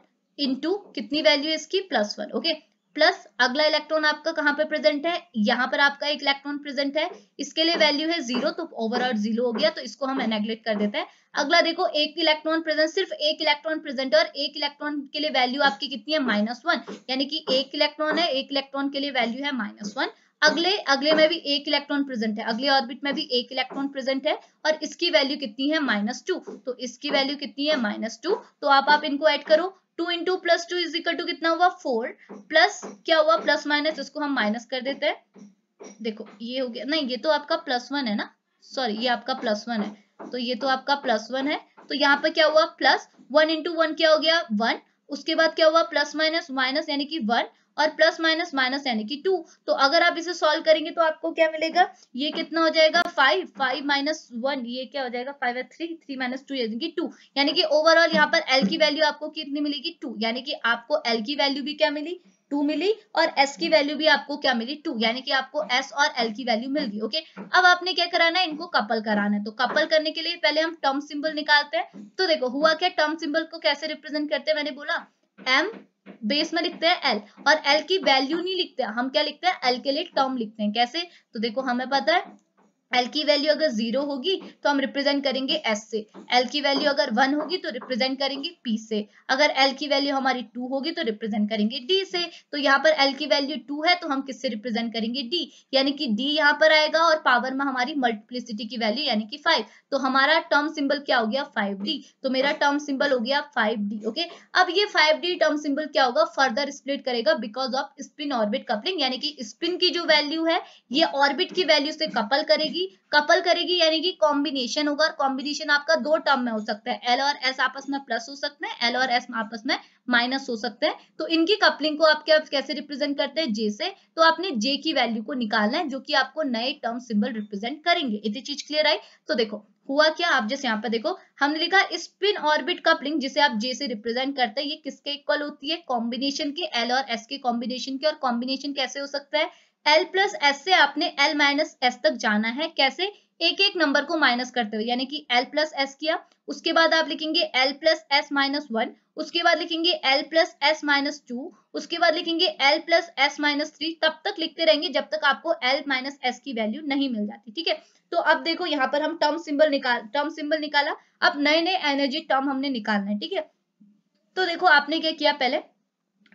इंटू कितनी वैल्यू है इसकी प्लस वन ओके प्लस अगला इलेक्ट्रॉन आपका कहाँ पे प्रेजेंट है यहाँ पर आपका एक इलेक्ट्रॉन प्रेजेंट है इसके लिए वैल्यू है जीरो तो ओवरऑल जीरो हो गया तो इसको हम नेग्लेक्ट कर देते हैं अगला देखो एक इलेक्ट्रॉन प्रेजेंट सिर्फ एक इलेक्ट्रॉन प्रेजेंट है और एक इलेक्ट्रॉन के लिए वैल्यू आपकी कितनी है माइनस वन यानी कि एक इलेक्ट्रॉन है एक इलेक्ट्रॉन के लिए वैल्यू है माइनस वन अगले अगले में भी एक इलेक्ट्रॉन प्रेजेंट है अगले ऑर्बिट में भी एक इलेक्ट्रॉन प्रेजेंट है और इसकी वैल्यू कितनी है माइनस टू तो इसकी वैल्यू कितनी है माइनस टू तो आप आप इनको ऐड करो two into plus two is equal to कितना हुआ फोर प्लस क्या हुआ प्लस माइनस इसको हम माइनस कर देते हैं देखो ये हो गया नहीं ये तो आपका प्लस वन है ना सॉरी ये आपका प्लस वन है तो ये तो आपका प्लस वन है तो यहाँ पर क्या हुआ प्लस वन इंटू वन क्या हो गया वन उसके बाद क्या हुआ प्लस माइनस माइनस यानी कि वन और प्लस माइनस माइनस यानी कि टू तो अगर आप इसे सॉल्व करेंगे तो आपको क्या मिलेगा ये कितना हो जाएगा फाइव फाइव माइनस वन ये क्या हो जाएगा five three three minus two यानी कि टू यानी कि ओवरऑल यहाँ पर एल की वैल्यू आपको कितनी मिलेगी टू यानी कि आपको एल की वैल्यू भी क्या मिली टू मिली और एस की वैल्यू भी आपको क्या मिली टू यानी कि आपको एस और एल की वैल्यू मिल गई ओके अब आपने क्या कराना है इनको कपल कराना है तो कपल करने के लिए पहले हम टर्म सिंबल निकालते हैं तो देखो हुआ क्या टर्म सिंबल को कैसे रिप्रेजेंट करते हैं मैंने बोला एम बेस में लिखते हैं एल और एल की वैल्यू नहीं लिखते हम क्या लिखते हैं एल के लिए टर्म लिखते हैं कैसे तो देखो हमें पता है एल की वैल्यू अगर जीरो होगी तो हम रिप्रेजेंट करेंगे एस से एल की वैल्यू अगर वन होगी तो रिप्रेजेंट करेंगे पी से अगर एल की वैल्यू हमारी टू होगी तो रिप्रेजेंट करेंगे डी से तो यहाँ पर एल की वैल्यू टू है तो हम किससे रिप्रेजेंट करेंगे डी यानी कि डी यहाँ पर आएगा और पावर में हमारी मल्टीप्लिसिटी की वैल्यू यानी कि फाइव तो हमारा टर्म सिंबल क्या हो गया फाइव तो मेरा टर्म सिंबल हो गया फाइव ओके अब ये फाइव टर्म सिंबल क्या होगा फर्दर स्प्लिट करेगा because of spin orbit coupling यानी कि स्पिन की जो वैल्यू है ये ऑर्बिट की वैल्यू से कपल करेगी करेगी कपल करेगी यानी कि कॉम्बिनेशन होगा और कॉम्बिनेशन आपका दो टर्म में हो सकता है एल और एस आपस में प्लस हो सकते हैं एल और एस आपस में माइनस हो सकते हैं तो इनकी कपलिंग को आप क्या कैसे रिप्रेजेंट करते हैं जे से तो आपने जे की वैल्यू को निकालना है जो कि आपको नए टर्म सिंबल रिप्रेजेंट करेंगे इतनी चीज क्लियर आई तो देखो हुआ क्या आप जैसे यहाँ पर देखो हमने लिखा स्पिन ऑर्बिट कपलिंग जिसे आप जे से रिप्रेजेंट करते हैं ये किसके इक्वल होती है कॉम्बिनेशन के एल और एस के कॉम्बिनेशन के और कॉम्बिनेशन कैसे हो सकता है एल प्लस एस से आपने एल माइनस एस तक जाना है कैसे एक एक नंबर को माइनस करते हुए यानी कि एल प्लस एस किया उसके बाद आप लिखेंगे L plus S minus one उसके बाद लिखेंगे L plus S minus two उसके बाद लिखेंगे L plus S minus three तब तक लिखते रहेंगे जब तक आपको एल माइनस एस की वैल्यू नहीं मिल जाती ठीक है तो अब देखो यहाँ पर हम टर्म सिंबल निकाल टर्म सिंबल निकाला अब नए नए एनर्जी टर्म हमने निकालना है ठीक है तो देखो आपने क्या किया पहले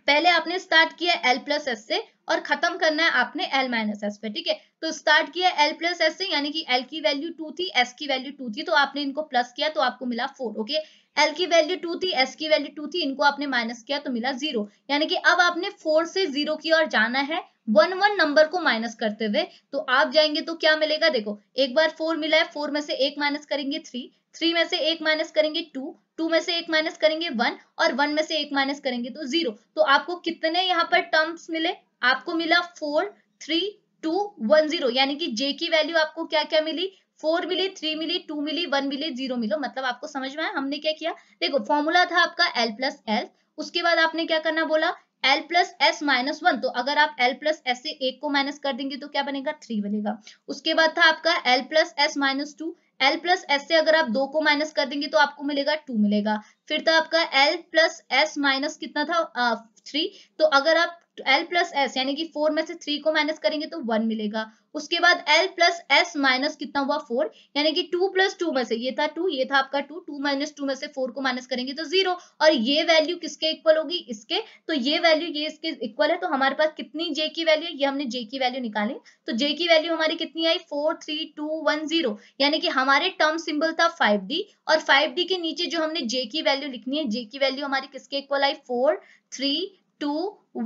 पहले आपने स्टार्ट किया एल प्लस एस से और खत्म करना है आपने एल माइनस एस पे ठीक है तो स्टार्ट किया एल प्लस एस से यानी कि एल की वैल्यू टू थी एस की वैल्यू टू थी तो आपने इनको प्लस किया तो आपको मिला फोर ओके एल की वैल्यू टू थी एस की वैल्यू टू थी इनको आपने माइनस किया तो मिला जीरो यानी कि अब आपने फोर से जीरो की ओर जाना है वन वन नंबर को माइनस करते हुए तो आप जाएंगे तो क्या मिलेगा देखो एक बार फोर मिला है फोर में से एक माइनस करेंगे थ्री थ्री में से एक माइनस करेंगे टू टू में से एक माइनस करेंगे वन और वन में से एक माइनस करेंगे तो जीरो तो आपको कितने यहाँ पर टर्म्स मिले आपको मिला four three two one zero यानी कि जे की वैल्यू आपको क्या क्या मिली फोर मिली थ्री मिली टू मिली वन मिली जीरो मिलो मतलब आपको समझ में आया हमने क्या किया देखो फॉर्मूला था आपका एल प्लस एल उसके बाद आपने क्या करना बोला L plus S minus one तो अगर आप एल प्लस एस से एक को माइनस कर देंगे तो क्या बनेगा थ्री बनेगा उसके बाद था आपका L plus S minus two L plus S से अगर आप दो को माइनस कर देंगे तो आपको मिलेगा टू मिलेगा फिर था आपका एल प्लस एस माइनस कितना था थ्री तो अगर आप एल प्लस एस यानी कि फोर में से थ्री को माइनस करेंगे तो वन मिलेगा उसके बाद एल प्लस एस माइनस कितना हुआ फोर यानी कि टू प्लस टू में से ये था टू ये था आपका टू टू माइनस टू में से फोर को माइनस करेंगे तो जीरो और ये वैल्यू किसके इक्वल होगी इसके तो ये वैल्यू ये इसके इक्वल है तो हमारे पास कितनी जे की वैल्यू है ये हमने जे की वैल्यू निकाली तो जे की वैल्यू हमारी कितनी आई four three two one zero यानी कि हमारे टर्म सिंबल था फाइव डी और फाइव डी के नीचे जो हमने जे की वैल्यू लिखनी है जे की वैल्यू हमारी किसके इक्वल आई four three two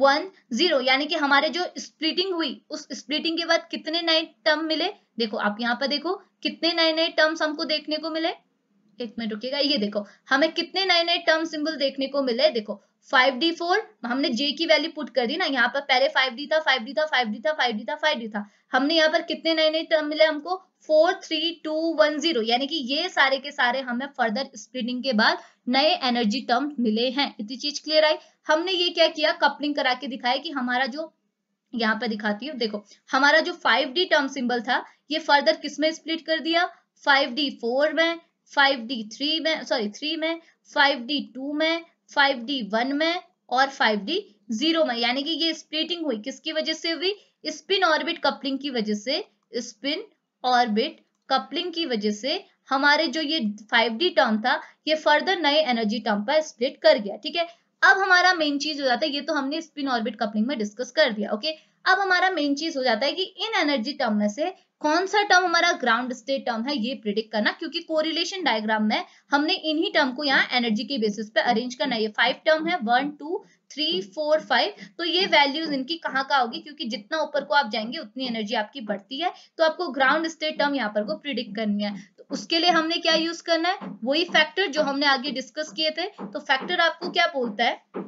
one zero यानी कि हमारे जो स्प्लिटिंग हुई उस स्प्लिटिंग के बाद कितने नए टर्म मिले देखो आप यहाँ पर देखो कितने नए नए टर्म्स हमको देखने को मिले एक मिनट रुकेगा ये देखो हमें कितने नए नए टर्म सिंबल देखने को मिले देखो 5d4 हमने j की वैल्यू पुट कर दी ना यहाँ पर पहले 5d था 5d था 5d था 5d था 5d था हमने यहाँ पर कितने नए नए टर्म मिले हमको four three two one zero यानी कि ये सारे के सारे हमें फर्दर स्प्लिटिंग के बाद नए एनर्जी टर्म मिले हैं इतनी चीज क्लियर आई हमने ये क्या किया कपलिंग करा के दिखाया कि हमारा जो यहाँ पर दिखाती हूँ देखो हमारा जो 5D टर्म सिंबल था ये फर्दर किस में स्प्लिट कर दिया 5D फोर में 5D थ्री में सॉरी थ्री में 5D टू में 5D वन में और 5D जीरो में यानी कि ये स्प्लिटिंग हुई किसकी वजह से हुई स्पिन ऑर्बिट कपलिंग की वजह से स्पिन ऑर्बिट कपलिंग की वजह से हमारे जो ये 5D टर्म था ये फर्दर नए एनर्जी टर्म पर स्प्लिट कर गया ठीक है अब हमारा मेन चीज हो जाता है ये तो हमने स्पिन ऑर्बिट कपलिंग में डिस्कस कर दिया ओके अब हमारा मेन चीज हो जाता है कि इन एनर्जी टर्म में से कौन सा टर्म हमारा ग्राउंड स्टेट टर्म है ये प्रिडिक्ट करना क्योंकि कोरिलेशन डायग्राम में हमने इन्हीं टर्म को यहाँ एनर्जी के बेसिस पे अरेंज करना है ये फाइव टर्म है one two three four five तो ये वैल्यूज इनकी कहाँ कहाँ होगी क्योंकि जितना ऊपर को आप जाएंगे उतनी एनर्जी आपकी बढ़ती है तो आपको ग्राउंड स्टेट टर्म यहाँ पर को प्रिडिक्ट करनी है तो उसके लिए हमने क्या यूज करना है वही फैक्टर जो हमने आगे डिस्कस किए थे तो फैक्टर आपको क्या बोलता है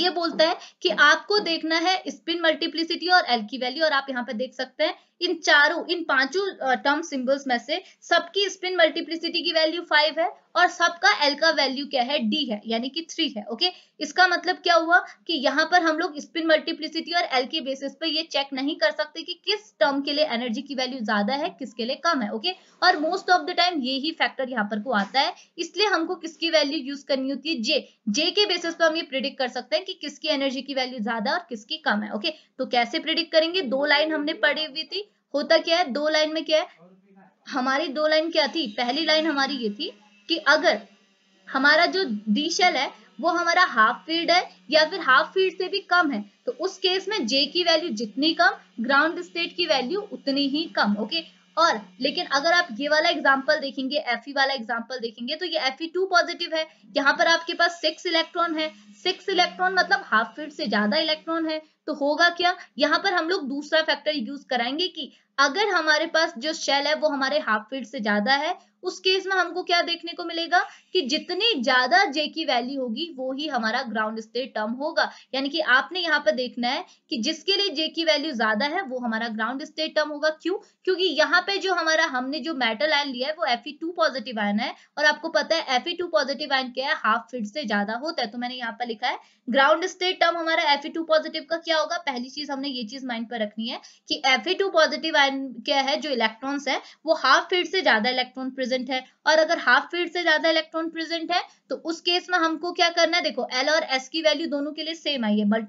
ये बोलता है कि आपको देखना है स्पिन मल्टीप्लिसिटी और एल की वैल्यू और आप यहाँ पे देख सकते हैं इन चारों इन पांचों टर्म सिंबल्स में से सबकी स्पिन मल्टीप्लिसिटी की वैल्यू फाइव है और सबका एल का वैल्यू क्या है डी है यानी कि थ्री है ओके इसका मतलब क्या हुआ कि यहाँ पर हम लोग स्पिन मल्टीप्लिसिटी और एल के बेसिस पे ये चेक नहीं कर सकते कि किस टर्म के लिए एनर्जी की वैल्यू ज्यादा है किसके लिए कम है ओके और मोस्ट ऑफ द टाइम ये ही फैक्टर यहाँ पर को आता है इसलिए हमको किसकी वैल्यू यूज करनी होती है जे जे के बेसिस पे हम ये प्रिडिक्ट कर सकते हैं कि किसकी एनर्जी की वैल्यू ज्यादा और किसकी कम है ओके तो कैसे प्रिडिक्ट करेंगे दो लाइन हमने पढ़ी हुई थी होता क्या है दो लाइन में क्या है हमारी दो लाइन क्या थी पहली लाइन हमारी ये थी कि अगर हमारा जो डी शेल है वो हमारा हाफ फील्ड है या फिर हाफ फील्ड से भी कम है तो उस केस में जे की वैल्यू जितनी कम ग्राउंड स्टेट की वैल्यू उतनी ही कम ओके और लेकिन अगर आप ये वाला एग्जाम्पल देखेंगे एफ वाला एग्जाम्पल देखेंगे तो ये एफ टू पॉजिटिव है यहाँ पर आपके पास सिक्स इलेक्ट्रॉन है सिक्स इलेक्ट्रॉन मतलब हाफ फीट से ज्यादा इलेक्ट्रॉन है तो होगा क्या यहाँ पर हम लोग दूसरा फैक्टर यूज कराएंगे कि अगर हमारे पास जो शेल है वो हमारे हाफ फीट से ज्यादा है उस केस में हमको क्या देखने को मिलेगा कि जितनी ज्यादा जे की वैल्यू होगी वो ही हमारा ग्राउंड स्टेट टर्म होगा यानी कि आपने यहाँ पर देखना है कि जिसके लिए जे की वैल्यू ज्यादा है वो हमारा ग्राउंड स्टेट टर्म होगा क्यों क्योंकि यहाँ पे जो हमारा हमने जो मेटल आयन लिया है वो एफ पॉजिटिव आयन है और आपको पता है एफ पॉजिटिव आयन क्या है हाफ फिट से ज्यादा होता है तो मैंने यहाँ पर लिखा है ग्राउंड स्टेट टर्म हमारा एफ टू पॉजिटिव का क्या होगा पहली चीज हमने ये चीज माइंड पर रखनी है कि एफ टू पॉजिटिव आयन क्या है जो इलेक्ट्रॉन्स है वो हाफ फीड से ज्यादा इलेक्ट्रॉन प्रेजेंट है और अगर हाफ फीड से ज्यादा इलेक्ट्रॉन प्रेजेंट है तो उस केस में हमको क्या करना है देखो एल और एस की वैल्यू दोनों के लिए सेम आई है बट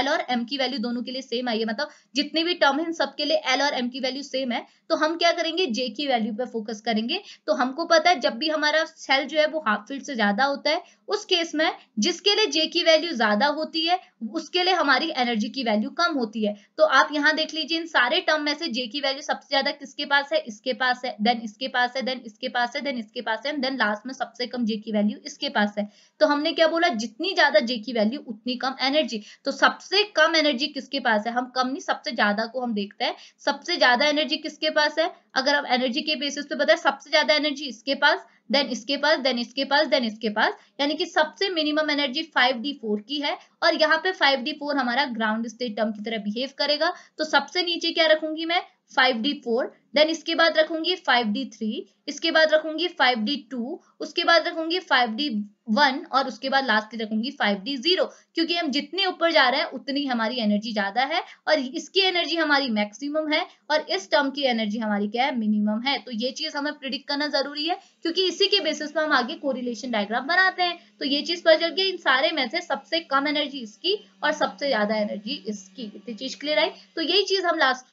एल और एम की वैल्यू दोनों के लिए सेम आई है मतलब जितने भी टर्म है सबके लिए एल और एम की वैल्यू सेम है तो हम क्या करेंगे जे की वैल्यू पर फोकस करेंगे तो हमको पता है जब भी हमारा सेल जो है वो हाफ फील्ड से ज्यादा होता है उस केस में जिसके लिए जे की वैल्यू ज्यादा होती है उसके लिए हमारी एनर्जी की वैल्यू कम होती है तो आप यहाँ देख लीजिए इन सारे टर्म में से जे की वैल्यू सबसे ज्यादा किसके पास है इसके पास है देन इसके पास है देन इसके पास है देन इसके पास है देन लास्ट में सबसे कम जे की वैल्यू इसके पास है तो हमने क्या बोला जितनी ज्यादा जे की वैल्यू उतनी कम एनर्जी तो सबसे कम एनर्जी किसके पास है हम कम नहीं सबसे ज्यादा को हम देखते हैं सबसे ज्यादा एनर्जी किसके पास है अगर आप एनर्जी के बेसिस पे बताए सबसे ज्यादा एनर्जी इसके पास देन इसके पास देन इसके पास देन इसके पास यानी कि सबसे मिनिमम एनर्जी 5d4 की है और यहाँ पे 5d4 हमारा ग्राउंड स्टेट टर्म की तरह बिहेव करेगा तो सबसे नीचे क्या रखूंगी मैं फाइव डी फोर देन इसके बाद रखूंगी फाइव डी थ्री इसके बाद रखूंगी फाइव डी टू उसके बाद रखूंगी फाइव डी वन और उसके बाद लास्टली रखूंगी फाइव डी जीरो क्योंकि हम जितने ऊपर जा रहे हैं उतनी हमारी एनर्जी ज्यादा है और इसकी एनर्जी हमारी मैक्सिमम है और इस टर्म की एनर्जी हमारी क्या है मिनिमम है तो ये चीज हमें प्रिडिक्ट करना जरूरी है क्योंकि इसी के बेसिस पर हम आगे कोरिलेशन डायग्राम बनाते हैं तो ये चीज पता चल गई इन सारे में से सबसे कम एनर्जी इसकी और सबसे ज्यादा एनर्जी इसकी इतनी चीज क्लियर आई तो यही चीज हम लास्ट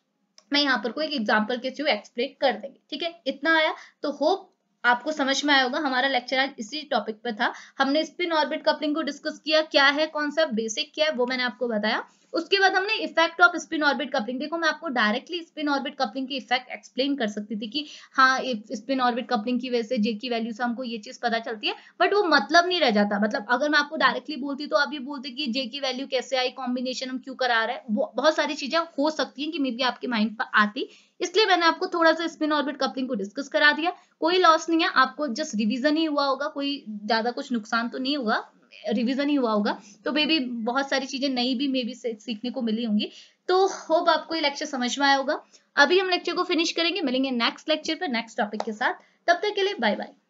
मैं यहाँ पर कोई एग्जाम्पल के थ्रू एक्सप्लेन कर देंगे ठीक है इतना आया तो होप आपको समझ में आया होगा हमारा लेक्चर आज इसी टॉपिक पर था हमने स्पिन ऑर्बिट कपलिंग को डिस्कस किया क्या है कॉन्सेप्ट बेसिक क्या है वो मैंने आपको बताया उसके बाद हमने effect of spin orbit coupling देखो मैं आपको डायरेक्टली स्पिन ऑर्बिट कपलिंग की इफेक्ट एक्सप्लेन कर सकती थी कि हाँ स्पिन ऑर्बिट कपलिंग की वजह से जे की वैल्यू से हमको ये चीज पता चलती है बट वो मतलब नहीं रह जाता मतलब अगर मैं आपको डायरेक्टली बोलती तो आप ये बोलते कि जे की वैल्यू कैसे आई कॉम्बिनेशन हम क्यों करा रहे हैं बहुत सारी चीजें हो सकती हैं कि मे बी आपके माइंड पर आती इसलिए मैंने आपको थोड़ा सा स्पिन ऑर्बिट कपलिंग को डिस्कस करा दिया कोई लॉस नहीं है आपको जस्ट रिविजन ही हुआ होगा कोई ज्यादा कुछ नुकसान तो नहीं हुआ रिविजन ही हुआ होगा तो मे भी बहुत सारी चीजें नई भी मे भी सीखने को मिली होंगी तो होप आपको ये लेक्चर समझ में आया होगा अभी हम लेक्चर को फिनिश करेंगे मिलेंगे नेक्स्ट लेक्चर पर नेक्स्ट टॉपिक के साथ तब तक के लिए बाय बाय